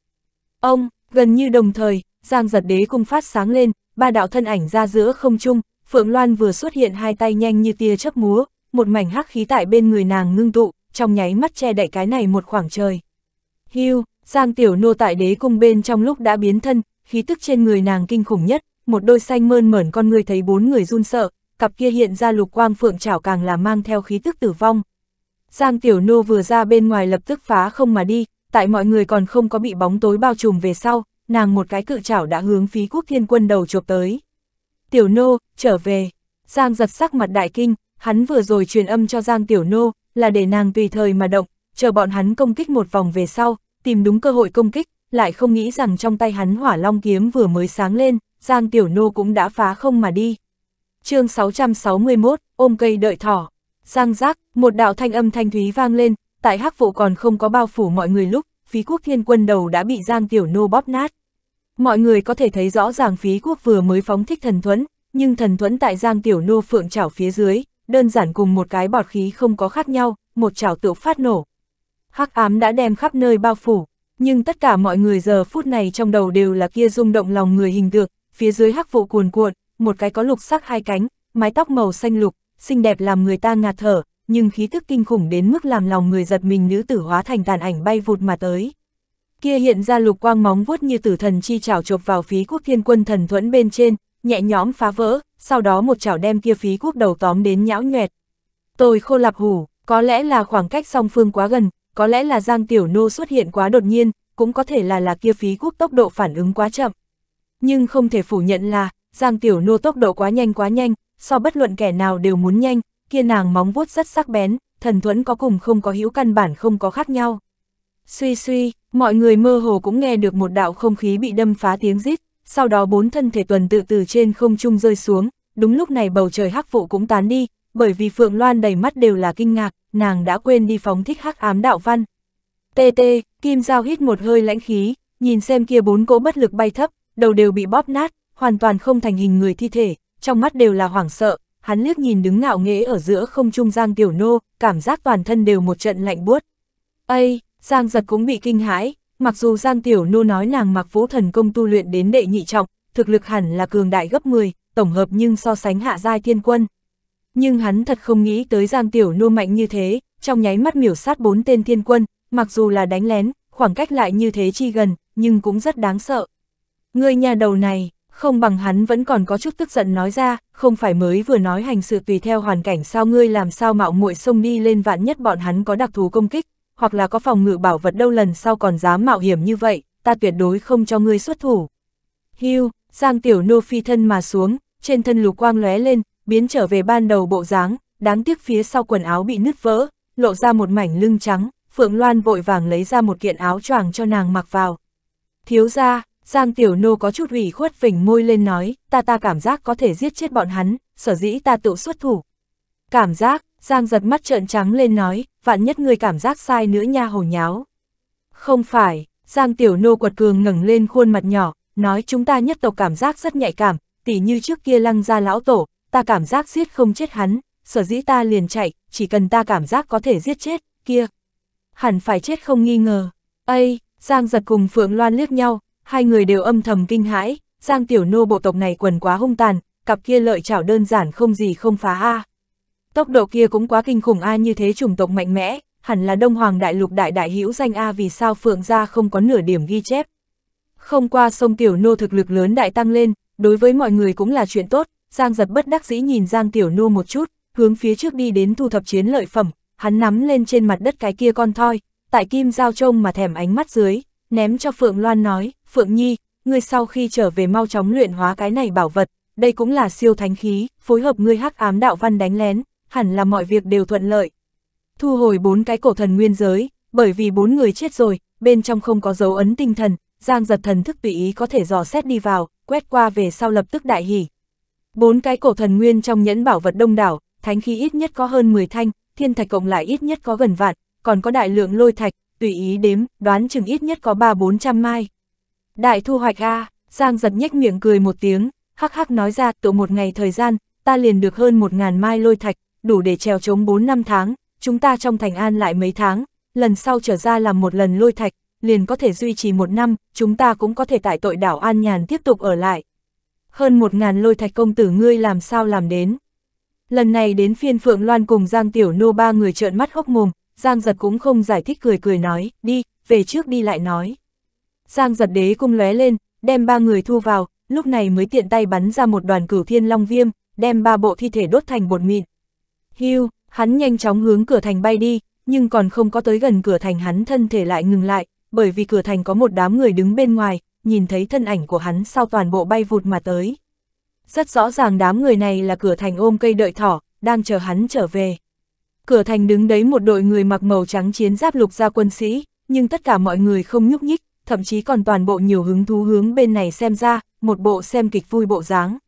Speaker 1: Ông, Gần như đồng thời, Giang giật đế cung phát sáng lên, ba đạo thân ảnh ra giữa không trung, Phượng Loan vừa xuất hiện hai tay nhanh như tia chớp múa, một mảnh hắc khí tại bên người nàng ngưng tụ, trong nháy mắt che đậy cái này một khoảng trời. Hưu, Giang Tiểu Nô tại đế cung bên trong lúc đã biến thân, khí tức trên người nàng kinh khủng nhất, một đôi xanh mơn mởn con người thấy bốn người run sợ, cặp kia hiện ra lục quang phượng chảo càng là mang theo khí tức tử vong. Giang Tiểu Nô vừa ra bên ngoài lập tức phá không mà đi, tại mọi người còn không có bị bóng tối bao trùm về sau, nàng một cái cự chảo đã hướng phí quốc thiên quân đầu chộp tới. Tiểu nô, trở về. Giang giật sắc mặt đại kinh, hắn vừa rồi truyền âm cho Giang tiểu nô, là để nàng tùy thời mà động, chờ bọn hắn công kích một vòng về sau, tìm đúng cơ hội công kích, lại không nghĩ rằng trong tay hắn hỏa long kiếm vừa mới sáng lên, Giang Tiểu Nô cũng đã phá không mà đi. chương 661, ôm cây đợi thỏ. Giang giác, một đạo thanh âm thanh thúy vang lên, tại hắc vụ còn không có bao phủ mọi người lúc, phí quốc thiên quân đầu đã bị Giang Tiểu Nô bóp nát. Mọi người có thể thấy rõ ràng phí quốc vừa mới phóng thích thần thuẫn, nhưng thần thuẫn tại Giang Tiểu Nô phượng chảo phía dưới, đơn giản cùng một cái bọt khí không có khác nhau, một chảo tự phát nổ. Hắc ám đã đem khắp nơi bao phủ, nhưng tất cả mọi người giờ phút này trong đầu đều là kia rung động lòng người hình tượng, phía dưới hắc vụ cuồn cuộn, một cái có lục sắc hai cánh, mái tóc màu xanh lục, xinh đẹp làm người ta ngạt thở, nhưng khí thức kinh khủng đến mức làm lòng người giật mình nữ tử hóa thành tàn ảnh bay vụt mà tới. Kia hiện ra lục quang móng vuốt như tử thần chi chảo chộp vào phí quốc thiên quân thần thuẫn bên trên, nhẹ nhõm phá vỡ, sau đó một chảo đem kia phí quốc đầu tóm đến nhão nhoẹt. Tôi khô lạp hủ, có lẽ là khoảng cách song phương quá gần, có lẽ là Giang Tiểu Nô xuất hiện quá đột nhiên, cũng có thể là là kia phí quốc tốc độ phản ứng quá chậm. Nhưng không thể phủ nhận là, Giang Tiểu Nô tốc độ quá nhanh quá nhanh, so bất luận kẻ nào đều muốn nhanh, kia nàng móng vuốt rất sắc bén, thần thuẫn có cùng không có hữu căn bản không có khác nhau. Suy suy, mọi người mơ hồ cũng nghe được một đạo không khí bị đâm phá tiếng rít, sau đó bốn thân thể tuần tự từ trên không trung rơi xuống, đúng lúc này bầu trời hắc vụ cũng tán đi, bởi vì Phượng Loan đầy mắt đều là kinh ngạc, nàng đã quên đi phóng thích hắc ám đạo văn. Tê tê, Kim Giao hít một hơi lãnh khí, nhìn xem kia bốn cỗ bất lực bay thấp, đầu đều bị bóp nát, hoàn toàn không thành hình người thi thể, trong mắt đều là hoảng sợ, hắn liếc nhìn đứng ngạo nghễ ở giữa không trung Giang Tiểu Nô, cảm giác toàn thân đều một trận lạnh buốt. Ây, Giang giật cũng bị kinh hãi, mặc dù Giang Tiểu Nô nói nàng mặc vũ thần công tu luyện đến đệ nhị trọng, thực lực hẳn là cường đại gấp 10, tổng hợp nhưng so sánh hạ giai thiên quân. Nhưng hắn thật không nghĩ tới Giang Tiểu Nô mạnh như thế, trong nháy mắt miểu sát bốn tên thiên quân, mặc dù là đánh lén, khoảng cách lại như thế chi gần, nhưng cũng rất đáng sợ. Người nhà đầu này, không bằng hắn vẫn còn có chút tức giận nói ra, không phải mới vừa nói hành sự tùy theo hoàn cảnh sao ngươi làm sao mạo muội xông đi lên vạn nhất bọn hắn có đặc thù công kích, hoặc là có phòng ngự bảo vật đâu lần sau còn dám mạo hiểm như vậy, ta tuyệt đối không cho ngươi xuất thủ. Hưu, Giang Tiểu Nô phi thân mà xuống, trên thân lục quang lóe lên, biến trở về ban đầu bộ dáng, đáng tiếc phía sau quần áo bị nứt vỡ, lộ ra một mảnh lưng trắng, Phượng Loan vội vàng lấy ra một kiện áo choàng cho nàng mặc vào. Thiếu ra, Giang Tiểu Nô có chút ủy khuất vỉnh môi lên nói, ta ta cảm giác có thể giết chết bọn hắn, sở dĩ ta tự xuất thủ. Cảm giác, Giang giật mắt trợn trắng lên nói, vạn nhất người cảm giác sai nữa nha hồ nháo. Không phải, Giang Tiểu Nô quật cường ngẩng lên khuôn mặt nhỏ, nói chúng ta nhất tộc cảm giác rất nhạy cảm, tỉ như trước kia lăng ra lão tổ, ta cảm giác giết không chết hắn, sở dĩ ta liền chạy, chỉ cần ta cảm giác có thể giết chết, kia. Hẳn phải chết không nghi ngờ. Ây, Giang giật cùng Phượng Loan liếc nhau, hai người đều âm thầm kinh hãi, Giang Tiểu Nô bộ tộc này quần quá hung tàn, cặp kia lợi chảo đơn giản không gì không phá a. Tốc độ kia cũng quá kinh khủng a như thế chủng tộc mạnh mẽ, hẳn là Đông Hoàng Đại Lục đại đại hữu danh a vì sao Phượng gia không có nửa điểm ghi chép. Không qua sông Tiểu Nô thực lực lớn đại tăng lên, đối với mọi người cũng là chuyện tốt, Giang giật bất đắc dĩ nhìn Giang Tiểu Nô một chút, hướng phía trước đi đến thu thập chiến lợi phẩm, hắn nắm lên trên mặt đất cái kia con thoi, tại kim giao trông mà thèm ánh mắt dưới, ném cho Phượng Loan nói, Phượng Nhi, ngươi sau khi trở về mau chóng luyện hóa cái này bảo vật, đây cũng là siêu thánh khí, phối hợp ngươi hắc ám đạo văn đánh lén, hẳn là mọi việc đều thuận lợi. Thu hồi bốn cái cổ thần nguyên giới, bởi vì bốn người chết rồi, bên trong không có dấu ấn tinh thần, Giang giật thần thức tùy ý có thể dò xét đi vào, quét qua về sau lập tức đại hỉ. Bốn cái cổ thần nguyên trong nhẫn bảo vật đông đảo, thánh khí ít nhất có hơn 10 thanh, thiên thạch cộng lại ít nhất có gần vạn, còn có đại lượng lôi thạch, tùy ý đếm, đoán chừng ít nhất có 3-400 mai. Đại thu hoạch a Giang giật nhếch miệng cười một tiếng, hắc hắc nói ra tụ một ngày thời gian, ta liền được hơn một ngàn mai lôi thạch, đủ để trèo chống bốn năm tháng, chúng ta trong thành an lại mấy tháng, lần sau trở ra làm một lần lôi thạch, liền có thể duy trì một năm, chúng ta cũng có thể tại tội đảo an nhàn tiếp tục ở lại. Hơn một ngàn lôi thạch công tử ngươi làm sao làm đến. Lần này đến phiên Phượng Loan cùng Giang Tiểu Nô ba người trợn mắt hốc mồm, Giang giật cũng không giải thích cười cười nói, đi, về trước đi lại nói. Giang giật đế cung lóe lên, đem ba người thu vào, lúc này mới tiện tay bắn ra một đoàn cửu thiên long viêm, đem ba bộ thi thể đốt thành bột mịn. Hưu, hắn nhanh chóng hướng cửa thành bay đi, nhưng còn không có tới gần cửa thành hắn thân thể lại ngừng lại, bởi vì cửa thành có một đám người đứng bên ngoài, nhìn thấy thân ảnh của hắn sau toàn bộ bay vụt mà tới. Rất rõ ràng đám người này là cửa thành ôm cây đợi thỏ, đang chờ hắn trở về. Cửa thành đứng đấy một đội người mặc màu trắng chiến giáp lục gia quân sĩ, nhưng tất cả mọi người không nhúc nhích, thậm chí còn toàn bộ nhiều hứng thú hướng bên này xem ra, một bộ xem kịch vui bộ dáng.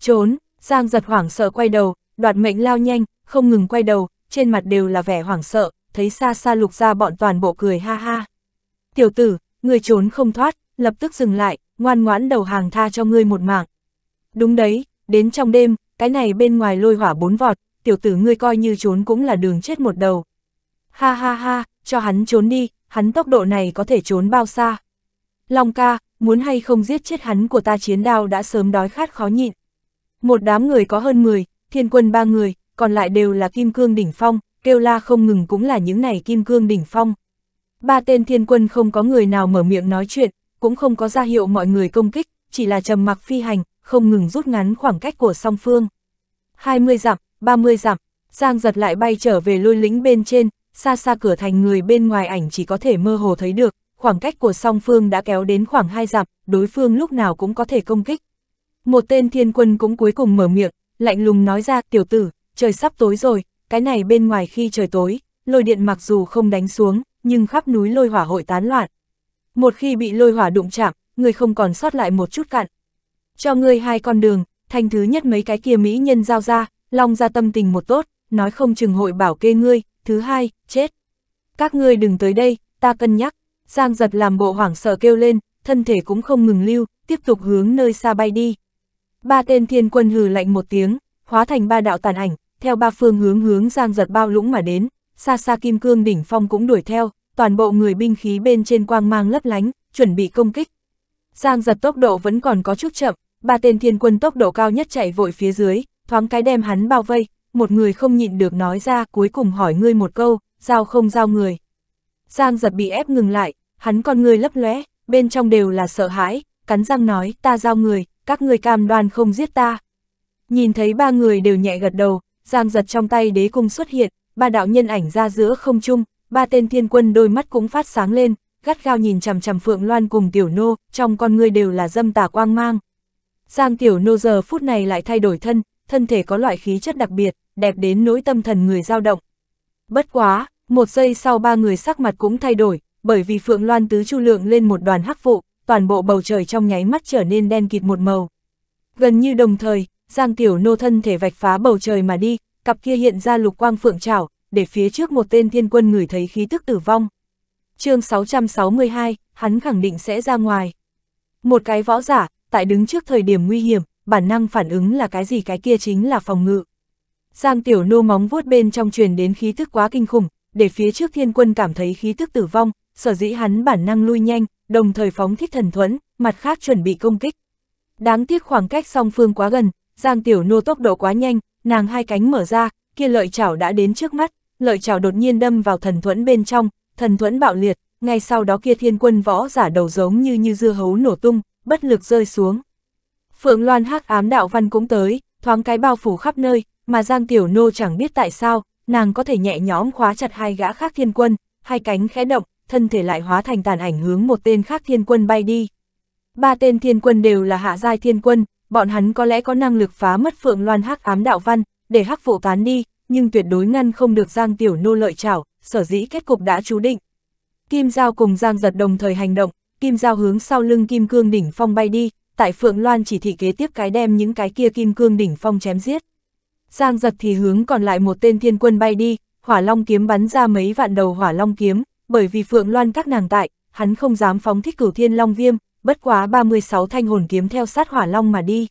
Speaker 1: Trốn, Giang giật hoảng sợ quay đầu, đoạt mệnh lao nhanh, không ngừng quay đầu, trên mặt đều là vẻ hoảng sợ, thấy xa xa lục ra bọn toàn bộ cười ha ha. Tiểu tử, người trốn không thoát, lập tức dừng lại, ngoan ngoãn đầu hàng tha cho ngươi một mạng. Đúng đấy, đến trong đêm, cái này bên ngoài lôi hỏa bốn vọt, tiểu tử ngươi coi như trốn cũng là đường chết một đầu. Ha ha ha, cho hắn trốn đi, hắn tốc độ này có thể trốn bao xa. Long ca, muốn hay không giết chết hắn của ta chiến đao đã sớm đói khát khó nhịn. Một đám người có hơn 10, thiên quân ba người, còn lại đều là kim cương đỉnh phong, kêu la không ngừng cũng là những này kim cương đỉnh phong. Ba tên thiên quân không có người nào mở miệng nói chuyện, cũng không có ra hiệu mọi người công kích, chỉ là trầm mặc phi hành, không ngừng rút ngắn khoảng cách của song phương. 20 dặm, 30 dặm, Giang giật lại bay trở về lôi lính bên trên, xa xa cửa thành người bên ngoài ảnh chỉ có thể mơ hồ thấy được, khoảng cách của song phương đã kéo đến khoảng hai dặm, đối phương lúc nào cũng có thể công kích. Một tên thiên quân cũng cuối cùng mở miệng, lạnh lùng nói ra tiểu tử, trời sắp tối rồi, cái này bên ngoài khi trời tối, lôi điện mặc dù không đánh xuống, nhưng khắp núi lôi hỏa hội tán loạn. Một khi bị lôi hỏa đụng chạm, người không còn sót lại một chút cạn Cho ngươi hai con đường, thành thứ nhất mấy cái kia mỹ nhân giao ra, long ra tâm tình một tốt, nói không chừng hội bảo kê ngươi, thứ hai, chết. Các ngươi đừng tới đây, ta cân nhắc. Giang giật làm bộ hoảng sợ kêu lên, thân thể cũng không ngừng lưu, tiếp tục hướng nơi xa bay đi. Ba tên thiên quân hừ lạnh một tiếng, hóa thành ba đạo tàn ảnh, theo ba phương hướng hướng giang giật bao lũng mà đến, xa xa kim cương đỉnh phong cũng đuổi theo, toàn bộ người binh khí bên trên quang mang lấp lánh, chuẩn bị công kích. Giang giật tốc độ vẫn còn có chút chậm, ba tên thiên quân tốc độ cao nhất chạy vội phía dưới, thoáng cái đem hắn bao vây, một người không nhịn được nói ra cuối cùng hỏi ngươi một câu, giao không giao người. Giang giật bị ép ngừng lại, hắn con ngươi lấp lóe, bên trong đều là sợ hãi, cắn răng nói ta giao người, các ngươi cam đoan không giết ta. Nhìn thấy ba người đều nhẹ gật đầu, Giang giật trong tay đế cung xuất hiện, ba đạo nhân ảnh ra giữa không trung, ba tên thiên quân đôi mắt cũng phát sáng lên, gắt gao nhìn chằm chằm Phượng Loan cùng Tiểu Nô, trong con ngươi đều là dâm tà quang mang. Giang Tiểu Nô giờ phút này lại thay đổi thân, thân thể có loại khí chất đặc biệt, đẹp đến nỗi tâm thần người dao động. Bất quá, một giây sau ba người sắc mặt cũng thay đổi, bởi vì Phượng Loan tứ chu lượng lên một đoàn hắc vụ, toàn bộ bầu trời trong nháy mắt trở nên đen kịt một màu. Gần như đồng thời, Giang Tiểu Nô thân thể vạch phá bầu trời mà đi, cặp kia hiện ra lục quang phượng trảo, để phía trước một tên thiên quân người thấy khí tức tử vong. chương 662, hắn khẳng định sẽ ra ngoài. Một cái võ giả, tại đứng trước thời điểm nguy hiểm, bản năng phản ứng là cái gì cái kia chính là phòng ngự. Giang Tiểu Nô móng vuốt bên trong truyền đến khí thức quá kinh khủng, để phía trước thiên quân cảm thấy khí thức tử vong, sở dĩ hắn bản năng lui nhanh, đồng thời phóng thích thần thuẫn, mặt khác chuẩn bị công kích. Đáng tiếc khoảng cách song phương quá gần, Giang Tiểu Nô tốc độ quá nhanh, nàng hai cánh mở ra, kia lợi chảo đã đến trước mắt, lợi chảo đột nhiên đâm vào thần thuẫn bên trong, thần thuẫn bạo liệt, ngay sau đó kia thiên quân võ giả đầu giống như như dưa hấu nổ tung, bất lực rơi xuống. Phượng Loan hắc ám đạo văn cũng tới, thoáng cái bao phủ khắp nơi, mà Giang Tiểu Nô chẳng biết tại sao, nàng có thể nhẹ nhõm khóa chặt hai gã khác thiên quân, hai cánh khẽ động, thân thể lại hóa thành tàn ảnh hướng một tên khác thiên quân bay đi. Ba tên thiên quân đều là hạ giai thiên quân, bọn hắn có lẽ có năng lực phá mất Phượng Loan hắc ám đạo văn, để hắc vụ tán đi, nhưng tuyệt đối ngăn không được Giang Tiểu Nô lợi chảo, sở dĩ kết cục đã chú định. Kim Giao cùng Giang giật đồng thời hành động, Kim Giao hướng sau lưng Kim Cương đỉnh phong bay đi, tại Phượng Loan chỉ thị kế tiếp cái đem những cái kia kim cương đỉnh phong chém giết. Giang giật thì hướng còn lại một tên thiên quân bay đi, hỏa long kiếm bắn ra mấy vạn đầu hỏa long kiếm, bởi vì Phượng Loan các nàng tại, hắn không dám phóng thích cửu thiên long viêm, bất quá 36 thanh hồn kiếm theo sát hỏa long mà đi.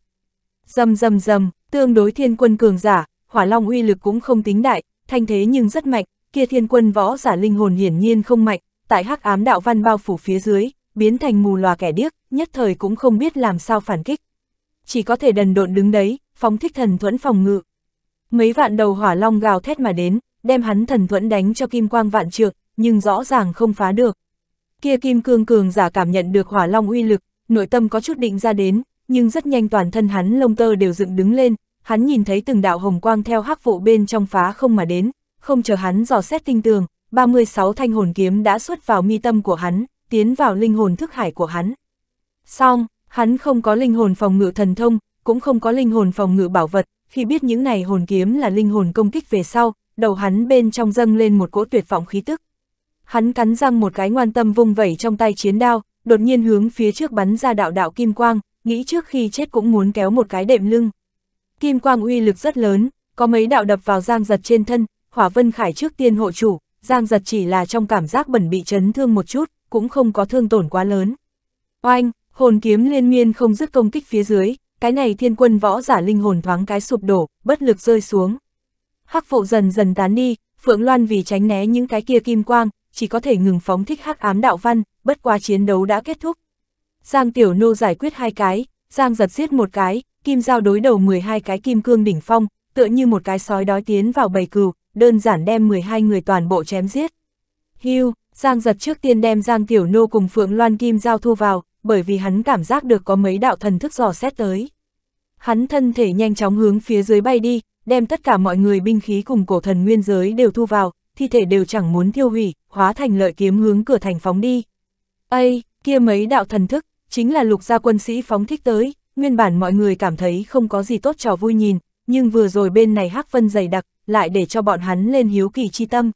Speaker 1: Dầm dầm dầm, tương đối thiên quân cường giả, hỏa long uy lực cũng không tính đại, thanh thế nhưng rất mạnh, kia thiên quân võ giả linh hồn hiển nhiên không mạnh, tại hắc ám đạo văn bao phủ phía dưới, biến thành mù loà kẻ điếc, nhất thời cũng không biết làm sao phản kích. Chỉ có thể đần độn đứng đấy, phóng thích thần thuẫn phòng ngự. Mấy vạn đầu hỏa long gào thét mà đến, đem hắn thần thuẫn đánh cho kim quang vạn trượng, nhưng rõ ràng không phá được. Kia kim cương cường giả cảm nhận được hỏa long uy lực, nội tâm có chút định ra đến, nhưng rất nhanh toàn thân hắn lông tơ đều dựng đứng lên, hắn nhìn thấy từng đạo hồng quang theo hắc vụ bên trong phá không mà đến, không chờ hắn dò xét tinh tường, 36 thanh hồn kiếm đã xuất vào mi tâm của hắn, tiến vào linh hồn thức hải của hắn. Song, hắn không có linh hồn phòng ngự thần thông, cũng không có linh hồn phòng ngự bảo vật, khi biết những này hồn kiếm là linh hồn công kích về sau, đầu hắn bên trong dâng lên một cỗ tuyệt vọng khí tức. Hắn cắn răng một cái ngoan tâm vung vẩy trong tay chiến đao, đột nhiên hướng phía trước bắn ra đạo đạo kim quang, nghĩ trước khi chết cũng muốn kéo một cái đệm lưng. Kim quang uy lực rất lớn, có mấy đạo đập vào giang giật trên thân, hỏa vân khải trước tiên hộ chủ, giang giật chỉ là trong cảm giác bẩn bị chấn thương một chút, cũng không có thương tổn quá lớn. Oanh, hồn kiếm liên miên không dứt công kích phía dưới, cái này thiên quân võ giả linh hồn thoáng cái sụp đổ, bất lực rơi xuống. Hắc phụ dần dần tán đi, Phượng Loan vì tránh né những cái kia kim quang, chỉ có thể ngừng phóng thích hắc ám đạo văn, bất qua chiến đấu đã kết thúc. Giang Tiểu Nô giải quyết hai cái, Giang giật giết một cái, kim giao đối đầu 12 cái kim cương đỉnh phong, tựa như một cái sói đói tiến vào bầy cừu, đơn giản đem 12 người toàn bộ chém giết. Hưu, Giang giật trước tiên đem Giang Tiểu Nô cùng Phượng Loan Kim giao thu vào, bởi vì hắn cảm giác được có mấy đạo thần thức dò xét tới. Hắn thân thể nhanh chóng hướng phía dưới bay đi, đem tất cả mọi người binh khí cùng cổ thần nguyên giới đều thu vào, thi thể đều chẳng muốn tiêu hủy, hóa thành lợi kiếm hướng cửa thành phóng đi. Ây, kia mấy đạo thần thức, chính là lục gia quân sĩ phóng thích tới, nguyên bản mọi người cảm thấy không có gì tốt trò vui nhìn, nhưng vừa rồi bên này hắc vân dày đặc, lại để cho bọn hắn lên hiếu kỳ chi tâm.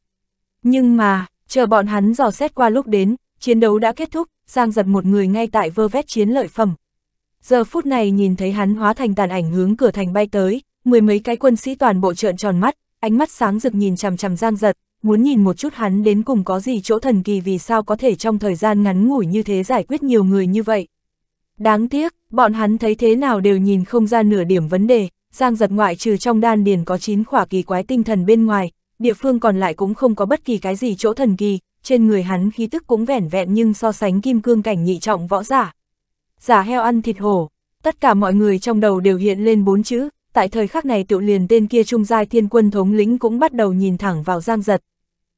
Speaker 1: Nhưng mà, Chờ bọn hắn dò xét qua lúc đến, chiến đấu đã kết thúc, Giang giật một người ngay tại vơ vét chiến lợi phẩm. Giờ phút này nhìn thấy hắn hóa thành tàn ảnh hướng cửa thành bay tới, mười mấy cái quân sĩ toàn bộ trợn tròn mắt, ánh mắt sáng rực nhìn chằm chằm Giang giật, muốn nhìn một chút hắn đến cùng có gì chỗ thần kỳ vì sao có thể trong thời gian ngắn ngủi như thế giải quyết nhiều người như vậy. Đáng tiếc, bọn hắn thấy thế nào đều nhìn không ra nửa điểm vấn đề, Giang giật ngoại trừ trong đan điền có 9 khỏa kỳ quái tinh thần bên ngoài, địa phương còn lại cũng không có bất kỳ cái gì chỗ thần kỳ, trên người hắn khí tức cũng vẻn vẹn nhưng so sánh kim cương cảnh nhị trọng võ giả. Giả heo ăn thịt hổ, tất cả mọi người trong đầu đều hiện lên bốn chữ, tại thời khắc này tự liền tên kia trung giai thiên quân thống lĩnh cũng bắt đầu nhìn thẳng vào giang giật.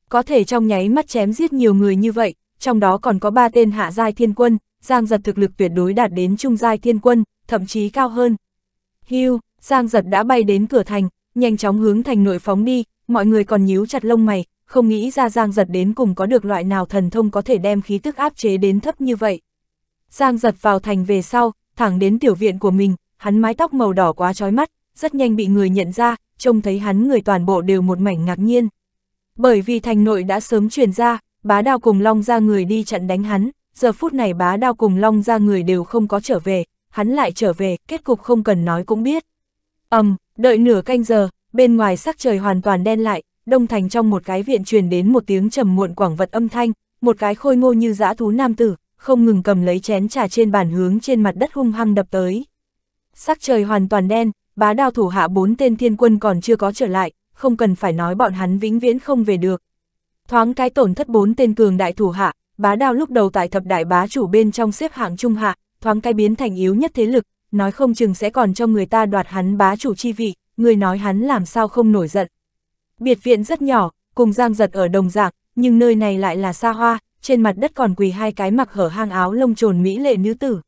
Speaker 1: Có thể trong nháy mắt chém giết nhiều người như vậy, trong đó còn có ba tên hạ giai thiên quân, giang giật thực lực tuyệt đối đạt đến trung giai thiên quân, thậm chí cao hơn. Hưu, giang giật đã bay đến cửa thành, nhanh chóng hướng thành nội phóng đi, mọi người còn nhíu chặt lông mày, không nghĩ ra Giang Giật đến cùng có được loại nào thần thông có thể đem khí tức áp chế đến thấp như vậy. Giang Giật vào thành về sau, thẳng đến tiểu viện của mình, hắn mái tóc màu đỏ quá chói mắt, rất nhanh bị người nhận ra, trông thấy hắn người toàn bộ đều một mảnh ngạc nhiên. Bởi vì thành nội đã sớm truyền ra, bá đao cùng long ra người đi chặn đánh hắn, giờ phút này bá đao cùng long ra người đều không có trở về, hắn lại trở về, kết cục không cần nói cũng biết. ầm, um, đợi nửa canh giờ, bên ngoài sắc trời hoàn toàn đen lại, đông thành trong một cái viện truyền đến một tiếng trầm muộn quảng vật âm thanh, một cái khôi ngô như dã thú nam tử, không ngừng cầm lấy chén trà trên bàn hướng trên mặt đất hung hăng đập tới. Sắc trời hoàn toàn đen, bá đao thủ hạ bốn tên thiên quân còn chưa có trở lại, không cần phải nói bọn hắn vĩnh viễn không về được. Thoáng cái tổn thất bốn tên cường đại thủ hạ, bá đao lúc đầu tại thập đại bá chủ bên trong xếp hạng trung hạ, thoáng cái biến thành yếu nhất thế lực, nói không chừng sẽ còn cho người ta đoạt hắn bá chủ chi vị, người nói hắn làm sao không nổi giận. Biệt viện rất nhỏ, cùng giang giật ở đồng dạng, nhưng nơi này lại là xa hoa, trên mặt đất còn quỳ hai cái mặc hở hang áo lông trồn mỹ lệ nữ tử.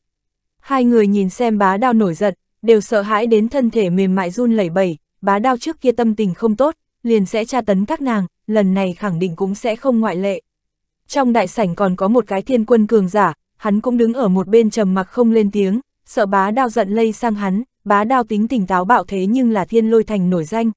Speaker 1: Hai người nhìn xem bá đao nổi giận, đều sợ hãi đến thân thể mềm mại run lẩy bẩy, bá đao trước kia tâm tình không tốt, liền sẽ tra tấn các nàng, lần này khẳng định cũng sẽ không ngoại lệ. Trong đại sảnh còn có một cái thiên quân cường giả, hắn cũng đứng ở một bên trầm mặc không lên tiếng, sợ bá đao giận lây sang hắn, bá đao tính tỉnh táo bạo thế nhưng là thiên lôi thành nổi danh.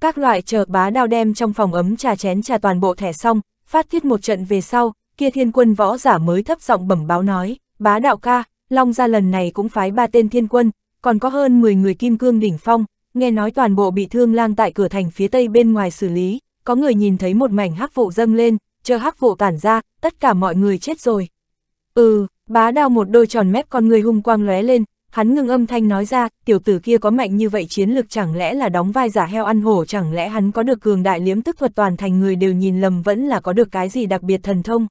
Speaker 1: Các loại chờ bá đao đem trong phòng ấm trà chén trà toàn bộ thẻ xong, phát thiết một trận về sau, kia thiên quân võ giả mới thấp giọng bẩm báo nói, bá đạo ca, Long gia lần này cũng phái ba tên thiên quân, còn có hơn 10 người kim cương đỉnh phong, nghe nói toàn bộ bị thương lang tại cửa thành phía tây bên ngoài xử lý, có người nhìn thấy một mảnh hắc vụ dâng lên, chờ hắc vụ tản ra, tất cả mọi người chết rồi. Ừ, bá đao một đôi tròn mép con người hung quang lóe lên, Hắn ngưng âm thanh nói ra, tiểu tử kia có mạnh như vậy chiến lực chẳng lẽ là đóng vai giả heo ăn hổ chẳng lẽ hắn có được cường đại liếm tức thuật toàn thành người đều nhìn lầm vẫn là có được cái gì đặc biệt thần thông.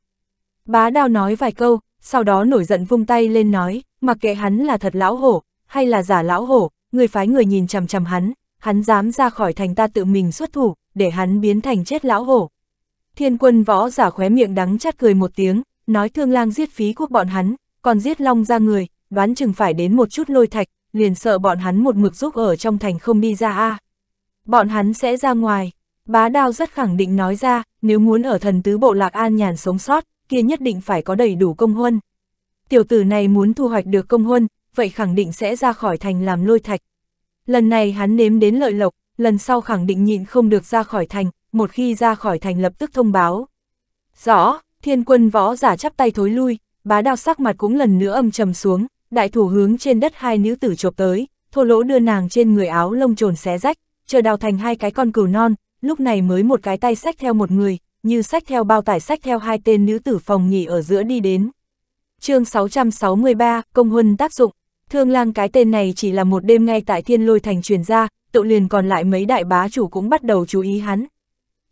Speaker 1: Bá đao nói vài câu, sau đó nổi giận vung tay lên nói, mặc kệ hắn là thật lão hổ, hay là giả lão hổ, người phái người nhìn chằm chằm hắn, hắn dám ra khỏi thành ta tự mình xuất thủ, để hắn biến thành chết lão hổ. Thiên quân võ giả khóe miệng đắng chát cười một tiếng, nói thương lang giết phí quốc bọn hắn, còn giết long ra người, đoán chừng phải đến một chút lôi thạch, liền sợ bọn hắn một mực giúp ở trong thành không đi ra a. À. Bọn hắn sẽ ra ngoài, bá đao rất khẳng định nói ra, nếu muốn ở thần tứ bộ lạc an nhàn sống sót, kia nhất định phải có đầy đủ công huân. Tiểu tử này muốn thu hoạch được công huân, vậy khẳng định sẽ ra khỏi thành làm lôi thạch. Lần này hắn nếm đến lợi lộc, lần sau khẳng định nhịn không được ra khỏi thành, một khi ra khỏi thành lập tức thông báo. Rõ, thiên quân võ giả chắp tay thối lui, bá đao sắc mặt cũng lần nữa âm trầm xuống, đại thủ hướng trên đất hai nữ tử chộp tới, thô lỗ đưa nàng trên người áo lông trồn xé rách, chờ đào thành hai cái con cừu non, lúc này mới một cái tay sách theo một người, như sách theo bao tải sách theo hai tên nữ tử phòng nghỉ ở giữa đi đến. chương 663, Công Huân tác dụng, thương lang cái tên này chỉ là một đêm ngay tại thiên lôi thành truyền ra, tậu liền còn lại mấy đại bá chủ cũng bắt đầu chú ý hắn.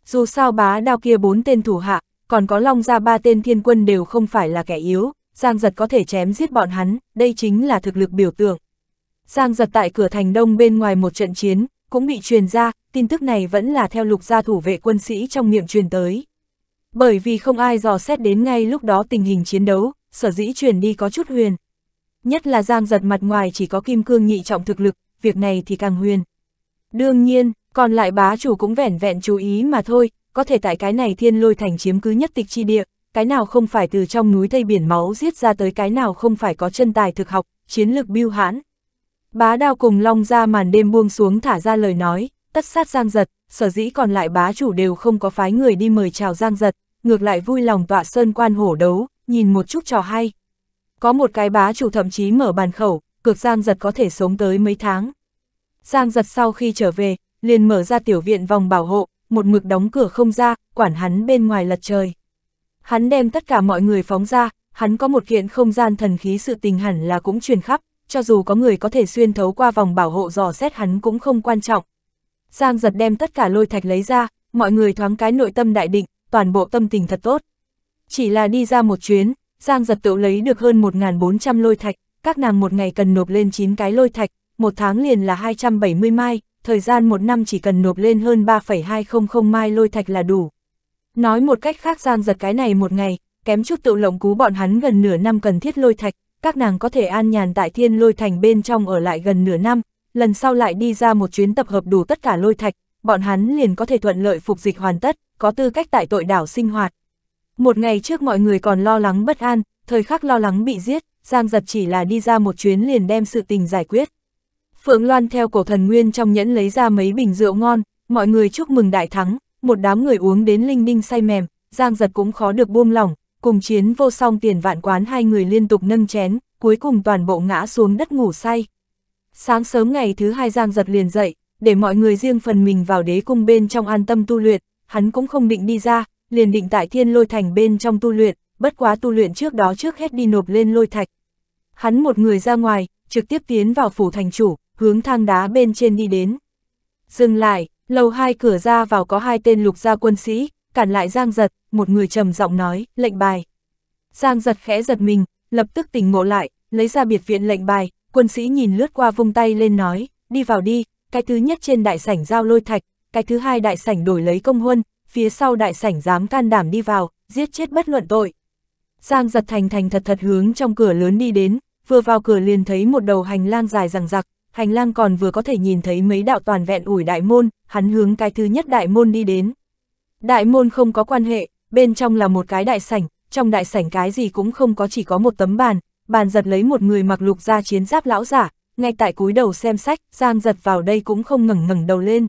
Speaker 1: Dù sao bá đao kia bốn tên thủ hạ, còn có long ra ba tên thiên quân đều không phải là kẻ yếu, Giang giật có thể chém giết bọn hắn, đây chính là thực lực biểu tượng. Giang giật tại cửa thành đông bên ngoài một trận chiến, cũng bị truyền ra, tin tức này vẫn là theo lục gia thủ vệ quân sĩ trong miệng truyền tới. Bởi vì không ai dò xét đến ngay lúc đó tình hình chiến đấu, sở dĩ truyền đi có chút huyền. Nhất là Giang giật mặt ngoài chỉ có kim cương nhị trọng thực lực, việc này thì càng huyền. Đương nhiên, còn lại bá chủ cũng vẻn vẹn chú ý mà thôi, có thể tại cái này thiên lôi thành chiếm cứ nhất tịch chi địa, cái nào không phải từ trong núi thây biển máu giết ra tới cái nào không phải có chân tài thực học, chiến lược biêu hãn. Bá đao cùng long ra màn đêm buông xuống thả ra lời nói, tất sát giang giật, sở dĩ còn lại bá chủ đều không có phái người đi mời chào giang giật, ngược lại vui lòng tọa sơn quan hổ đấu, nhìn một chút trò hay. Có một cái bá chủ thậm chí mở bàn khẩu, cược giang giật có thể sống tới mấy tháng. Giang giật sau khi trở về, liền mở ra tiểu viện vòng bảo hộ, một mực đóng cửa không ra, quản hắn bên ngoài lật trời hắn đem tất cả mọi người phóng ra, hắn có một kiện không gian thần khí sự tình hẳn là cũng truyền khắp, cho dù có người có thể xuyên thấu qua vòng bảo hộ dò xét hắn cũng không quan trọng. Giang giật đem tất cả lôi thạch lấy ra, mọi người thoáng cái nội tâm đại định, toàn bộ tâm tình thật tốt. Chỉ là đi ra một chuyến, Giang giật tự lấy được hơn 1.400 lôi thạch, các nàng một ngày cần nộp lên 9 cái lôi thạch, một tháng liền là 270 mai, thời gian một năm chỉ cần nộp lên hơn 3,200 mai lôi thạch là đủ. Nói một cách khác gian giật cái này một ngày, kém chút tự lộng cú bọn hắn gần nửa năm cần thiết lôi thạch, các nàng có thể an nhàn tại thiên lôi thành bên trong ở lại gần nửa năm, lần sau lại đi ra một chuyến tập hợp đủ tất cả lôi thạch, bọn hắn liền có thể thuận lợi phục dịch hoàn tất, có tư cách tại tội đảo sinh hoạt. Một ngày trước mọi người còn lo lắng bất an, thời khắc lo lắng bị giết, Giang Giật chỉ là đi ra một chuyến liền đem sự tình giải quyết. Phượng Loan theo cổ thần Nguyên trong nhẫn lấy ra mấy bình rượu ngon, mọi người chúc mừng đại thắng, một đám người uống đến linh ninh say mềm, Giang Giật cũng khó được buông lỏng, cùng chiến vô song tiền vạn quán hai người liên tục nâng chén, cuối cùng toàn bộ ngã xuống đất ngủ say. Sáng sớm ngày thứ hai Giang Giật liền dậy, để mọi người riêng phần mình vào đế cung bên trong an tâm tu luyện, hắn cũng không định đi ra, liền định tại thiên lôi thành bên trong tu luyện, bất quá tu luyện trước đó trước hết đi nộp lên lôi thạch. Hắn một người ra ngoài, trực tiếp tiến vào phủ thành chủ, hướng thang đá bên trên đi đến. Dừng lại, Lầu hai cửa ra vào có hai tên lục gia quân sĩ, cản lại Giang Giật, một người trầm giọng nói, lệnh bài. Giang Giật khẽ giật mình, lập tức tỉnh ngộ lại, lấy ra biệt viện lệnh bài, quân sĩ nhìn lướt qua vung tay lên nói, đi vào đi, cái thứ nhất trên đại sảnh giao lôi thạch, cái thứ hai đại sảnh đổi lấy công huân, phía sau đại sảnh dám can đảm đi vào, giết chết bất luận tội. Giang giật thành thành thật thật hướng trong cửa lớn đi đến, vừa vào cửa liền thấy một đầu hành lang dài rằng rặc, hành lang còn vừa có thể nhìn thấy mấy đạo toàn vẹn ủi đại môn, hắn hướng cái thứ nhất đại môn đi đến. Đại môn không có quan hệ, bên trong là một cái đại sảnh, trong đại sảnh cái gì cũng không có chỉ có một tấm bàn, bàn giật lấy một người mặc lục ra chiến giáp lão giả, ngay tại cúi đầu xem sách, Giang giật vào đây cũng không ngẩng ngẩng đầu lên.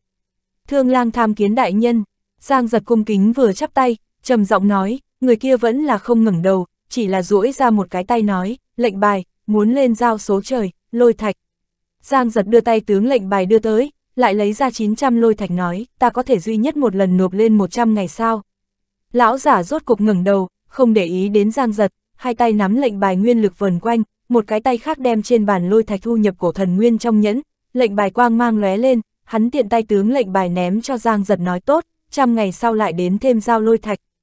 Speaker 1: Thương lang tham kiến đại nhân, Giang giật cung kính vừa chắp tay, trầm giọng nói, người kia vẫn là không ngẩng đầu, chỉ là duỗi ra một cái tay nói, lệnh bài, muốn lên giao số trời, lôi thạch. Giang giật đưa tay tướng lệnh bài đưa tới, lại lấy ra 900 lôi thạch nói, ta có thể duy nhất một lần nộp lên 100 ngày sau. Lão giả rốt cục ngừng đầu, không để ý đến Giang giật, hai tay nắm lệnh bài nguyên lực vần quanh, một cái tay khác đem trên bàn lôi thạch thu nhập cổ thần nguyên trong nhẫn, lệnh bài quang mang lóe lên, hắn tiện tay tướng lệnh bài ném cho Giang giật nói tốt, trăm ngày sau lại đến thêm giao lôi thạch,